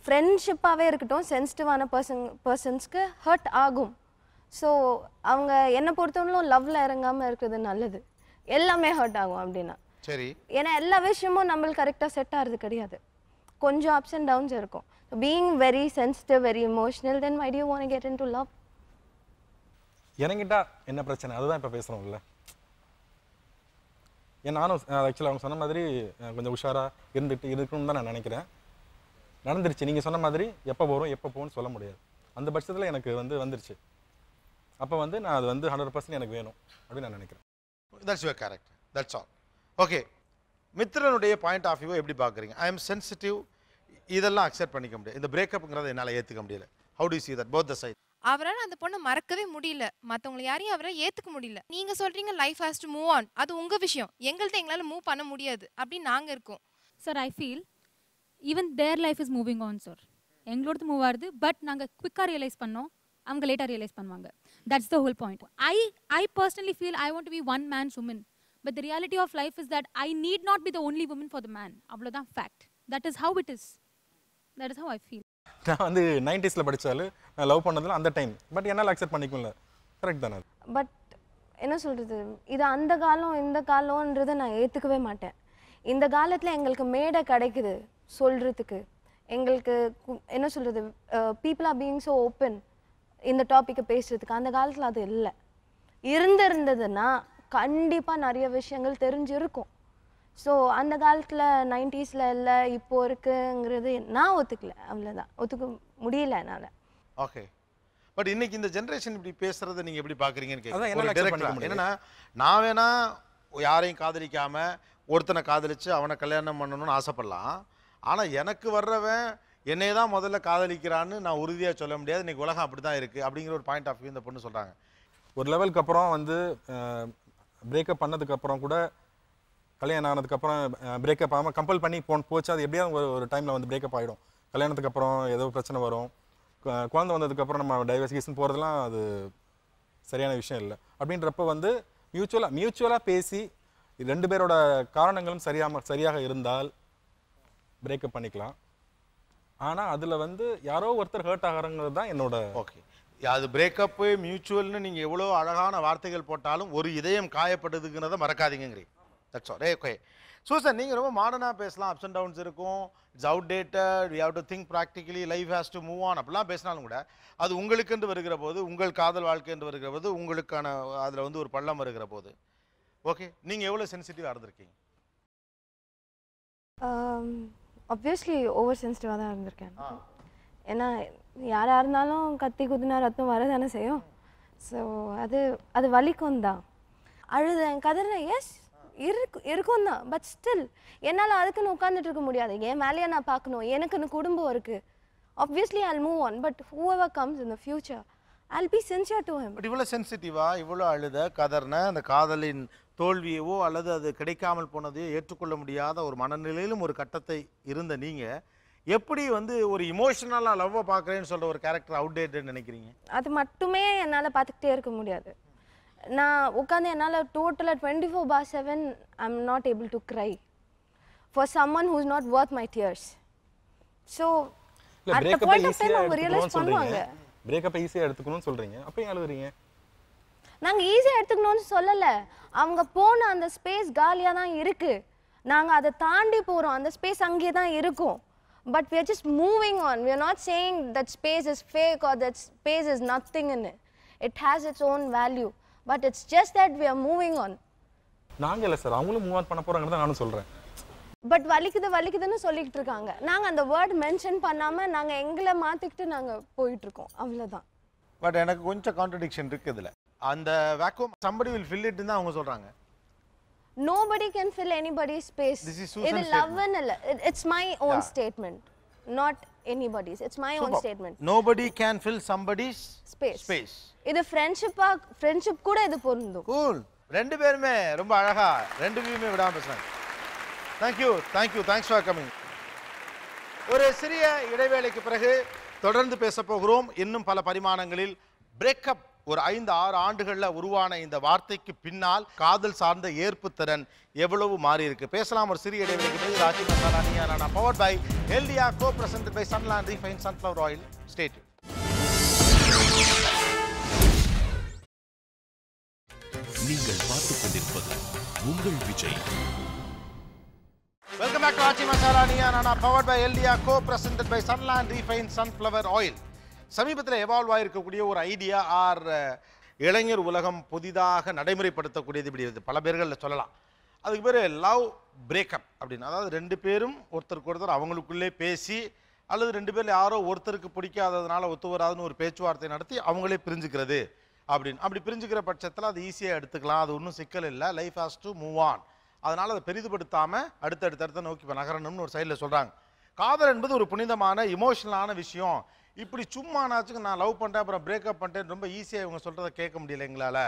ஃப்ரெண்ட்ஷிப்பாகவே இருக்கட்டும் சென்சிட்டிவான பர்சன் பர்சன்ஸ்க்கு ஹர்ட் ஆகும் ஸோ அவங்க என்னை பொறுத்தவங்களும் லவ்வில் இறங்காமல் இருக்கிறது நல்லது எல்லாமே ஹர்ட் ஆகும் அப்படின்னா சரி ஏன்னா எல்லா விஷயமும் நம்மளுக்கு கரெக்டாக செட் ஆகிறது கிடையாது கொஞ்சம் அப்ஸ் அண்ட் டவுன்ஸ் இருக்கும் being very sensitive very emotional then my due one get in to love எனக்கிட்ட என்ன பிரச்சனை அதுதான் இப்போ இல்லை ஏன் நானும் ஆக்சுவலாக அவங்க சொன்ன மாதிரி கொஞ்சம் உஷாராக இருந்துட்டு இருக்கணும்னு தான் நான் நினைக்கிறேன் நடந்துருச்சு நீங்கள் சொன்ன மாதிரி எப்போ வரும் எப்போ போகணும்னு சொல்ல முடியாது அந்த பட்சத்தில் எனக்கு வந்து வந்துருச்சு அப்போ வந்து நான் அது வந்து ஹண்ட்ரட் பர்சன்ட் எனக்கு வேணும் அப்படின்னு நான் நினைக்கிறேன் that's your character that's all okay மித்திரனுடைய பாயிண்ட் ஆஃப் வியூ எப்படி பார்க்குறீங்க ஐ எம் சென்சிட்டிவ் இதெல்லாம் அக்செப்ட் பண்ணிக்க முடியாது இந்த பிரேக்கப்ங்கிறத என்னால் ஏற்றுக்க முடியல how to see that both the side அவரால் அந்த பொண்ணை மறக்கவே முடியல மற்றவங்களை யாரையும் அவரால் ஏற்றுக்க முடியல நீங்கள் சொல்கிறீங்க life has to move on அது உங்கள் விஷயம் எங்கள்கிட்ட எங்களால் மூவ் பண்ண முடியாது அப்படின்னு நாங்கள் இருக்கோம் sir I feel even their life is moving on sir எங்களோடது மூவ் ஆகுது பட் நாங்கள் குவிக்காக ரியலைஸ் பண்ணோம் அவங்க லேட்டாக ரியலைஸ் பண்ணுவாங்க that's the whole point I I personally feel I want to be one man's woman but the reality of life is that I need not be the only woman for the man அவ்வளோதான் fact that is how it is that is how I feel நான் வந்து நைன்டிஸில் படித்தாலும் நான் love பண்ணதில் அந்த time but என்னால் accept பண்ணிக்கல கரெக்ட் தானே பட் என்ன சொல்கிறது இது அந்த காலம் இந்த காலம்ன்றதை நான் ஏற்றுக்கவே மாட்டேன் இந்த காலத்தில் எங்களுக்கு மேடை கிடைக்குது சொல்கிறதுக்கு எங்களுக்கு என்ன சொல்கிறது people are being so open இந்த டாப்பிக்கை பேசுகிறதுக்கு அந்த காலத்தில் அது இல்லை இருந்திருந்ததுன்னா கண்டிப்பாக நிறைய விஷயங்கள் தெரிஞ்சிருக்கும் ஸோ அந்த காலத்தில் நைன்டிஸில் இல்லை இப்போ இருக்குங்கிறது நான் ஒத்துக்கல அவ்வளோதான் ஒத்துக்க முடியல என்னால் ஓகே பட் இன்னைக்கு இந்த ஜென்ரேஷன் இப்படி பேசுறதை நீங்கள் எப்படி பார்க்குறீங்கன்னு கேட்குறேன் என்னன்னா நான் வேணா யாரையும் காதலிக்காம ஒருத்தனை காதலிச்சு அவனை கல்யாணம் பண்ணணும்னு ஆசைப்படலாம் ஆனால் எனக்கு வர்றவன் என்னை தான் முதல்ல காதலிக்கிறான்னு நான் உறுதியாக சொல்ல முடியாது இன்றைக்கி உலகம் அப்படி தான் இருக்குது அப்படிங்கிற ஒரு பாயிண்ட் ஆஃப் வியூ இந்த பொண்ணு சொல்கிறாங்க ஒரு லெவலுக்கு அப்புறம் வந்து பிரேக்கப் பண்ணதுக்கப்புறம் கூட கல்யாணம் ஆனதுக்கப்புறம் பிரேக்கப் ஆகாமல் கம்பல் பண்ணி போன் போச்சு அது எப்படியாவது ஒரு டைமில் வந்து பிரேக்கப் ஆகிடும் கல்யாணத்துக்கு அப்புறம் ஏதோ பிரச்சனை வரும் குழந்தை வந்ததுக்கப்புறம் நம்ம டைவர்சிகேஷன் போகிறதுலாம் அது சரியான விஷயம் இல்லை அப்படின்றப்ப வந்து மியூச்சுவலாக மியூச்சுவலாக பேசி ரெண்டு பேரோட காரணங்களும் சரியாம சரியாக இருந்தால் பிரேக்கப் பண்ணிக்கலாம் ஆனால் அதில் வந்து யாரோ ஒருத்தர் ஹர்ட் ஆகிறாங்கிறது தான் என்னோட ஓகே அது பிரேக்கப்பு மியூச்சுவல்னு நீங்கள் எவ்வளோ அழகான வார்த்தைகள் போட்டாலும் ஒரு இதயம் காயப்படுதுங்கிறத மறக்காதீங்கிறீ தட்ஸ் ஆல் ஓகே சூசன் நீங்கள் ரொம்ப மாடர்னாக பேசலாம் அப்ஸ் அண்ட் டவுன்ஸ் இருக்கும் it's outdated you have to think practically life has to move on அப்படிலாம் பேசினாலும் கூட அது உங்களுக்கு என்று வருகிற போது உங்கள் காதல் வாழ்க்கை என்று வருகிற போது உங்களுக்கான அதில் வந்து ஒரு பள்ளம் வருகிற போது ஓகே நீங்கள் எவ்வளோ சென்சிட்டிவாக இருந்திருக்கீங்க um, ஆப்வியஸ்லி ஓவர் சென்சிட்டிவாக தான் இருந்திருக்கேன் ஏன்னா யாராக இருந்தாலும் கத்தி குதினா ரத்தம் வர தானே செய்யும் ஸோ அது அது வலிக்கும் தான் அழுதேன் கதறேன் எஸ் இருக்கு இருக்கும் தான் பட் ஸ்டில் என்னால் அதுக்குன்னு உட்காந்துட்டு இருக்க முடியாது என் மேலேயே நான் பார்க்கணும் எனக்குன்னு குடும்பம் இருக்குது obviously I'll move on but whoever comes in the future I'll be sincere to him இவ்வளோ சென்சிட்டிவா இவ்வளோ அழுத கதர்ன அந்த காதலின் தோல்வியவோ அல்லது அது கிடைக்காமல் போனதையோ ஏற்றுக்கொள்ள முடியாத ஒரு மனநிலையிலும் ஒரு கட்டத்தை இருந்த நீங்கள் எப்படி வந்து ஒரு இமோஷனலாக லவ்வை பார்க்குறேன்னு சொல்கிற ஒரு கேரக்டர் அவுடேட்டட் நினைக்கிறீங்க அது மட்டுமே என்னால் பார்த்துக்கிட்டே இருக்க முடியாது நான் உட்காந்து என்னால் டோட்டலாக twenty four by seven I am not able to cry for someone who's not worth my tears so at point of time அவங்க ரியலைஸ் பண்ணுவாங்க பிரேக்கப் ஈஸியாக எடுத்துக்கணும்னு சொல்கிறீங்க அப்போ ஏன் அழுகுறீங்க நாங்கள் ஈஸியாக எடுத்துக்கணும்னு சொல்லலை அவங்க போன அந்த ஸ்பேஸ் காலியாக தான் இருக்குது நாங்கள் அதை தாண்டி போகிறோம் அந்த ஸ்பேஸ் அங்கேயே தான் இருக்கும் but we are just moving on we not saying that space is fake or that space is நத்திங்னு it has its own value but it's just that we are moving on நாங்கள் இல்லை sir அவங்களும் move on பண்ண போகிறாங்கன்னு தான் நானும் சொல்கிறேன் but வலிக்குது வலிக்குதுன்னு சொல்லிக்கிட்டு இருக்காங்க நாங்கள் அந்த வேர்ட் மென்ஷன் பண்ணாமல் நாங்கள் எங்களை மாற்றிக்கிட்டு நாங்கள் போயிட்டுருக்கோம் அவ்வளோதான் பட் எனக்கு கொஞ்சம் கான்ட்ரடிக்ஷன் இருக்குது இதில் அந்த வேக்குவம் சம்படி வில் ஃபில் இட்னு தான் அவங்க சொல்றாங்க nobody can fill anybody's space this is Susan's இது love இல்ல it's my own yeah. statement not anybody's it's my Super. own statement nobody can fill somebody's space space இது ஃப்ரெண்ட்ஷிப்பா friendship கூட இது பொருந்தும் கூல் ரெண்டு பேருமே ரொம்ப அழகா ரெண்டு பேருமே விடாம பேசுறாங்க thank you thank you thanks for coming ஒரு சிறிய இடைவேளைக்கு பிறகு தொடர்ந்து பேச போகிறோம் இன்னும் பல பரிமாணங்களில் பிரேக்கப் ஒரு ஐந்து ஆறு ஆண்டுகளில் உருவான இந்த வார்த்தைக்கு பின்னால் காதல் சார்ந்த ஏற்புத்திறன் எவ்வளவு மாறி இருக்கு பேசலாம் ஒரு சிறிய இடைவெளிக்கு ராஜி மசாலா பவர் பை ஹெல்தியா co present by Sunland refine sunflower oil ஸ்டேட் நீங்கள் பார்த்துக் கொண்டிருப்பது உங்கள் Vijay welcome back to Raji masala நியானா பவர் பை ஹெல்டியா co present by Sunland refine sunflower oil சமீபத்தில் எவால்வ் ஆகிருக்கக்கூடிய ஒரு ஐடியா ஆர் இளைஞர் உலகம் புதிதாக நடைமுறைப்படுத்தக்கூடியது இப்படி இருக்குது பல பேர்களில் சொல்லலாம் அதுக்கு பேர் லவ் பிரேக்கப் அப்படின்னு அதாவது ரெண்டு பேரும் ஒருத்தருக்கு ஒருத்தர் அவங்களுக்குள்ளே பேசி அல்லது ரெண்டு பேரில் யாரோ ஒருத்தருக்கு பிடிக்காததுனால ஒத்து வராதுன்னு ஒரு பேச்சுவார்த்தை நடத்தி அவங்களே பிரிஞ்சுக்கிறது அப்படின்னு அப்படி பிரிஞ்சுக்கிற பட்சத்தில் அது ஈஸியாக எடுத்துக்கலாம் அது ஒன்றும் சிக்கல் இல்லை life has to move on அதனால் அதை பெரிதுபடுத்தாமல் அடுத்தடுத்தடுத்த நோக்கி இப்போ நகரணும்னு ஒரு சைடில் சொல்கிறாங்க காதல் என்பது ஒரு புனிதமான இமோஷனலான விஷயம் இப்படி சும்மா நாச்சுக்கு நான் லவ் பண்ணிட்டேன் அப்புறம் பிரேக்கப் பண்ணிட்டேன்னு ரொம்ப ஈஸியாக இவங்க சொல்கிறத கேட்க முடியல எங்களால்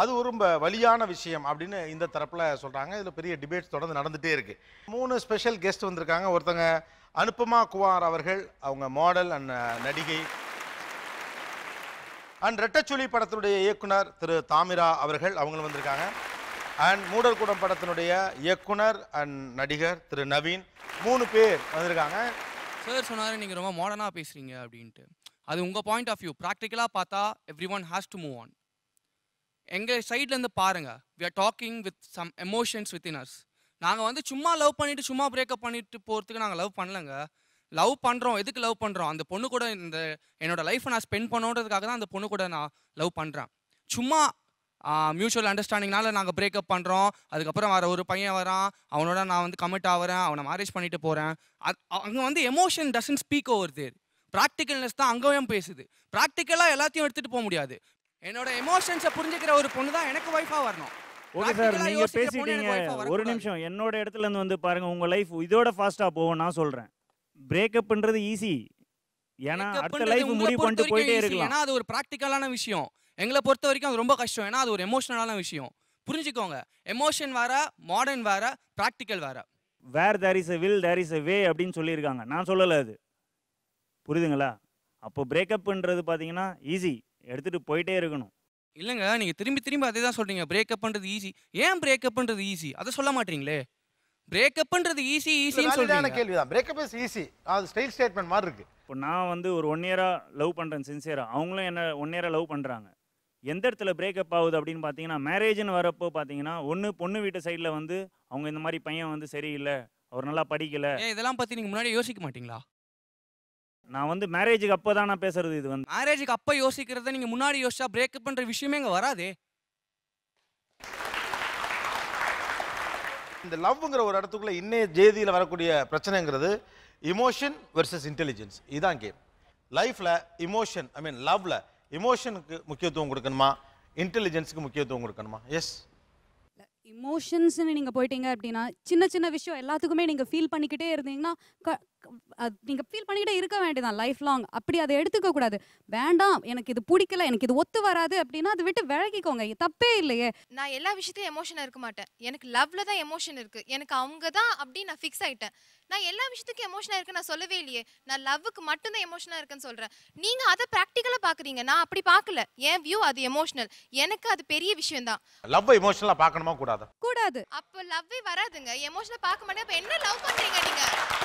அது ரொம்ப வலியான விஷயம் அப்படின்னு இந்த தரப்பில் சொல்கிறாங்க இதில் பெரிய டிபேட்ஸ் தொடர்ந்து நடந்துகிட்டே இருக்குது மூணு ஸ்பெஷல் கெஸ்ட் வந்திருக்காங்க ஒருத்தங்க அனுப்பமா குமார் அவர்கள் அவங்க மாடல் அண்ட் uh, நடிகை அண்ட் ரெட்டச்சுழி படத்தினுடைய இயக்குனர் திரு தாமிரா அவர்கள் அவங்களும் வந்திருக்காங்க அண்ட் மூடர்கூடம் படத்தினுடைய இயக்குனர் அண்ட் நடிகர் திரு நவீன் மூணு பேர் வந்திருக்காங்க சார் சொன்னார் நீங்கள் ரொம்ப மாடர்னாக பேசுகிறீங்க அப்படின்ட்டு அது உங்கள் பாயிண்ட் ஆஃப் வியூ ப்ராக்டிக்கலாக பார்த்தா everyone has to move on எங்கள் சைட்லேருந்து பாருங்கள் we are talking with some emotions within us நாங்கள் வந்து சும்மா லவ் பண்ணிவிட்டு சும்மா பிரேக்கப் பண்ணிட்டு போகிறதுக்கு நாங்கள் லவ் பண்ணலங்க லவ் பண்ணுறோம் எதுக்கு லவ் பண்ணுறோம் அந்த பொண்ணு கூட இந்த என்னோடய லைஃப்பை நான் ஸ்பெண்ட் பண்ணோன்றதுக்காக தான் அந்த பொண்ணு கூட நான் லவ் பண்ணுறேன் சும்மா மியூச்சுவல் அண்டர்ஸ்டாண்டிங்னால நாங்கள் பிரேக்கப் பண்ணுறோம் அதுக்கப்புறம் வர ஒரு பையன் வரான் அவனோட நான் வந்து கமிட் ஆகிறேன் அவனை மேரேஜ் பண்ணிட்டு போகிறேன் அங்கே வந்து emotion doesn't speak over there ப்ராக்டிக்கல்னஸ் தான் அங்கேயும் பேசுது ப்ராக்டிக்கலாக எல்லாத்தையும் எடுத்துகிட்டு போக முடியாது என்னோட எமோஷன்ஸை புரிஞ்சுக்கிற ஒரு பொண்ணு தான் எனக்கு ஒய்ஃபாக வரணும் ஓகே சார் நீங்க பேசிட்டீங்க ஒரு நிமிஷம் என்னோட இடத்துல இருந்து வந்து பாருங்க உங்க லைஃப் இதோட ஃபாஸ்டா போகும் நான் சொல்றேன் பிரேக்கப்ன்றது ஈஸி ஏன்னா அடுத்த லைஃப் முடிவு பண்ணிட்டு போயிட்டே இருக்கலாம் ஏன்னா அது ஒரு பிராக்டிக்கலான விஷயம் எங்களை பொறுத்த வரைக்கும் அது ரொம்ப கஷ்டம் ஏன்னா அது ஒரு எமோஷனலான விஷயம் புரிஞ்சுக்கோங்க எமோஷன் வேற மாடர்ன் வேற ப்ராக்டிக்கல் வேற where there is a will there is a way அப்படின்னு சொல்லியிருக்காங்க நான் சொல்லலை அது புரியுதுங்களா அப்போ பிரேக்கப்ன்றது பார்த்தீங்கன்னா ஈஸி எடுத்துகிட்டு போயிட்டே இருக்கணும் இல்லைங்க நீங்கள் திரும்பி திரும்பி அதே தான் சொல்கிறீங்க பிரேக்கப்ன்றது ஈஸி ஏன் பிரேக்கப்ன்றது ஈஸி அதை சொல்ல மாட்டீங்களே பிரேக்கப்ன்றது ஈஸி ஈஸின்னு சொல்கிறாங்க கேள்வி தான் பிரேக்கப் இஸ் ஈஸி அது ஸ்டைல் ஸ்டேட்மெண்ட் மாதிரி இருக்குது இப்போ நான் வந்து ஒரு ஒன் இயராக லவ் பண்ணுறேன் சின்சியராக அவங்களும் என்ன ஒன் இயராக லவ் பண்ணுறாங்க எந்த இடத்துல பிரேக்கப் ஆகுது அப்படின்னு பார்த்தீங்கன்னா மேரேஜ்னு வரப்போ பார்த்தீங்கன்னா ஒன்று பொண்ணு வீட்டு சைடில் வந்து அவங்க இந்த மாதிரி பையன் வந்து சரியில்லை அவர் நல்லா படிக்கலை இதெல்லாம் பற்றி நீங்கள் முன்னாடி யோசிக்க மாட்டீங்களா நான் வந்து மேரேஜுக்கு அப்போ தான் நான் பேசுறது இது வந்து மேரேஜுக்கு அப்போ யோசிக்கிறத நீங்கள் முன்னாடி யோசிச்சா பிரேக்கப் பண்ணுற விஷயமே இங்கே வராதே இந்த லவ்ங்கிற ஒரு இடத்துக்குள்ள இன்னே ஜேதியில் வரக்கூடிய பிரச்சனைங்கிறது இமோஷன் வெர்சஸ் இன்டெலிஜென்ஸ் இதுதான் கேம் லைஃப்பில் இமோஷன் ஐ மீன் லவ்வில் இமோஷனுக்கு முக்கியத்துவம் கொடுக்கணுமா இன்டெலிஜென்ஸுக்கு முக்கியத்துவம் கொடுக்கணுமா எஸ் இமோஷன்ஸ்ன்னு நீங்கள் போயிட்டீங்க அப்படின்னா சின்ன சின்ன விஷயம் எல்லாத்துக்குமே நீங்கள் ஃபீல் பண்ணிக்கிட்டே இருந்தீங்கன்னா நீங்கள் ஃபீல் பண்ணிக்கிட்டே இருக்க வேண்டியதான் லைஃப் லாங் அப்படி அதை எடுத்துக்க கூடாது வேண்டாம் எனக்கு இது பிடிக்கல எனக்கு இது ஒத்து வராது அப்படின்னா அதை விட்டு விளக்கிக்கோங்க தப்பே இல்லையே நான் எல்லா விஷயத்தையும் எமோஷனாக இருக்க மாட்டேன் எனக்கு லவ்ல தான் எமோஷன் இருக்கு எனக்கு அவங்க தான் அப்படின்னு நான் ஃபிக்ஸ் ஆயிட்டேன் நான் எல்லா விஷயத்துக்கும் எமோஷனாக இருக்கு நான் சொல்லவே இல்லையே நான் லவ்வுக்கு மட்டும்தான் எமோஷனாக இருக்குன்னு சொல்கிறேன் நீங்கள் அதை ப்ராக்டிக்கலாக பார்க்குறீங்க நான் அப்படி பார்க்கல என் வியூ அது எமோஷனல் எனக்கு அது பெரிய விஷயம் தான் லவ் எமோஷனலாக பார்க்கணுமா கூடாது கூடாது அப்போ லவ்வே வராதுங்க எமோஷனல் பார்க்க மாட்டேன் அப்போ என்ன லவ் பண்ணுறீங்க நீங்கள்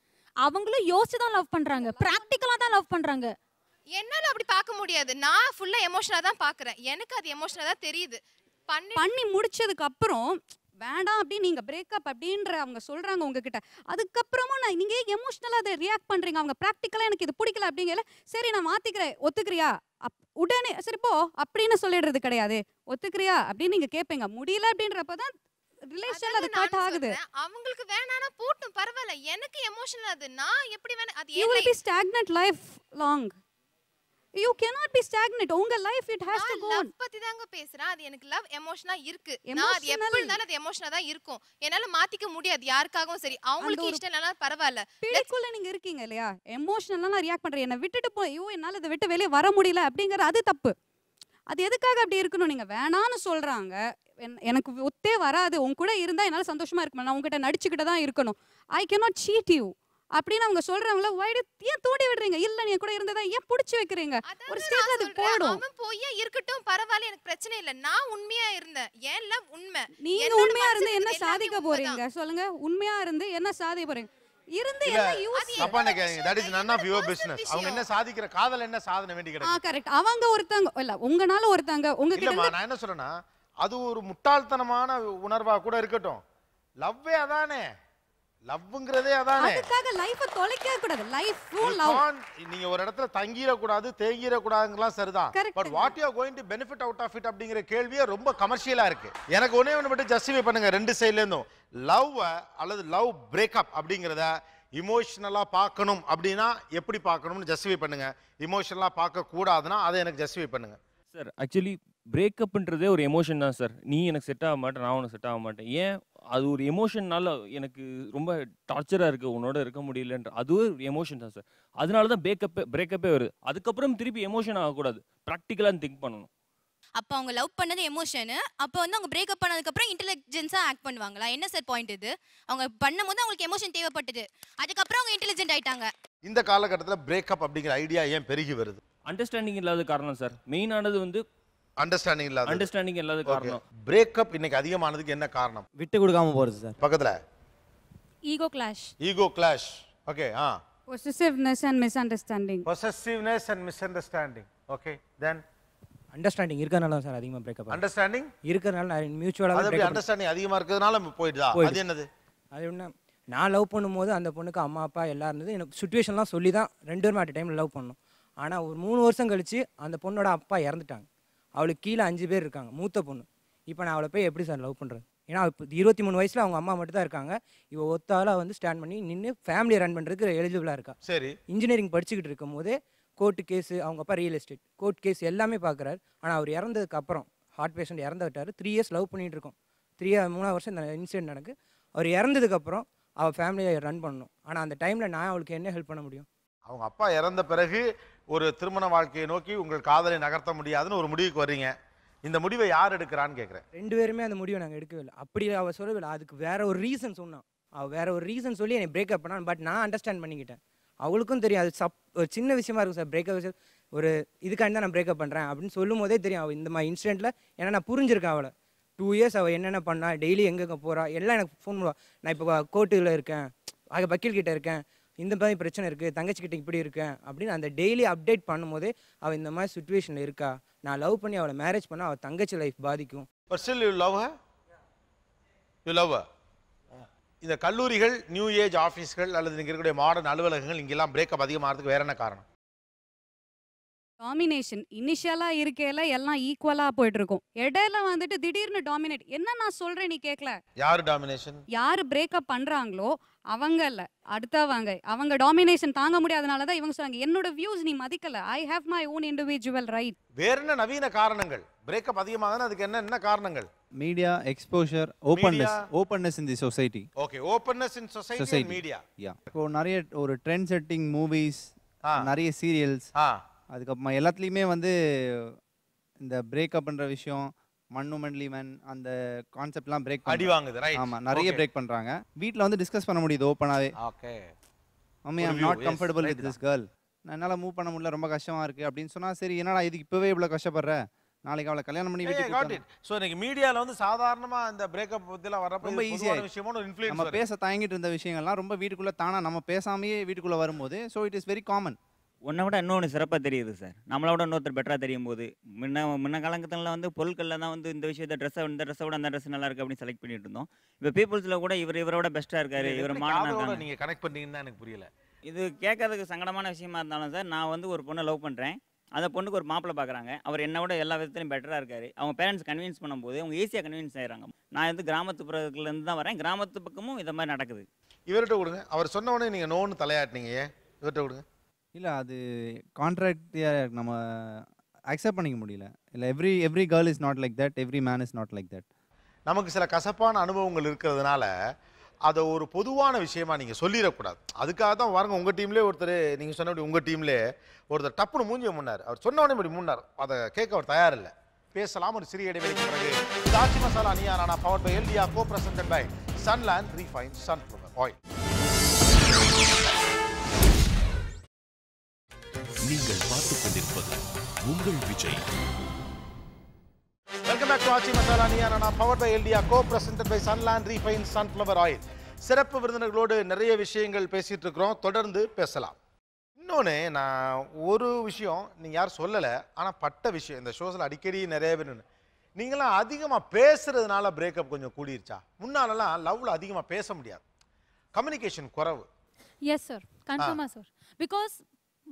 அவங்களும் யோசிச்சு தான் லவ் பண்றாங்க பிராக்டிக்கலா தான் லவ் பண்றாங்க என்னால அப்படி பார்க்க முடியாது நான் ஃபுல்லா எமோஷனலா தான் பாக்குறேன் எனக்கு அது எமோஷனலா தான் தெரியுது பண்ணி பண்ணி முடிச்சதுக்கு அப்புறம் வேண்டாம் அப்படின்னு நீங்க பிரேக்கப் அப்படின்ற அவங்க சொல்றாங்க உங்ககிட்ட அதுக்கப்புறமா நான் நீங்க எமோஷனலா அதை ரியாக்ட் பண்றீங்க அவங்க ப்ராக்டிக்கலா எனக்கு இது பிடிக்கல அப்படிங்கல சரி நான் மாத்திக்கிறேன் ஒத்துக்கிறியா அப் உடனே சரி போ அப்படின்னு சொல்லிடுறது கிடையாது ஒத்துக்கிறியா அப்படின்னு நீங்க கேட்பீங்க முடியல அப்படின்றப்பதான் தான் ரிலேஷன் அது கட் ஆகுது அவங்களுக்கு வேணானா போட்டும் பரவாயில்ல எனக்கு எமோஷனல் அது நான் எப்படி வேணா அது you will be stagnant life long you cannot be stagnant உங்க லைஃப் it has to go love பத்தி தாங்க பேசுறேன் அது எனக்கு லவ் எமோஷனா இருக்கு நான் அது எப்படி அது எமோஷனா தான் இருக்கும் என்னால மாத்திக்க முடியாது யாருக்காகவும் சரி அவங்களுக்கு இஷ்டம் இல்லனா பரவாயில்ல பிடிக்குள்ள நீங்க இருக்கீங்க இல்லையா எமோஷனலா நான் ரியாக்ட் பண்றேன் என்ன விட்டுட்டு போய் ஐயோ என்னால இதை விட்டு வெளியே வர முடியல அப்படிங்கறது அது தப்பு அது எதுக்காக அப்படி இருக்கணும் நீங்கள் வேணான்னு சொல்கிறாங்க எனக்கு ஒத்தே வராது உன் கூட இருந்தால் என்னால் சந்தோஷமாக இருக்கணும் நான் உங்ககிட்ட நடிச்சுக்கிட்ட தான் இருக்கணும் ஐ கேனாட் சீட் யூ அப்படின்னு அவங்க சொல்றவங்கள வைடு ஏன் தூண்டி விடுறீங்க இல்ல நீ கூட இருந்ததா ஏன் புடிச்சு வைக்கிறீங்க ஒரு ஸ்டேஜ்ல அது போடும் அவன் போய் இருக்கட்டும் பரவாயில்ல எனக்கு பிரச்சனை இல்ல நான் உண்மையா இருந்தேன் ஏன் லவ் உண்மை நீ உண்மையா இருந்து என்ன சாதிக்க போறீங்க சொல்லுங்க உண்மையா இருந்து என்ன சாதிக்க போறீங்க இருந்து அவங்க என்ன சாதிக்கிற காதல் என்ன சாதனை வேண்டி கிடைக்கும் கரெக்ட் அவங்க ஒருத்தங்க இல்ல உங்கனால ஒருத்தங்க உங்க கிட்ட நான் என்ன சொல்றேன்னா அது ஒரு முட்டாள்தனமான உணர்வா கூட இருக்கட்டும் லவ்வே அதானே லவ்ங்கிறதே அதானே அதுக்காக லைஃப தொலைக்க கூடாது லைஃப் ஃபுல் லவ் நீங்க ஒரு இடத்துல தங்கிர கூடாது தேங்கிர கூடாதுங்கலாம் சரிதான் but what you are going to benefit out of it அப்படிங்கிற கேள்வியே ரொம்ப கமர்ஷியலா இருக்கு எனக்கு ஒண்ணே ஒன்று மட்டும் ஜஸ்டிஃபை பண்ணுங்க ரெண்டு சைடுல இருந்தும் லவ் அல்லது லவ் பிரேக்கப் அப்படிங்கிறத இமோஷனலா பார்க்கணும் அப்படின்னா எப்படி பார்க்கணும்னு ஜஸ்டிஃபை பண்ணுங்க இமோஷனலா பார்க்க கூடாதுன்னா அதை எனக்கு ஜஸ்டிஃபை பண்ணுங்க சார் ஆக்சுவலி பிரேக்கப்ன்றதே ஒரு எமோஷன் தான் சார் நீ எனக்கு செட் ஆக மாட்டேன் நான் உனக்கு செட் ஆக மாட்டேன் ஏன் அது ஒரு எமோஷன்னால எனக்கு ரொம்ப டார்ச்சராக இருக்குது உன்னோட இருக்க முடியலன்ற அதுவே ஒரு எமோஷன் தான் சார் அதனால தான் பிரேக்கப்பே பிரேக்கப்பே வருது அதுக்கப்புறம் திருப்பி எமோஷன் ஆகக்கூடாது ப்ராக்டிக்கலாக திங்க் பண்ணணும் அப்போ அவங்க லவ் பண்ணது எமோஷனு அப்போ வந்து அவங்க பிரேக்கப் பண்ணதுக்கப்புறம் இன்டெலிஜென்ஸாக ஆக்ட் பண்ணுவாங்களா என்ன சார் பாயிண்ட் இது அவங்க பண்ணும்போது அவங்களுக்கு எமோஷன் தேவைப்பட்டது அதுக்கப்புறம் அவங்க இன்டெலிஜென்ட் ஆயிட்டாங்க இந்த காலகட்டத்தில் பிரேக்கப் அப்படிங்கிற ஐடியா ஏன் பெருகி வருது அண்டர்ஸ்டாண்டிங் இல்லாத காரணம் சார் மெயினானது வந்து அண்டர்ஸ்டாண்டிங் இல்லாத அண்டர்ஸ்டாண்டிங் இல்லாத காரணம் பிரேக்கப் இன்னைக்கு அதிகமானதுக்கு என்ன காரணம் விட்டு கொடுக்காம போறது சார் பக்கத்துல ego clash ego clash okay ah possessiveness and misunderstanding possessiveness and misunderstanding okay then understanding இருக்கறனால சார் அதிகமா பிரேக்கப் அண்டர்ஸ்டாண்டிங் இருக்கறனால மியூச்சுவலா அது அண்டர்ஸ்டாண்டிங் அதிகமா இருக்கிறதுனால போயிடுதா அது என்னது அது என்ன நான் லவ் பண்ணும்போது அந்த பொண்ணுக்கு அம்மா அப்பா எல்லாம் இருந்தது எனக்கு சுச்சுவேஷன்லாம் சொல்லி தான் ரெண்டு பேரும் அட் டைம் லவ் பண்ணோம் ஆனால் ஒரு மூணு வருஷம் கழிச்சு அந்த பொண்ணோட அப்பா இறந்துட்டாங்க அவளுக்கு கீழே அஞ்சு பேர் இருக்காங்க மூத்த பொண்ணு இப்போ நான் அவளை போய் எப்படி சார் லவ் பண்ணுறது ஏன்னா இப்போ இருபத்தி மூணு வயசில் அவங்க அம்மா மட்டும் தான் இருக்காங்க இவள் ஒத்தாலாக வந்து ஸ்டாண்ட் பண்ணி நின்று ஃபேமிலியை ரன் பண்ணுறதுக்கு எலிஜிபிளாக இருக்கா சரி இன்ஜினியரிங் படிச்சுக்கிட்டு இருக்கும் போதே கோர்ட்டு கேஸு அவங்க அப்பா ரியல் எஸ்டேட் கோர்ட் கேஸ் எல்லாமே பார்க்குறாரு ஆனால் அவர் இறந்ததுக்கு அப்புறம் ஹார்ட் பேஷண்ட் இறந்து விட்டார் த்ரீ இயர்ஸ் லவ் பண்ணிகிட்டு இருக்கோம் த்ரீ மூணாவது வருஷம் இந்த இன்சிடென்ட் நடக்கு அவர் இறந்ததுக்கப்புறம் அவள் ஃபேமிலியை ரன் பண்ணணும் ஆனால் அந்த டைமில் நான் அவளுக்கு என்ன ஹெல்ப் பண்ண முடியும் அவங்க அப்பா இறந்த பிறகு ஒரு திருமண வாழ்க்கையை நோக்கி உங்கள் காதலை நகர்த்த முடியாதுன்னு ஒரு முடிவுக்கு வர்றீங்க இந்த முடிவை யார் எடுக்கிறான்னு கேட்குறேன் ரெண்டு பேருமே அந்த முடிவை நாங்கள் எடுக்கவில்லை அப்படி அவள் சொல்லவில்லை அதுக்கு வேற ஒரு ரீசன் சொன்னான் அவள் வேற ஒரு ரீசன் சொல்லி என்னை பிரேக்கப் பண்ணான் பட் நான் அண்டர்ஸ்டாண்ட் பண்ணிக்கிட்டேன் அவளுக்கும் தெரியும் அது சப் ஒரு சின்ன விஷயமா இருக்கும் சார் பிரேக்கப் ஒரு இதுக்காண்டி தான் நான் பிரேக்கப் பண்ணுறேன் அப்படின்னு சொல்லும் போதே தெரியும் அவள் இந்த மாதிரி இன்சிடென்ட்டில் ஏன்னா நான் புரிஞ்சிருக்கேன் அவளை டூ இயர்ஸ் அவள் என்னென்ன பண்ணா டெய்லி எங்கெங்கே போகிறா எல்லாம் எனக்கு ஃபோன் பண்ணுவாள் நான் இப்போ கோர்ட்டில் இருக்கேன் வக்கீல் கிட்டே இருக்கேன் இந்த மாதிரி பிரச்சனை இருக்குது தங்கச்சிக்கிட்ட இப்படி இருக்கேன் அப்படின்னு அந்த டெய்லி அப்டேட் பண்ணும்போது அவள் இந்த மாதிரி சுச்சுவேஷனில் இருக்கா நான் லவ் பண்ணி அவளை மேரேஜ் பண்ணால் அவள் தங்கச்சி லைஃப் பாதிக்கும் யூ லவ் இந்த கல்லூரிகள் நியூ ஏஜ் ஆஃபீஸ்கள் அல்லது இங்கே இருக்கக்கூடிய மாடர்ன் அலுவலகங்கள் இங்கெல்லாம் பிரேக்கப் அதிகமாகிறதுக்கு வேற என்ன காரணம் டாமினேஷன் இனிஷியலாக இருக்கையில எல்லாம் ஈக்குவலாக போயிட்டு இருக்கும் இடையில வந்துட்டு திடீர்னு டாமினேட் என்ன நான் சொல்றேன் நீ கேட்கல யார் டாமினேஷன் யார் பிரேக்கப் பண்றாங்களோ அவங்க இல்ல அடுத்தவங்க அவங்க டாமினேஷன் தாங்க முடியாதனால தான் இவங்க சொல்றாங்க என்னோட வியூஸ் நீ மதிக்கல I have my own individual right வேற என்ன நவீன காரணங்கள் பிரேக்கப் அதிகமாக அதுக்கு என்ன என்ன காரணங்கள் media exposure openness openness in the society okay openness in society media yeah இப்போ நிறைய ஒரு ட்ரெண்ட் செட்டிங் மூவிஸ் நிறைய சீரியல்ஸ் அதுக்கப்புறமா எல்லாத்துலேயுமே வந்து இந்த பிரேக்கப்ன்ற விஷயம் மண்ணு மண்லி மேன் அந்த கான்செப்ட்லாம் பிரேக் அடி வாங்குது ஆமா நிறைய பிரேக் பண்றாங்க வீட்ல வந்து டிஸ்கஸ் பண்ண முடியுது ஓப்பனாகவே okay mummy I'm not comfortable with this girl நான் என்னால மூவ் பண்ண முடியல ரொம்ப கஷ்டமா இருக்கு அப்படின்னு சொன்னா சரி என்னடா இதுக்கு இப்போவே இவ்வளோ கஷ்டப்படுற நாளைக்கு அவளை கல்யாணம் பண்ணி வீட்டுக்கு ஸோ எனக்கு மீடியால வந்து சாதாரணமா இந்த பிரேக்கப் பற்றிலாம் வர ரொம்ப ஈஸியாக விஷயமான இன்ஃப்ளூயன்ஸ் நம்ம பேச தயங்கிட்டு இருந்த விஷயங்கள்லாம் ரொம்ப வீட்டுக்குள்ள தானாக நம்ம பேசாமையே வீட்டுக்குள்ள வரும்போது so it is very common ஒன்றை விட இன்னொன்று சிறப்பாக தெரியுது சார் நம்மளை விட இன்னொருத்தர் பெட்டராக தெரியும் போது முன்ன முன்ன காலங்கத்தில் வந்து பொருட்களில் தான் வந்து இந்த விஷயத்தை ட்ரெஸ்ஸை இந்த ட்ரெஸ்ஸை விட அந்த ட்ரெஸ் நல்லா இருக்குது அப்படின்னு செலக்ட் பண்ணிட்டு இருந்தோம் இப்போ பீப்புள்ஸில் கூட இவர் இவரோட பெஸ்ட்டாக இருக்காரு இவர் மாணவர்களோட நீங்கள் கனெக்ட் பண்ணீங்கன்னு எனக்கு புரியல இது கேட்கறதுக்கு சங்கடமான விஷயமா இருந்தாலும் சார் நான் வந்து ஒரு பொண்ணை லவ் பண்ணுறேன் அந்த பொண்ணுக்கு ஒரு மாப்பிள்ளை பார்க்குறாங்க அவர் என்னை விட எல்லா விதத்துலையும் பெட்டராக இருக்காரு அவங்க பேரண்ட்ஸ் கன்வின்ஸ் பண்ணும்போது அவங்க ஈஸியாக கன்வின்ஸ் ஆகிறாங்க நான் வந்து கிராமத்துப்புறத்துலேருந்து தான் வரேன் கிராமத்து பக்கமும் இதை மாதிரி நடக்குது இவர்கிட்ட கொடுங்க அவர் சொன்ன உடனே நீங்கள் நோன்னு தலையாட்டினீங்க இவர்கிட்ட கொடுங்க இல்லை அது கான்ட்ராக்ட் நம்ம அக்செப்ட் பண்ணிக்க முடியல இல்லை every every girl is not like that every man is not like that நமக்கு சில கசப்பான அனுபவங்கள் இருக்கிறதுனால அதை ஒரு பொதுவான விஷயமா நீங்கள் சொல்லிடக்கூடாது அதுக்காக தான் பாருங்க உங்கள் டீம்லேயே ஒருத்தர் நீங்கள் சொன்னபடி உங்கள் டீம்லேயே ஒருத்தர் டப்புன்னு மூஞ்சிய முன்னார் அவர் சொன்ன இப்படி முன்னார் அதை கேட்க அவர் தயாரில்லை பேசலாம் ஒரு சிறிய இடைவெளிக்கு பிறகு மசாலா அணியா நானா பவர் பை எல்டியா co present by Sunland refine sun oil நீங்கள் பார்த்துக் கொண்டிருப்பது உங்கள் விஜய் வெல்கம் பேக் மசாலா நியானா பவர் பை எல்டியா co presented by Sunland refine sunflower oil சிறப்பு விருந்தினர்களோடு நிறைய விஷயங்கள் பேசிகிட்டு இருக்கிறோம் தொடர்ந்து பேசலாம் இன்னொன்று நான் ஒரு விஷயம் நீங்கள் யாரும் சொல்லலை ஆனால் பட்ட விஷயம் இந்த ஷோஸில் அடிக்கடி நிறைய பேர் நீங்களாம் அதிகமாக பேசுகிறதுனால பிரேக்கப் கொஞ்சம் கூடிருச்சா முன்னாலெல்லாம் லவ்வில் அதிகமாக பேச முடியாது கம்யூனிகேஷன் குறவு எஸ் சார் கன்ஃபார்மாக சார் பிகாஸ்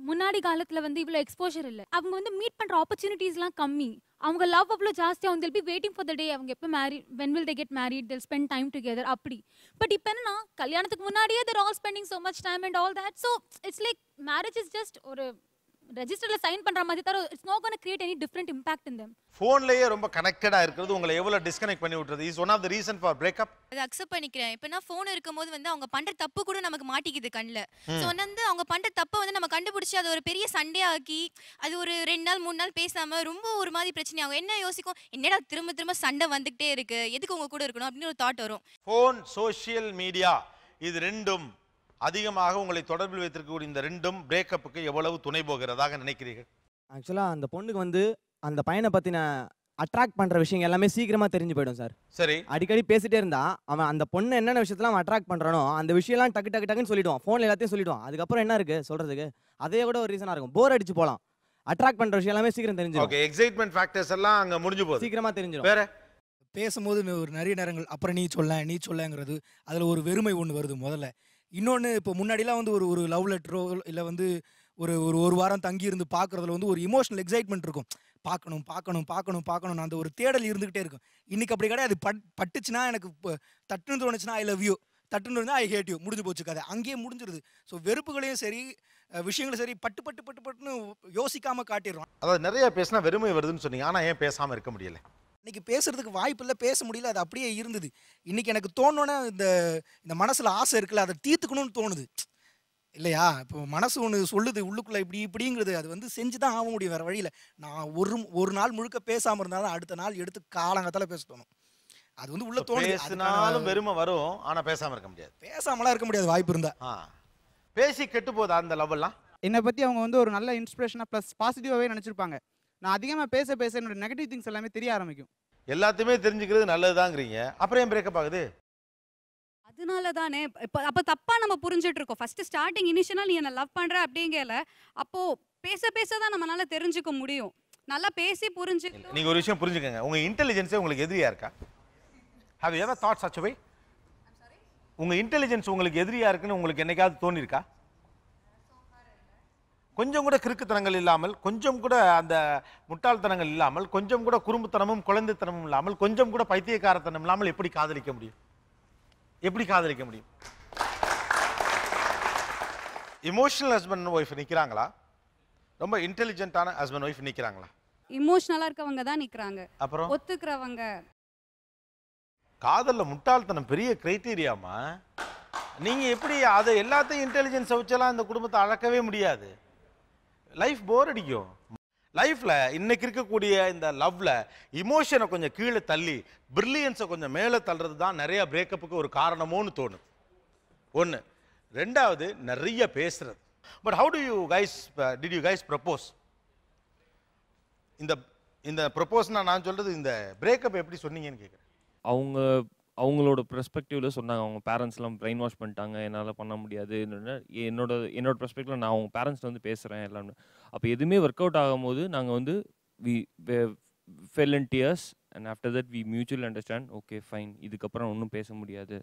முன்னாடி காலத்தில் வந்து இவ்வளோ எக்ஸ்போஷர் இல்ல அவங்க வந்து மீட் ஆப்பர்ச்சுனிட்டிஸ் ஆப்பர்ச்சுனிட்டிஸ்லாம் கம்மி அவங்க லவ் அவ்வளோ ஜாஸ்தியாக அவங்க எப்படி வெயிட்டிங் ஃபார் த டே அவங்க எப்ப marry when will they get married till spend time together அப்படி பட் இப்போ என்னன்னா கல்யாணத்துக்கு முன்னாடியே they're all spending so much time and all that so it's like marriage is just ஒரு ரெஜிஸ்டர்ல சைன் பண்ற மாதிரி தர it's no gonna create any different impact in them போன்லயே ரொம்ப கனெக்டடா இருக்குது உங்களை எவ்வளவு டிஸ்கனெக்ட் பண்ணி விட்டுருது is one of the reason for breakup அது அக்செப்ட் பண்ணிக்கிறேன் இப்போ நான் ஃபோன் இருக்கும்போது வந்து அவங்க பண்ற தப்பு கூட நமக்கு மாட்டிக்குது கண்ணல ஸோ வந்து அவங்க பண்ற தப்பை வந்து நம்ம கண்டுபிடிச்சி அது ஒரு பெரிய சண்டே ஆக்கி அது ஒரு ரெண்டு நாள் மூணு நாள் பேசாம ரொம்ப ஒரு மாதிரி பிரச்சனை ஆகும் என்ன யோசிக்கும் என்னடா திரும்ப திரும்ப சண்டை வந்துகிட்டே இருக்கு எதுக்கு உங்க கூட இருக்கணும் அப்படின்னு ஒரு தாட் வரும் ஃபோன் சோஷியல் மீடியா இது ரெண்டும் அதிகமாக உங்களை தொடர்பில் வைத்திருக்கக்கூடிய இந்த ரெண்டும் பிரேக்கப்புக்கு எவ்வளவு துணை போகிறதாக நினைக்கிறீர்கள் ஆக்சுவலாக அந்த பொண்ணுக்கு வந்து அந்த பையனை பற்றின அட்ராக்ட் பண்ணுற விஷயம் எல்லாமே சீக்கிரமாக தெரிஞ்சு போயிடும் சார் சரி அடிக்கடி பேசிட்டே இருந்தா அவன் அந்த பொண்ணு என்னென்ன விஷயத்தெல்லாம் அவன் அட்ராக்ட் பண்ணுறானோ அந்த விஷயம்லாம் டக்கு டக்கு டக்குன்னு சொல்லிடுவான் ஃபோன் எல்லாத்தையும் சொல்லிடுவான் அதுக்கப்புறம் என்ன இருக்குது சொல்கிறதுக்கு அதே கூட ஒரு ரீசனாக இருக்கும் போர் அடிச்சு போகலாம் அட்ராக்ட் பண்ணுற விஷயம் எல்லாமே சீக்கிரம் தெரிஞ்சு ஓகே எக்ஸைட்மெண்ட் ஃபேக்டர்ஸ் எல்லாம் அங்கே முடிஞ்சு போகும் சீக்கிரமாக தெரிஞ்சிடும் வேற பேசும்போது ஒரு நிறைய நேரங்கள் அப்புறம் நீ சொல்ல நீ சொல்லங்கிறது அதில் ஒரு வெறுமை ஒன்று வருது முதல்ல இன்னொன்று இப்போ முன்னாடிலாம் வந்து ஒரு ஒரு லவ் லெட்டரோ இல்லை வந்து ஒரு ஒரு ஒரு வாரம் தங்கி இருந்து பார்க்குறதுல வந்து ஒரு இமோஷனல் எக்ஸைட்மெண்ட் இருக்கும் பார்க்கணும் பார்க்கணும் பார்க்கணும் பார்க்கணும் அந்த ஒரு தேடல் இருந்துகிட்டே இருக்கும் இன்னைக்கு அப்படி கிடையாது பட் பட்டுச்சுன்னா எனக்கு தட்டுன்னு தோணுச்சுன்னா ஐ லவ் யூ தட்டுன்னு ஐ ஹேட் யூ முடிஞ்சு போச்சு கதை அங்கேயே முடிஞ்சிருது ஸோ வெறுப்புகளையும் சரி விஷயங்களும் சரி பட்டு பட்டு பட்டு பட்டுன்னு யோசிக்காமல் காட்டிடுறோம் அதாவது நிறைய பேசினா வெறுமை வருதுன்னு சொன்னீங்க ஆனால் ஏன் பேசாமல் இருக்க முடியலை இன்றைக்கி பேசுகிறதுக்கு வாய்ப்பு இல்லை பேச முடியல அது அப்படியே இருந்தது இன்றைக்கி எனக்கு தோணுன்னே இந்த இந்த மனசில் ஆசை இருக்குல்ல அதை தீர்த்துக்கணும்னு தோணுது இல்லையா இப்போ மனசு ஒன்று சொல்லுது உள்ளுக்குள்ளே இப்படி இப்படிங்கிறது அது வந்து செஞ்சு தான் ஆக முடியும் வேறு வழியில் நான் ஒரு ஒரு நாள் முழுக்க பேசாமல் இருந்தாலும் அடுத்த நாள் எடுத்து காலங்கத்தால் பேச தோணும் அது வந்து உள்ள தோணுது பெருமை வரும் ஆனால் பேசாமல் இருக்க முடியாது பேசாமலாம் இருக்க முடியாது வாய்ப்பு இருந்தா பேசி கெட்டு போதா அந்த லெவல்லாம் என்னை பற்றி அவங்க வந்து ஒரு நல்ல இன்ஸ்பிரேஷனாக ப்ளஸ் பாசிட்டிவாகவே நினச்சிருப்பாங்க நான் அதிகமாக பேச பேச என்னோட நெகட்டிவ் திங்ஸ் எல்லாமே தெரிய ஆரம்பிக்கும் எல்லாத்தையுமே தெரிஞ்சுக்கிறது நல்லதுதாங்கிறீங்க அப்புறம் ஏன் பிரேக்கப் ஆகுது அதனால தானே இப்போ அப்போ தப்பாக நம்ம புரிஞ்சுட்டு இருக்கோம் ஃபர்ஸ்ட் ஸ்டார்டிங் இனிஷியலாக நீ என்ன லவ் பண்ணுற அப்படிங்கல அப்போ பேச பேச தான் நம்மளால தெரிஞ்சுக்க முடியும் நல்லா பேசி புரிஞ்சு நீங்க ஒரு விஷயம் புரிஞ்சுக்கங்க உங்க இன்டெலிஜென்ஸே உங்களுக்கு எதிரியா இருக்கா have ever thoughts such way உங்க இன்டெலிஜென்ஸ் உங்களுக்கு எதிரியா இருக்குன்னு உங்களுக்கு என்னைக்காவது தோணிருக்கா கொஞ்சம் கூட கிறுக்குத்தனங்கள் இல்லாமல் கொஞ்சம் கூட அந்த முட்டாள்தனங்கள் இல்லாமல் கொஞ்சம் கூட குறும்புத்தனமும் குழந்தைத்தனமும் இல்லாமல் கொஞ்சம் கூட பைத்தியக்காரத்தனம் இல்லாமல் எப்படி காதலிக்க முடியும் எப்படி காதலிக்க முடியும் இமோஷனல் ஹஸ்பண்ட் ஒய்ஃப் நிற்கிறாங்களா ரொம்ப இன்டெலிஜென்ட்டான ஹஸ்பண்ட் ஒய்ஃப் நிற்கிறாங்களா இமோஷனலாக இருக்கவங்க தான் நிற்கிறாங்க அப்புறம் ஒத்துக்கிறவங்க காதலில் முட்டாள்தனம் பெரிய க்ரைட்டீரியாமா நீங்கள் எப்படி அதை எல்லாத்தையும் இன்டெலிஜென்ஸை வச்செல்லாம் இந்த குடும்பத்தை அழக்கவே முடியாது லைஃப் போர் அடிக்கும் லைஃப்பில் இன்றைக்கி இருக்கக்கூடிய இந்த லவ்வில் இமோஷனை கொஞ்சம் கீழே தள்ளி பிரில்லியன்ஸை கொஞ்சம் மேலே தள்ளுறது தான் நிறையா பிரேக்கப்புக்கு ஒரு காரணமோன்னு தோணுது ஒன்று ரெண்டாவது நிறைய பேசுகிறது but how do you guys did you guys propose இந்த இந்த ப்ரப்போஸ்னால் நான் சொல்கிறது இந்த பிரேக்கப் எப்படி சொன்னீங்கன்னு கேட்குறேன் அவங்க அவங்களோட பெர்ஸ்பெக்டிவ்ல சொன்னாங்க அவங்க பேரண்ட்ஸ்லாம் பிரெயின் வாஷ் பண்ணிட்டாங்க என்னால் பண்ண முடியாது என்னோட என்னோட பெர்ஸ்பெக்டிவ்ல நான் அவங்க பேரண்ட்ஸ்ல வந்து பேசுகிறேன் எல்லாமே அப்போ எதுவுமே ஒர்க் அவுட் ஆகும்போது நாங்கள் வந்து we fell and tears and after that we mutual understand okay fine இதுக்கப்புறம் ஒன்றும் பேச முடியாது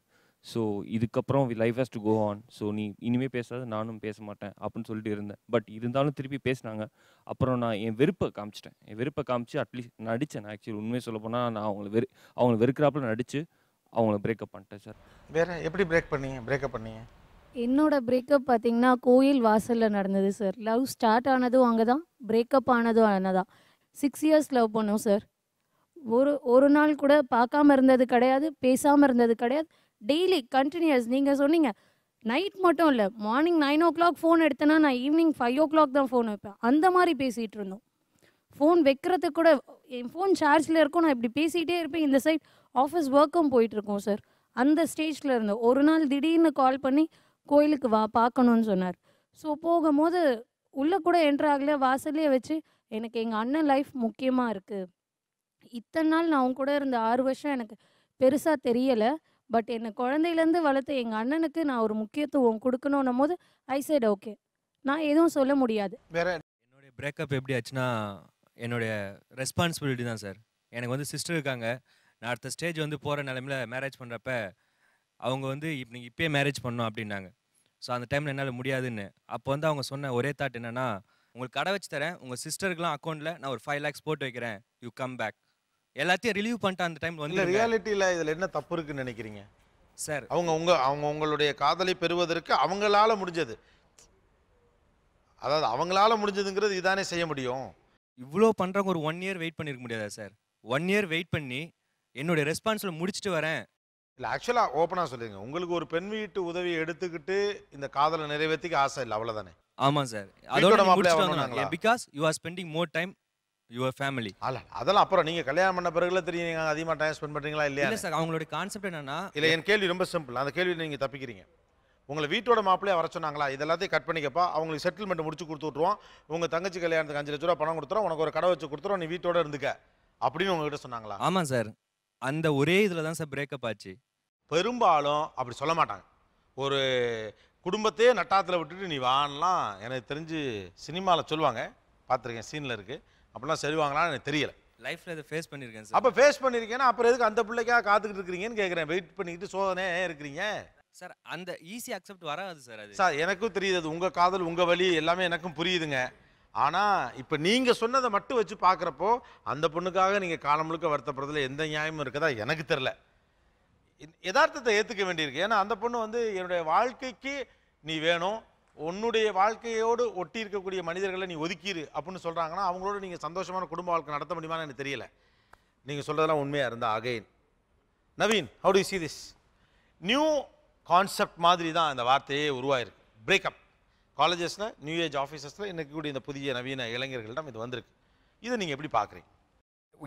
ஸோ இதுக்கப்புறம் we life has to go on so நீ இனிமேல் பேசாத நானும் பேச மாட்டேன் அப்படின்னு சொல்லிட்டு இருந்தேன் பட் இருந்தாலும் திருப்பி பேசினாங்க அப்புறம் நான் என் வெறுப்பை காமிச்சிட்டேன் என் வெறுப்பை காமிச்சு அட்லீஸ்ட் நடித்தேன் ஆக்சுவலி உண்மையை சொல்ல போனால் நான் அவங்களை வெறு அவங்களை வெறுக்கிறாப்புல நடித்து அவங்கள பிரேக்கப் பண்ணிட்டேன் சார் வேற எப்படி பிரேக் பண்ணீங்க பிரேக்கப் பண்ணீங்க என்னோட பிரேக்கப் பார்த்தீங்கன்னா கோயில் வாசலில் நடந்தது சார் லவ் ஸ்டார்ட் ஆனதும் அங்கே தான் பிரேக்கப் ஆனதும் அங்கே சிக்ஸ் இயர்ஸ் லவ் பண்ணோம் சார் ஒரு ஒரு நாள் கூட பார்க்காம இருந்தது கிடையாது பேசாமல் இருந்தது கிடையாது டெய்லி கண்டினியூஸ் நீங்கள் சொன்னீங்க நைட் மட்டும் இல்லை morning nine o'clock phone எடுத்தேன்னா நான் ஈவினிங் ஃபைவ் ஓ கிளாக் தான் ஃபோன் வைப்பேன் அந்த மாதிரி பேசிகிட்டு இருந்தோம் ஃபோன் வைக்கிறதுக்கு கூட என் ஃபோன் சார்ஜில் இருக்கும் நான் இப்படி பேசிகிட்டே இருப்பேன் இந்த சைட் ஆஃபீஸ் ஒர்க்கும் போயிட்டுருக்கோம் சார் அந்த ஸ்டேஜில் இருந்தோம் ஒரு நாள் திடீர்னு கால் பண்ணி கோயிலுக்கு வா பார்க்கணுன்னு சொன்னார் ஸோ போகும்போது உள்ளே கூட என்ட்ரு ஆகல வாசல்லையே வச்சு எனக்கு எங்கள் அண்ணன் லைஃப் முக்கியமாக இருக்குது இத்தனை நாள் நான் அவங்க கூட இருந்த ஆறு வருஷம் எனக்கு பெருசாக தெரியலை பட் என்னை குழந்தையிலேருந்து வளர்த்த எங்கள் அண்ணனுக்கு நான் ஒரு முக்கியத்துவம் கொடுக்கணும்னும் போது ஐ சைட் ஓகே நான் எதுவும் சொல்ல முடியாது வேற என்னுடைய பிரேக்கப் எப்படி ஆச்சுன்னா என்னுடைய ரெஸ்பான்சிபிலிட்டி தான் சார் எனக்கு வந்து சிஸ்டர் இருக்காங்க நான் அடுத்த ஸ்டேஜ் வந்து போகிற நிலமையில மேரேஜ் பண்ணுறப்ப அவங்க வந்து இப்போ நீங்கள் இப்போயே மேரேஜ் பண்ணோம் அப்படின்னாங்க ஸோ அந்த டைமில் என்னால் முடியாதுன்னு அப்போ வந்து அவங்க சொன்ன ஒரே தாட் என்னென்னா உங்களுக்கு கடை வச்சு தரேன் உங்கள் சிஸ்டருக்குலாம் அக்கௌண்ட்டில் நான் ஒரு ஃபைவ் லேக்ஸ் போட்டு வைக்கிறேன் யூ கம் பேக் எல்லாத்தையும் ரிலீவ் பண்ணிட்டு அந்த டைம் வந்து ரியாலிட்டியில் இதில் என்ன தப்பு இருக்குன்னு நினைக்கிறீங்க சார் அவங்க உங்க அவங்க உங்களுடைய காதலை பெறுவதற்கு அவங்களால முடிஞ்சது அதாவது அவங்களால முடிஞ்சதுங்கிறது இதானே செய்ய முடியும் இவ்வளோ பண்ணுறவங்க ஒரு ஒன் இயர் வெயிட் பண்ணியிருக்க முடியாதா சார் ஒன் இயர் வெயிட் பண்ணி என்னுடைய ரெஸ்பான்ஸில் முடிச்சுட்டு வரேன் இல்லை ஆக்சுவலாக ஓப்பனாக சொல்லிடுங்க உங்களுக்கு ஒரு பெண் வீட்டு உதவியை எடுத்துக்கிட்டு இந்த காதலை நிறைவேற்றிக்க ஆசை இல்லை அவ்வளோதானே ஆமாம் சார் அதோட முடிச்சுட்டு because you are spending more time your family அல்ல அதெல்லாம் அப்புறம் நீங்க கல்யாணம் பண்ண பிறகுல தெரியும் அதிகமாக டைம் ஸ்பெண்ட் பண்றீங்களா இல்லையா இல்லை சார் அவங்களோட கான்செப்ட் என்னன்னா இல்லை என் கேள்வி ரொம்ப சிம்பிள் அந்த கேள்வி நீங்க தப்பிக்கிறீங்க உங்களை வீட்டோட மாப்பிள்ளையே வர சொன்னாங்களா இதெல்லாத்தையும் கட் பண்ணிக்கப்பா அவங்களுக்கு செட்டில்மெண்ட் முடிச்சு கொடுத்து விட்ருவோம் உங்க தங்கச்சி கல்யாணத்துக்கு அஞ்சு லட்ச ரூபா பணம் கொடுத்துருவோம் உனக்கு ஒரு கடை வச்சு கொடுத்துருவோம் நீ வீட்டோட இருந்துக்க அப்படின்னு உங்ககிட்ட சொன்னாங்களா ஆமா சார் அந்த ஒரே இதில் தான் சார் பிரேக்கப் ஆச்சு பெரும்பாலும் அப்படி சொல்ல மாட்டாங்க ஒரு குடும்பத்தையே நட்டாத்தில் விட்டுட்டு நீ வானலாம் எனக்கு தெரிஞ்சு சினிமாவில் சொல்லுவாங்க பார்த்துருக்கேன் சீனில் இருக்குது அப்படிலாம் சொல்லுவாங்களான்னு எனக்கு தெரியலை லைஃப்பில் இதை ஃபேஸ் பண்ணியிருக்கேன் சார் அப்போ ஃபேஸ் பண்ணியிருக்கேன்னா அப்புறம் எதுக்கு அந்த பிள்ளைக்காக காத்துக்கிட்டு இருக்கிறீங்கன்னு கேட்குறேன் வெயிட் பண்ணிக்கிட்டு சோதனையாக இருக்கிறீங்க சார் அந்த ஈஸி அக்செப்ட் வராது சார் அது சார் எனக்கும் தெரியுது அது உங்கள் காதல் உங்கள் வழி எல்லாமே எனக்கும் புரியுதுங்க ஆனால் இப்போ நீங்கள் சொன்னதை மட்டும் வச்சு பார்க்குறப்போ அந்த பொண்ணுக்காக நீங்கள் காலம் முழுக்க வருத்தப்படுறதுல எந்த நியாயமும் இருக்குதா எனக்கு தெரில யதார்த்தத்தை ஏற்றுக்க வேண்டியிருக்கு ஏன்னா அந்த பொண்ணு வந்து என்னுடைய வாழ்க்கைக்கு நீ வேணும் உன்னுடைய வாழ்க்கையோடு ஒட்டி இருக்கக்கூடிய மனிதர்களை நீ ஒதுக்கிடு அப்படின்னு சொல்கிறாங்கன்னா அவங்களோட நீங்கள் சந்தோஷமான குடும்ப வாழ்க்கை நடத்த முடியுமான்னு எனக்கு தெரியல நீங்கள் சொல்கிறதெல்லாம் உண்மையாக இருந்தால் again Naveen how to see this new concept மாதிரி தான் இந்த வார்த்தையே உருவாயிருக்கு பிரேக்கப் காலேஜஸில் நியூ ஏஜ் ஆஃபீஸஸில் இன்றைக்கு கூடிய இந்த புதிய நவீன இளைஞர்களிடம் இது வந்திருக்கு இதை நீங்கள் எப்படி பார்க்குறீங்க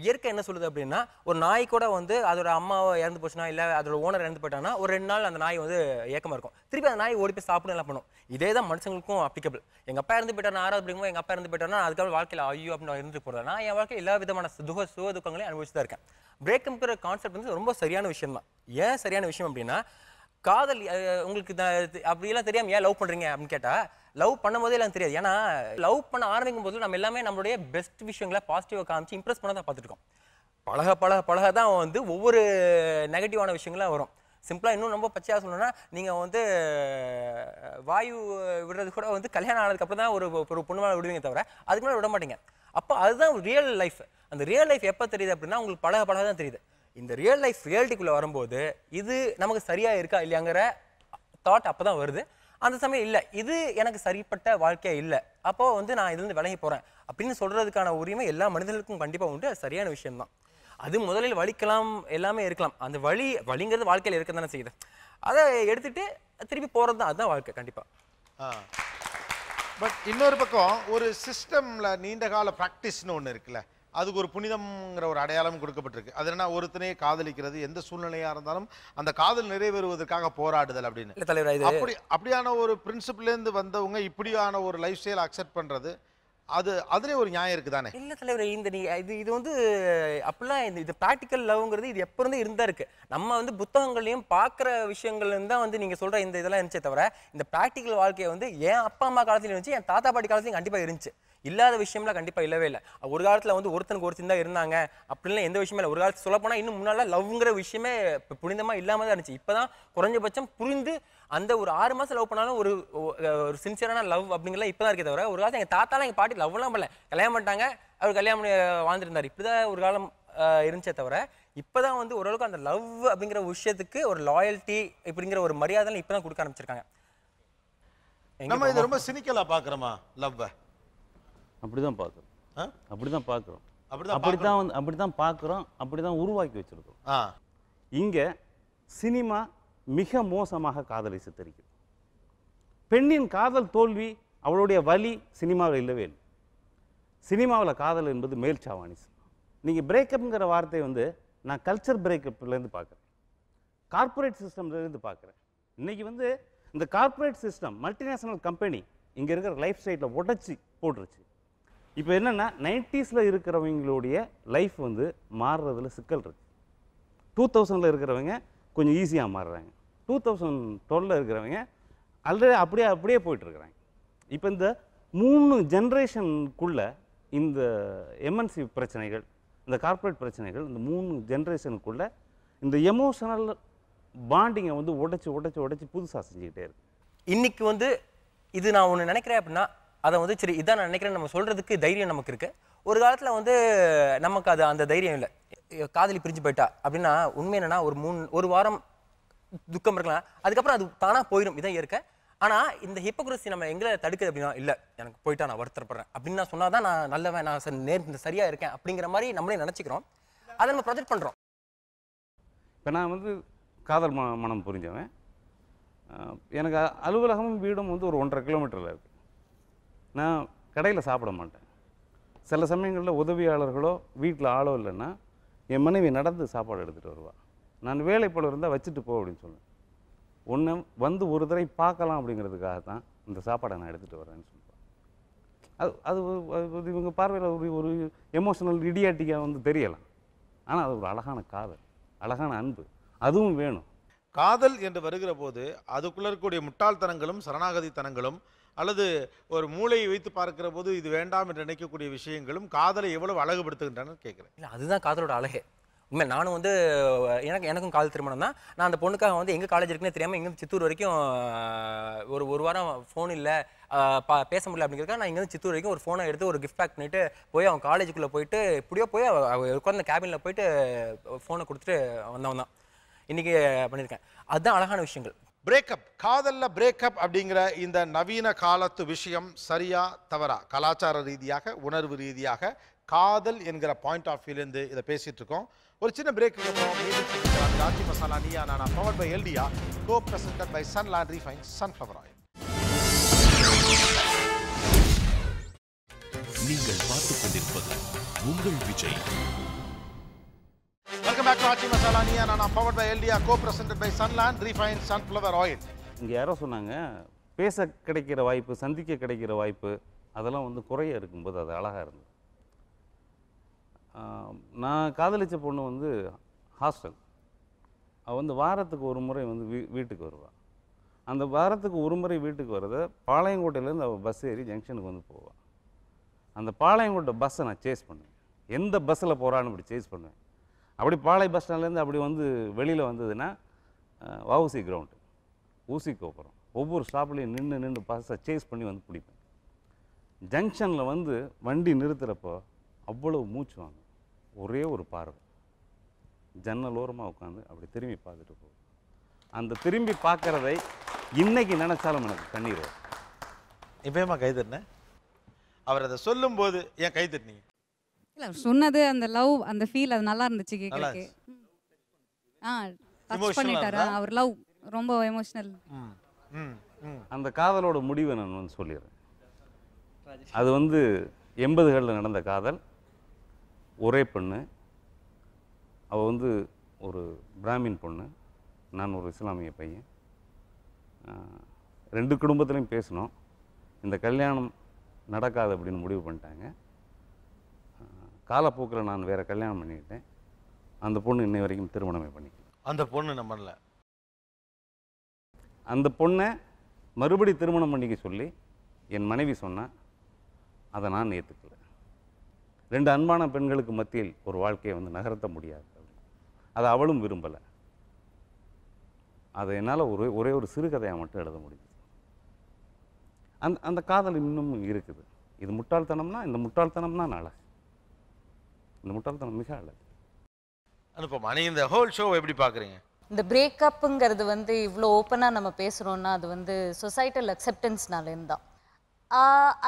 இயற்கை என்ன சொல்லுது அப்படின்னா ஒரு நாய் கூட வந்து அதோட அம்மாவை இறந்து போச்சுன்னா இல்லை அதோட ஓனர் இறந்து போயிட்டான்னா ஒரு ரெண்டு நாள் அந்த நாய் வந்து ஏக்கமாக இருக்கும் திருப்பி அந்த நாய் ஓடி போய் சாப்பிடும் எல்லாம் பண்ணும் இதே தான் மனுஷங்களுக்கும் அப்ளிகபிள் எங்கள் அப்பா இறந்து போயிட்டா நான் ஆறாவது எங்கள் அப்பா இறந்து போயிட்டானா அதுக்கப்புறம் வாழ்க்கையில் ஐயோ அப்படின்னு நான் இருந்து போகிறது நான் என் வாழ்க்கையில் எல்லா விதமான துக சுக துக்கங்களையும் அனுபவிச்சு தான் இருக்கேன் பிரேக்கம்ங்கிற கான்செப்ட் வந்து ரொம்ப சரியான விஷயம் தான் ஏன் சரியான விஷயம் அப்படின்னா காதல் உங்களுக்கு அப்படியெல்லாம் தெரியாம ஏன் லவ் பண்றீங்க அப்படின்னு கேட்டா லவ் பண்ணும் போதே எல்லாம் தெரியாது ஏன்னா லவ் பண்ண ஆரம்பிக்கும் போது நம்ம எல்லாமே நம்மளுடைய பெஸ்ட் விஷயங்களை பாசிட்டிவா காமிச்சு இம்ப்ரெஸ் பண்ண தான் பார்த்துருக்கோம் பழக பழக பழக தான் வந்து ஒவ்வொரு நெகட்டிவான விஷயங்களும் வரும் சிம்பிளாக இன்னும் ரொம்ப பச்சையாக சொல்லணும்னா நீங்கள் வந்து வாயு விடுறது கூட வந்து கல்யாணம் ஆனதுக்கப்புறம் தான் ஒரு ஒரு பொண்ணு விடுவீங்க தவிர அதுக்கு மேலே விட மாட்டீங்க அப்போ அதுதான் ரியல் லைஃப் அந்த ரியல் லைஃப் எப்போ தெரியுது அப்படின்னா உங்களுக்கு பழக பழக தான் தெரியுது இந்த ரியல் லைஃப் ரியாலிட்டிக்குள்ளே வரும்போது இது நமக்கு சரியாக இருக்கா இல்லையாங்கிற தாட் அப்போ தான் வருது அந்த சமயம் இல்லை இது எனக்கு சரிப்பட்ட வாழ்க்கையாக இல்லை அப்போது வந்து நான் இதுலேருந்து விலகி போகிறேன் அப்படின்னு சொல்கிறதுக்கான உரிமை எல்லா மனிதர்களுக்கும் கண்டிப்பாக உண்டு அது சரியான விஷயம்தான் அது முதலில் வலிக்கலாம் எல்லாமே இருக்கலாம் அந்த வழி வழிங்கிறது வாழ்க்கையில் இருக்க தானே செய்யுது அதை எடுத்துகிட்டு திருப்பி போகிறது தான் அதுதான் வாழ்க்கை கண்டிப்பாக பட் இன்னொரு பக்கம் ஒரு சிஸ்டமில் நீண்ட கால ப்ராக்டிஸ்னு ஒன்று இருக்குல்ல அதுக்கு ஒரு புனிதம்ங்கிற ஒரு அடையாளம் கொடுக்கப்பட்டிருக்கு அது என்ன ஒருத்தனையே காதலிக்கிறது எந்த சூழ்நிலையாக இருந்தாலும் அந்த காதல் நிறைவேறுவதற்காக போராடுதல் அப்படின்னு தலைவர் அப்படி அப்படியான ஒரு பிரின்சிபிள்லேருந்து வந்தவங்க இப்படியான ஒரு லைஃப் ஸ்டைல் அக்செப்ட் பண்ணுறது அது அதுலேயே ஒரு நியாயம் இருக்குது தானே இல்லை தலைவர் இந்த நீ இது இது வந்து அப்படிலாம் இந்த இது ப்ராக்டிக்கல் லவ்ங்கிறது இது எப்போ இருந்து இருந்தா இருக்கு நம்ம வந்து புத்தகங்களையும் பார்க்குற விஷயங்கள்லேருந்து தான் வந்து நீங்கள் சொல்கிற இந்த இதெல்லாம் இருந்துச்சே தவிர இந்த ப்ராக்டிக்கல் வாழ்க்கையை வந்து என் அப்பா அம்மா காலத்துலையும் இருந்துச்சு என் தாத்தா பாட்டி காலத்துலையும் கண்டிப்பாக இருந்துச்சு இல்லாத விஷயம்லாம் கண்டிப்பாக இல்லவே இல்லை ஒரு காலத்தில் வந்து ஒருத்தனுக்கு ஒருத்தன் தான் இருந்தாங்க அப்படின்லாம் எந்த விஷயமே இல்லை ஒரு காலத்தில் போனால் இன்னும் முன்னால் லவ்ங்கிற விஷயமே இப்போ புனிதமாக இல்லாமல் தான் இருந்துச்சு இப்போ தான் குறைஞ்சபட்சம் புரிந்து அந்த ஒரு ஆறு மாதம் லவ் பண்ணாலும் ஒரு ஒரு சின்சியரான லவ் அப்படிங்கிறலாம் இப்போ தான் இருக்கே தவிர ஒரு காலத்து எங்கள் தாத்தாலாம் எங்கள் பாட்டி லவ்லாம் பண்ணல கல்யாணம் பண்ணிட்டாங்க அவர் கல்யாணம் பண்ணி வாழ்ந்துருந்தார் இப்படி தான் ஒரு காலம் இருந்துச்சே தவிர இப்போ தான் வந்து ஓரளவுக்கு அந்த லவ் அப்படிங்கிற விஷயத்துக்கு ஒரு லாயல்ட்டி இப்படிங்கிற ஒரு மரியாதை இப்போ தான் கொடுக்க ஆரம்பிச்சிருக்காங்க நம்ம இது ரொம்ப சினிக்கலா பாக்குறோமா லவ்வை அப்படி தான் பார்க்குறோம் அப்படி தான் பார்க்குறோம் அப்படி தான் வந்து அப்படி தான் பார்க்குறோம் அப்படி தான் உருவாக்கி வச்சுருக்கோம் இங்கே சினிமா மிக மோசமாக காதலை சித்தரிக்கும் பெண்ணின் காதல் தோல்வி அவளுடைய வலி சினிமாவில் இல்லவே இல்லை சினிமாவில் காதல் என்பது மேல் சாவானிஸ் நீங்கள் பிரேக்கப்ங்கிற வார்த்தையை வந்து நான் கல்ச்சர் பிரேக்கப்லேருந்து பார்க்குறேன் கார்ப்பரேட் சிஸ்டம்லேருந்து பார்க்குறேன் இன்றைக்கி வந்து இந்த கார்ப்பரேட் சிஸ்டம் மல்டிநேஷனல் கம்பெனி இங்கே இருக்கிற லைஃப் ஸ்டைலில் உடச்சி போட்டுருச்சு இப்போ என்னென்னா நைன்டிஸில் இருக்கிறவங்களுடைய லைஃப் வந்து மாறுறதுல சிக்கல் இருக்குது டூ தௌசண்டில் இருக்கிறவங்க கொஞ்சம் ஈஸியாக மாறுறாங்க டூ தௌசண்ட் டுவெலில் இருக்கிறவங்க ஆல்ரெடி அப்படியே அப்படியே போயிட்டுருக்குறாங்க இப்போ இந்த மூணு ஜென்ரேஷனுக்குள்ளே இந்த எம்என்சி பிரச்சனைகள் இந்த கார்ப்பரேட் பிரச்சனைகள் இந்த மூணு ஜென்ரேஷனுக்குள்ளே இந்த எமோஷனல் பாண்டிங்கை வந்து உடைச்சி உடைச்சி உடைச்சி புதுசாக செஞ்சுக்கிட்டே இருக்கு இன்றைக்கி வந்து இது நான் ஒன்று நினைக்கிறேன் அப்படின்னா அதை வந்து சரி இதான் நான் நினைக்கிறேன் நம்ம சொல்கிறதுக்கு தைரியம் நமக்கு இருக்குது ஒரு காலத்தில் வந்து நமக்கு அது அந்த தைரியம் இல்லை காதலி பிரிஞ்சு போயிட்டா அப்படின்னா உண்மை என்னென்னா ஒரு மூணு ஒரு வாரம் துக்கம் இருக்கலாம் அதுக்கப்புறம் அது தானாக போயிடும் இதான் இயற்கை ஆனால் இந்த ஹிப்போக்ரஸி நம்ம எங்களை தடுக்குது அப்படின்னா இல்லை எனக்கு போயிட்டா நான் வருத்தப்படுறேன் அப்படின்னு நான் சொன்னால் தான் நான் நல்லவன் நான் நேர் சரியாக இருக்கேன் அப்படிங்கிற மாதிரி நம்மளே நினச்சிக்கிறோம் அதை நம்ம ப்ரொஜெக்ட் பண்ணுறோம் இப்போ நான் வந்து காதல் ம மனம் புரிஞ்சவன் எனக்கு அலுவலகமும் வீடும் வந்து ஒரு ஒன்றரை கிலோமீட்டரில் இருக்குது நான் கடையில் சாப்பிட மாட்டேன் சில சமயங்களில் உதவியாளர்களோ வீட்டில் ஆளோ இல்லைன்னா என் மனைவி நடந்து சாப்பாடு எடுத்துகிட்டு வருவாள் நான் வேலை போல இருந்தால் வச்சுட்டு போ அப்படின்னு சொல்லுவேன் ஒன்று வந்து ஒரு தடவை பார்க்கலாம் அப்படிங்கிறதுக்காக தான் இந்த சாப்பாடை நான் எடுத்துகிட்டு வரேன்னு சொல்லுவேன் அது அது இவங்க பார்வையில் ஒரு ஒரு எமோஷனல் இடியாட்டிக்காக வந்து தெரியலாம் ஆனால் அது ஒரு அழகான காதல் அழகான அன்பு அதுவும் வேணும் காதல் என்று வருகிற போது அதுக்குள்ள இருக்கக்கூடிய முட்டாள்தனங்களும் தனங்களும் அல்லது ஒரு மூளையை வைத்து பார்க்கிற போது இது வேண்டாம் என்று நினைக்கக்கூடிய விஷயங்களும் காதலை எவ்வளவு அழகுபடுத்துகின்றன கேட்குறேன் இல்லை அதுதான் காதலோட அழகே உண்மை நானும் வந்து எனக்கு எனக்கும் காதல் திருமணம் தான் நான் அந்த பொண்ணுக்காக வந்து எங்கள் காலேஜ் இருக்குன்னு தெரியாமல் எங்கே சித்தூர் வரைக்கும் ஒரு ஒரு வாரம் ஃபோன் இல்லை பா பேச முடியல அப்படிங்கிறதுக்காக நான் இங்கேருந்து சித்தூர் வரைக்கும் ஒரு ஃபோனை எடுத்து ஒரு கிஃப்ட் பேக் பண்ணிவிட்டு போய் அவன் காலேஜுக்குள்ளே போயிட்டு இப்படியோ போய் உட்கார்ந்த கேபினில் போயிட்டு ஃபோனை கொடுத்துட்டு வந்தவன் தான் இன்றைக்கி பண்ணியிருக்கேன் அதுதான் அழகான விஷயங்கள் பிரேக்கப் காதலில் பிரேக்கப் அப்படிங்கிற இந்த நவீன காலத்து விஷயம் சரியா தவறா கலாச்சார ரீதியாக உணர்வு ரீதியாக காதல் என்கிற பாயிண்ட் ஆஃப் வியூலேருந்து இதை பேசிகிட்டு இருக்கோம் ஒரு சின்ன break Raji masala Neeya Naana power by எல்டியா co presented by Sunland refine sunflower oil நீங்கள் பார்த்துக் கொண்டிருப்பது உங்கள் Vijay Welcome back to masala Masala நான் and I'm powered by LDR, co-presented by Sunland, refined இங்கே யாரோ சொன்னாங்க பேச கிடைக்கிற வாய்ப்பு சந்திக்க கிடைக்கிற வாய்ப்பு அதெல்லாம் வந்து குறைய இருக்கும்போது அது அழகாக இருந்தது நான் காதலித்த பொண்ணு வந்து ஹாஸ்டல் அவள் வந்து வாரத்துக்கு ஒரு முறை வந்து வீ வீட்டுக்கு வருவாள் அந்த வாரத்துக்கு ஒரு முறை வீட்டுக்கு வர்றத பாளையங்கோட்டையிலேருந்து அவள் பஸ் ஏறி ஜங்ஷனுக்கு வந்து போவாள் அந்த பாளையங்கோட்டை பஸ்ஸை நான் சேஸ் பண்ணுவேன் எந்த பஸ்ஸில் போகிறான்னு இப்படி சேஸ் பண்ணுவேன் அப்படி பாளை பஸ் ஸ்டாண்ட்லேருந்து அப்படி வந்து வெளியில் வந்ததுன்னா வவுசி கிரவுண்டு ஊசி கோபுரம் ஒவ்வொரு ஸ்டாப்லேயும் நின்று நின்று பஸ்ஸை சேஸ் பண்ணி வந்து பிடிப்பேன் ஜங்ஷனில் வந்து வண்டி நிறுத்துகிறப்போ அவ்வளோ மூச்சு வாங்கும் ஒரே ஒரு பார்வை ஜன்னல் ஓரமாக உட்காந்து அப்படி திரும்பி பார்த்துட்டு போகும் அந்த திரும்பி பார்க்குறதை இன்றைக்கி நினச்சாலும் எனக்கு கண்ணீர் கை தட்டினேன் அவர் அதை சொல்லும்போது ஏன் தட்டினீங்க இல்லை சொன்னது அந்த லவ் அந்த ஃபீல் அது நல்லா இருந்துச்சு கேட்கறதுக்கு ஆ டச் பண்ணிட்டாரு அவர் லவ் ரொம்ப எமோஷனல் அந்த காதலோட முடிவை நான் வந்து சொல்லிடுறேன் அது வந்து எண்பதுகளில் நடந்த காதல் ஒரே பொண்ணு அவள் வந்து ஒரு பிராமின் பொண்ணு நான் ஒரு இஸ்லாமிய பையன் ரெண்டு குடும்பத்துலேயும் பேசினோம் இந்த கல்யாணம் நடக்காது அப்படின்னு முடிவு பண்ணிட்டாங்க காலப்போக்கில் நான் வேறு கல்யாணம் பண்ணிக்கிட்டேன் அந்த பொண்ணு இன்னை வரைக்கும் திருமணமே பண்ணி அந்த பொண்ணு நம்ம அந்த பொண்ணை மறுபடி திருமணம் பண்ணிக்க சொல்லி என் மனைவி சொன்னால் அதை நான் ஏற்றுக்கல ரெண்டு அன்பான பெண்களுக்கு மத்தியில் ஒரு வாழ்க்கையை வந்து நகர்த்த முடியாது அதை அவளும் விரும்பலை அதை என்னால் ஒரே ஒரே ஒரு சிறுகதையாக மட்டும் எழுத முடியுது அந்த அந்த காதல் இன்னும் இருக்குது இது முட்டாள்தனம்னா இந்த முட்டாள்தனம்னா தான் இந்த முட்டாள்தனம் மிக அழகு அனுப்பம் அணி இந்த ஹோல் ஷோ எப்படி பார்க்குறீங்க இந்த பிரேக்கப்புங்கிறது வந்து இவ்வளோ ஓப்பனாக நம்ம பேசுகிறோன்னா அது வந்து சொசைட்டல் அக்செப்டன்ஸ்னாலேருந்து தான்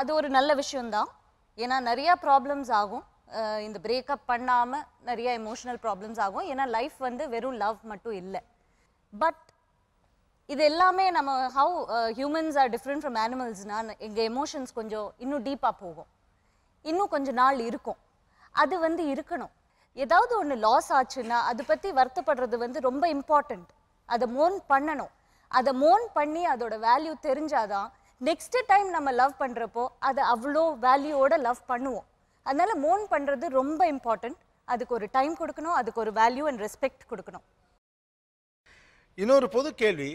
அது ஒரு நல்ல விஷயம்தான் ஏன்னா நிறையா ப்ராப்ளம்ஸ் ஆகும் இந்த பிரேக்கப் பண்ணாமல் நிறையா எமோஷ்னல் ப்ராப்ளம்ஸ் ஆகும் ஏன்னா லைஃப் வந்து வெறும் லவ் மட்டும் இல்லை பட் இது எல்லாமே நம்ம how humans are different from அனிமல்ஸ்னால் எங்கள் எமோஷன்ஸ் கொஞ்சம் இன்னும் டீப்பாக போகும் இன்னும் கொஞ்சம் நாள் இருக்கும் அது வந்து இருக்கணும் ஏதாவது ஒன்று லாஸ் ஆச்சுன்னா அதை பற்றி வருத்தப்படுறது வந்து ரொம்ப இம்பார்ட்டண்ட் அதை மோன் பண்ணணும் அதை மோன் பண்ணி அதோட வேல்யூ தெரிஞ்சாதான் நெக்ஸ்ட் டைம் நம்ம லவ் பண்ணுறப்போ அதை அவ்வளோ வேல்யூவோட லவ் பண்ணுவோம் அதனால் மோன் பண்ணுறது ரொம்ப இம்பார்ட்டண்ட் அதுக்கு ஒரு டைம் கொடுக்கணும் அதுக்கு ஒரு வேல்யூ அண்ட் ரெஸ்பெக்ட் கொடுக்கணும் இன்னொரு பொது கேள்வி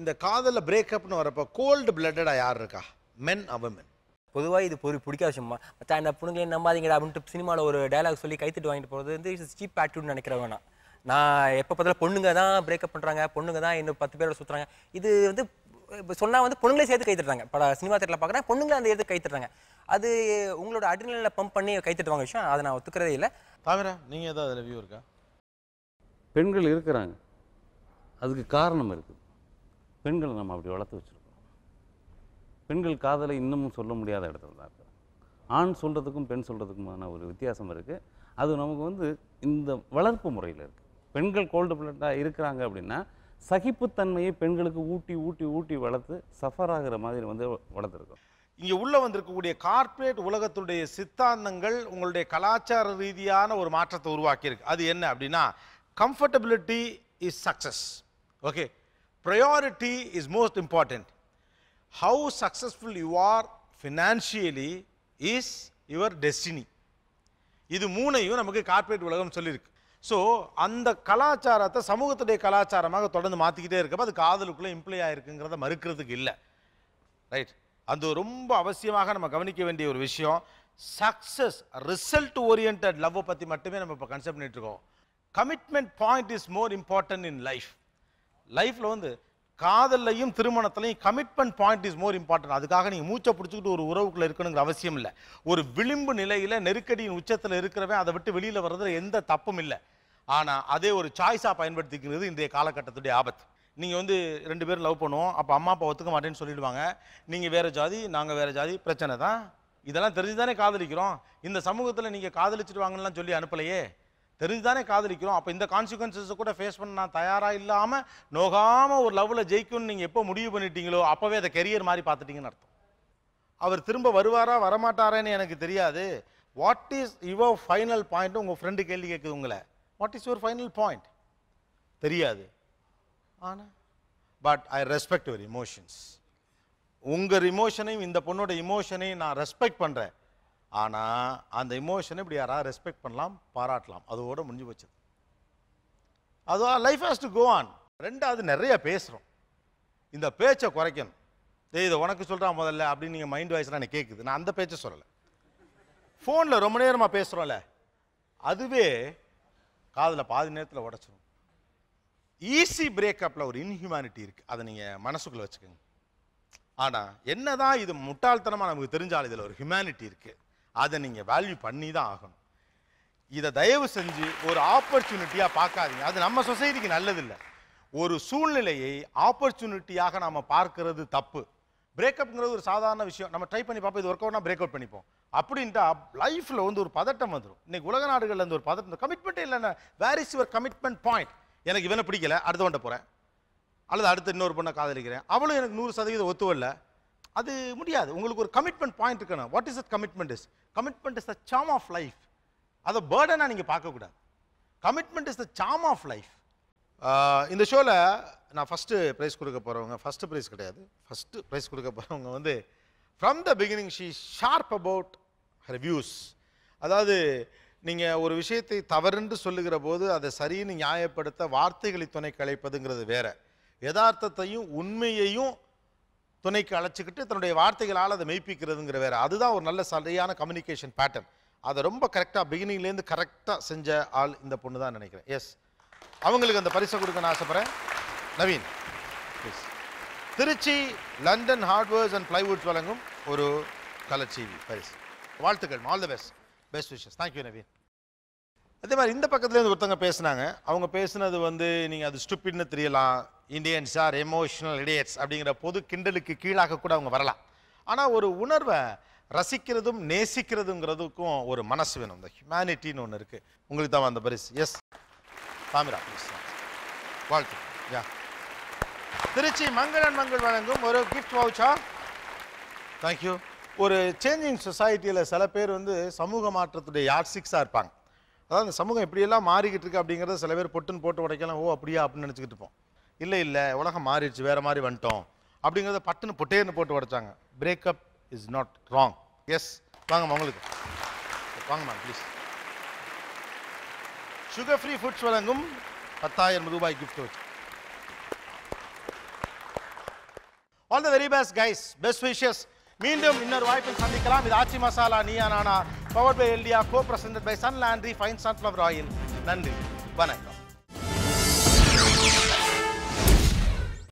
இந்த காதலை பிரேக்கப்னு வரப்போ கோல்டு பிளட்டடாக யார் இருக்கா மென் அவ மென் பொதுவாக இது பொறி பிடிக்காத விஷயமா மற்ற அந்த பொண்ணுங்களே நம்பாதீங்கடா அப்படின்ட்டு சினிமாவில் ஒரு டைலாக் சொல்லி கைத்துட்டு வாங்கிட்டு போகிறது வந்து இட்ஸ் சீப் ஆட்டிடியூட் நினைக்கிறவங்க நான் நான் எப்போ பார்த்தாலும் பொண்ணுங்க தான் பிரேக்கப் பண்ணுறாங்க பொண்ணுங்க தான் இன்னும் பத்து பேரோட சுற்றுறாங்க இது வந்து இப்போ சொன்னால் வந்து பொண்ணுங்களே சேர்த்து கைத்துறாங்க பட சினிமா தேட்டரில் பார்க்குறேன் பொண்ணுங்களே அந்த எடுத்து கைத்துறாங்க அது உங்களோட அட்ரினலில் பம்ப் பண்ணி கைத்துட்டுவாங்க விஷயம் அதை நான் ஒத்துக்கிறதே இல்லை தவிர நீங்கள் எதாவது அதில் வியூ இருக்கா பெண்கள் இருக்கிறாங்க அதுக்கு காரணம் இருக்குது பெண்களை நம்ம அப்படி வளர்த்து வச்சு பெண்கள் காதலை இன்னமும் சொல்ல முடியாத இடத்துல தான் இருக்குது ஆண் சொல்கிறதுக்கும் பெண் சொல்கிறதுக்குமான ஒரு வித்தியாசம் இருக்குது அது நமக்கு வந்து இந்த வளர்ப்பு முறையில் இருக்குது பெண்கள் கோல்டு பிளட்டாக இருக்கிறாங்க அப்படின்னா சகிப்புத்தன்மையை பெண்களுக்கு ஊட்டி ஊட்டி ஊட்டி வளர்த்து சஃபர் ஆகிற மாதிரி வந்து வளர்த்துருக்கோம் இங்கே உள்ளே வந்திருக்கக்கூடிய கார்பரேட் உலகத்துடைய சித்தாந்தங்கள் உங்களுடைய கலாச்சார ரீதியான ஒரு மாற்றத்தை உருவாக்கியிருக்கு அது என்ன அப்படின்னா comfortability is success okay priority is most important how successful you are financially is your destiny இது மூணையும் நமக்கு கார்ப்பரேட் உலகம் சொல்லியிருக்கு ஸோ அந்த கலாச்சாரத்தை சமூகத்துடைய கலாச்சாரமாக தொடர்ந்து மாற்றிக்கிட்டே இருக்கப்போ அது காதலுக்குள்ளே இம்ப்ளை ஆகிருக்குங்கிறத மறுக்கிறதுக்கு இல்லை ரைட் அது ரொம்ப அவசியமாக நம்ம கவனிக்க வேண்டிய ஒரு விஷயம் சக்ஸஸ் ரிசல்ட் ஓரியன்ட் லவ்வை பற்றி மட்டுமே நம்ம இப்போ கன்செப்ட் பண்ணிட்டு இருக்கோம் commitment point is more important in life லைஃப்பில் வந்து காதல்லையும் திருமணத்திலையும் commitment point is more important அதுக்காக நீங்கள் மூச்சை பிடிச்சிக்கிட்டு ஒரு உறவுக்குள்ளே இருக்கணுங்கிற அவசியம் இல்லை ஒரு விளிம்பு நிலையில் நெருக்கடியின் உச்சத்தில் இருக்கிறவன் அதை விட்டு வெளியில் வர்றதுல எந்த தப்பும் இல்லை ஆனால் அதே ஒரு சாய்ஸாக பயன்படுத்திக்கிறது இன்றைய காலகட்டத்துடைய ஆபத்து நீங்கள் வந்து ரெண்டு பேரும் லவ் பண்ணுவோம் அப்போ அம்மா அப்பா ஒத்துக்க மாட்டேன்னு சொல்லிடுவாங்க நீங்கள் வேறு ஜாதி நாங்கள் வேறு ஜாதி பிரச்சனை தான் இதெல்லாம் தெரிஞ்சு தானே காதலிக்கிறோம் இந்த சமூகத்தில் நீங்கள் காதலிச்சுட்டு வாங்கலாம் சொல்லி அனுப்பலையே தெரிஞ்சுதானே காதலிக்கிறோம் அப்போ இந்த கான்சிக்வன்சஸை கூட ஃபேஸ் பண்ண நான் தயாராக இல்லாமல் நோகாமல் ஒரு லவ்வில் ஜெயிக்கணும்னு நீங்கள் எப்போ முடிவு பண்ணிட்டீங்களோ அப்போவே அதை கெரியர் மாதிரி பார்த்துட்டிங்கன்னு அர்த்தம் அவர் திரும்ப வருவாரா வரமாட்டாரான்னு எனக்கு தெரியாது what is your final point உங்கள் ஃப்ரெண்டு கேள்வி கேட்குது உங்களை what is your final point தெரியாது ஆனால் but I respect your emotions உங்கள் இமோஷனையும் இந்த பொண்ணோட இமோஷனையும் நான் ரெஸ்பெக்ட் பண்ணுறேன் ஆனால் அந்த இமோஷனை இப்படி யாராவது ரெஸ்பெக்ட் பண்ணலாம் பாராட்டலாம் அதோட முடிஞ்சு போச்சு அதுவா life has to go on ரெண்டாவது நிறைய பேசுகிறோம் இந்த பேச்சை குறைக்கணும் ஏய் இதை உனக்கு சொல்கிறான் முதல்ல அப்படின்னு நீங்கள் மைண்ட் வாய்ஸ்லாம் எனக்கு கேட்குது நான் அந்த பேச்சை சொல்லலை ஃபோனில் ரொம்ப நேரமாக பேசுகிறோம்ல அதுவே காதில் பாதி நேரத்தில் உடச்சிடும் ஈஸி பிரேக்கப்பில் ஒரு இன்ஹியூமானிட்டி இருக்குது அதை நீங்கள் மனசுக்குள்ளே வச்சுக்கோங்க ஆனால் என்ன தான் இது முட்டாள்தனமாக நமக்கு தெரிஞ்சாலும் இதில் ஒரு ஹியூமானிட்டி இருக்குது அதை நீங்கள் வேல்யூ பண்ணி தான் ஆகணும் இதை தயவு செஞ்சு ஒரு ஆப்பர்ச்சுனிட்டியாக பார்க்காதீங்க அது நம்ம சொசைட்டிக்கு நல்லதில்லை ஒரு சூழ்நிலையை ஆப்பர்ச்சுனிட்டியாக நாம் பார்க்கறது தப்பு பிரேக்கப்ங்கிறது ஒரு சாதாரண விஷயம் நம்ம ட்ரை பண்ணி பார்ப்போம் இது ஒர்க் அவுட்னா பிரேக் அவுட் பண்ணிப்போம் அப்படின்ட்டு லைஃப்பில் வந்து ஒரு பதட்டம் வந்துடும் இன்னைக்கு உலக நாடுகளில் ஒரு பதட்டம் கமிட்மெண்ட்டே இல்லைன்னா where is your commitment point எனக்கு இவனை பிடிக்கல வண்ட போகிறேன் அல்லது அடுத்து இன்னொரு பொண்ணை காதலிக்கிறேன் அவளும் எனக்கு நூறு சதவீதம் ஒத்துவல்ல அது முடியாது உங்களுக்கு ஒரு கமிட்மெண்ட் பாயிண்ட் இருக்கணும் what is at commitment is commitment is the sum of life அதை பேர்டனாக நீங்கள் பார்க்கக்கூடாது commitment is the sum of life இந்த ஷோவில் நான் ஃபஸ்ட்டு ப்ரைஸ் கொடுக்க போகிறவங்க ஃபஸ்ட்டு ப்ரைஸ் கிடையாது ஃபஸ்ட்டு ப்ரைஸ் கொடுக்க போகிறவங்க வந்து from the beginning she sharp about views அதாவது நீங்கள் ஒரு விஷயத்தை தவறுன்னு சொல்லுகிற போது அதை சரின்னு நியாயப்படுத்த வார்த்தைகளை துணை கலைப்பதுங்கிறது வேறு யதார்த்தத்தையும் உண்மையையும் துணைக்கு அழைச்சிக்கிட்டு தன்னுடைய வார்த்தைகளால் அதை மெய்ப்பிக்கிறதுங்கிற வேறு அதுதான் ஒரு நல்ல சரியான கம்யூனிகேஷன் பேட்டர்ன் அதை ரொம்ப கரெக்டாக பிகினிங்லேருந்து கரெக்டாக செஞ்ச ஆள் இந்த பொண்ணு தான் நினைக்கிறேன் எஸ் அவங்களுக்கு அந்த பரிசை நான் ஆசைப்பட்றேன் Naveen S Trichy London hardwares and plywoods வழங்கும் ஒரு டிவி பரிசு வாழ்த்துக்கள் all the best best wishes thank you Naveen அதே மாதிரி இந்த பக்கத்துலேருந்து ஒருத்தவங்க பேசுனாங்க அவங்க பேசுனது வந்து நீங்கள் அது ஸ்டூப்பிட்னு தெரியலாம் இண்டியன்ஸ் ஆர் எமோஷனல் இடியட்ஸ் அப்படிங்கிற பொது கிண்டலுக்கு கீழாக கூட அவங்க வரலாம் ஆனால் ஒரு உணர்வை ரசிக்கிறதும் நேசிக்கிறதுங்கிறதுக்கும் ஒரு மனசு வேணும் இந்த ஹியூமனிட்டின்னு ஒன்று இருக்குது உங்களுக்கு தான் அந்த பரிசு எஸ் தாமிரா வாழ்த்து யா திருச்சி மங்களன் மங்கள் வழங்கும் ஒரு கிஃப்ட் வவுச்சா தேங்க்யூ ஒரு சேஞ்சிங் சொசைட்டியில் சில பேர் வந்து சமூக மாற்றத்துடைய யார்சிக்ஸாக இருப்பாங்க அதாவது இந்த சமூகம் எப்படியெல்லாம் மாறிக்கிட்டு இருக்கு அப்படிங்கிறத சில பேர் பொட்டுன்னு போட்டு உடைக்கலாம் ஓ அப்படியா அப்படின்னு நினச்சிக்கிட்டு இருப்போம் இல்லை இல்லை உலகம் மாறிடுச்சு வேறு மாதிரி வந்துட்டோம் அப்படிங்கிறத பட்டுன்னு பொட்டேன்னு போட்டு உடைச்சாங்க breakup is not wrong yes வாங்கம்மா உங்களுக்கு வாங்கம்மா ப்ளீஸ் சுகர் ஃப்ரீ ஃபுட்ஸ் வழங்கும் பத்தாயிரம் ரூபாய் கிஃப்ட் வச்சு all the very best guys best wishes மீண்டும் இன்னொரு வாய்ப்பில் சந்திக்கலாம் இது ஆச்சி மசாலா நீயா நானா பவர் பை எல்டியா co present by Sun laundry fine sunflower oil நன்றி வணக்கம்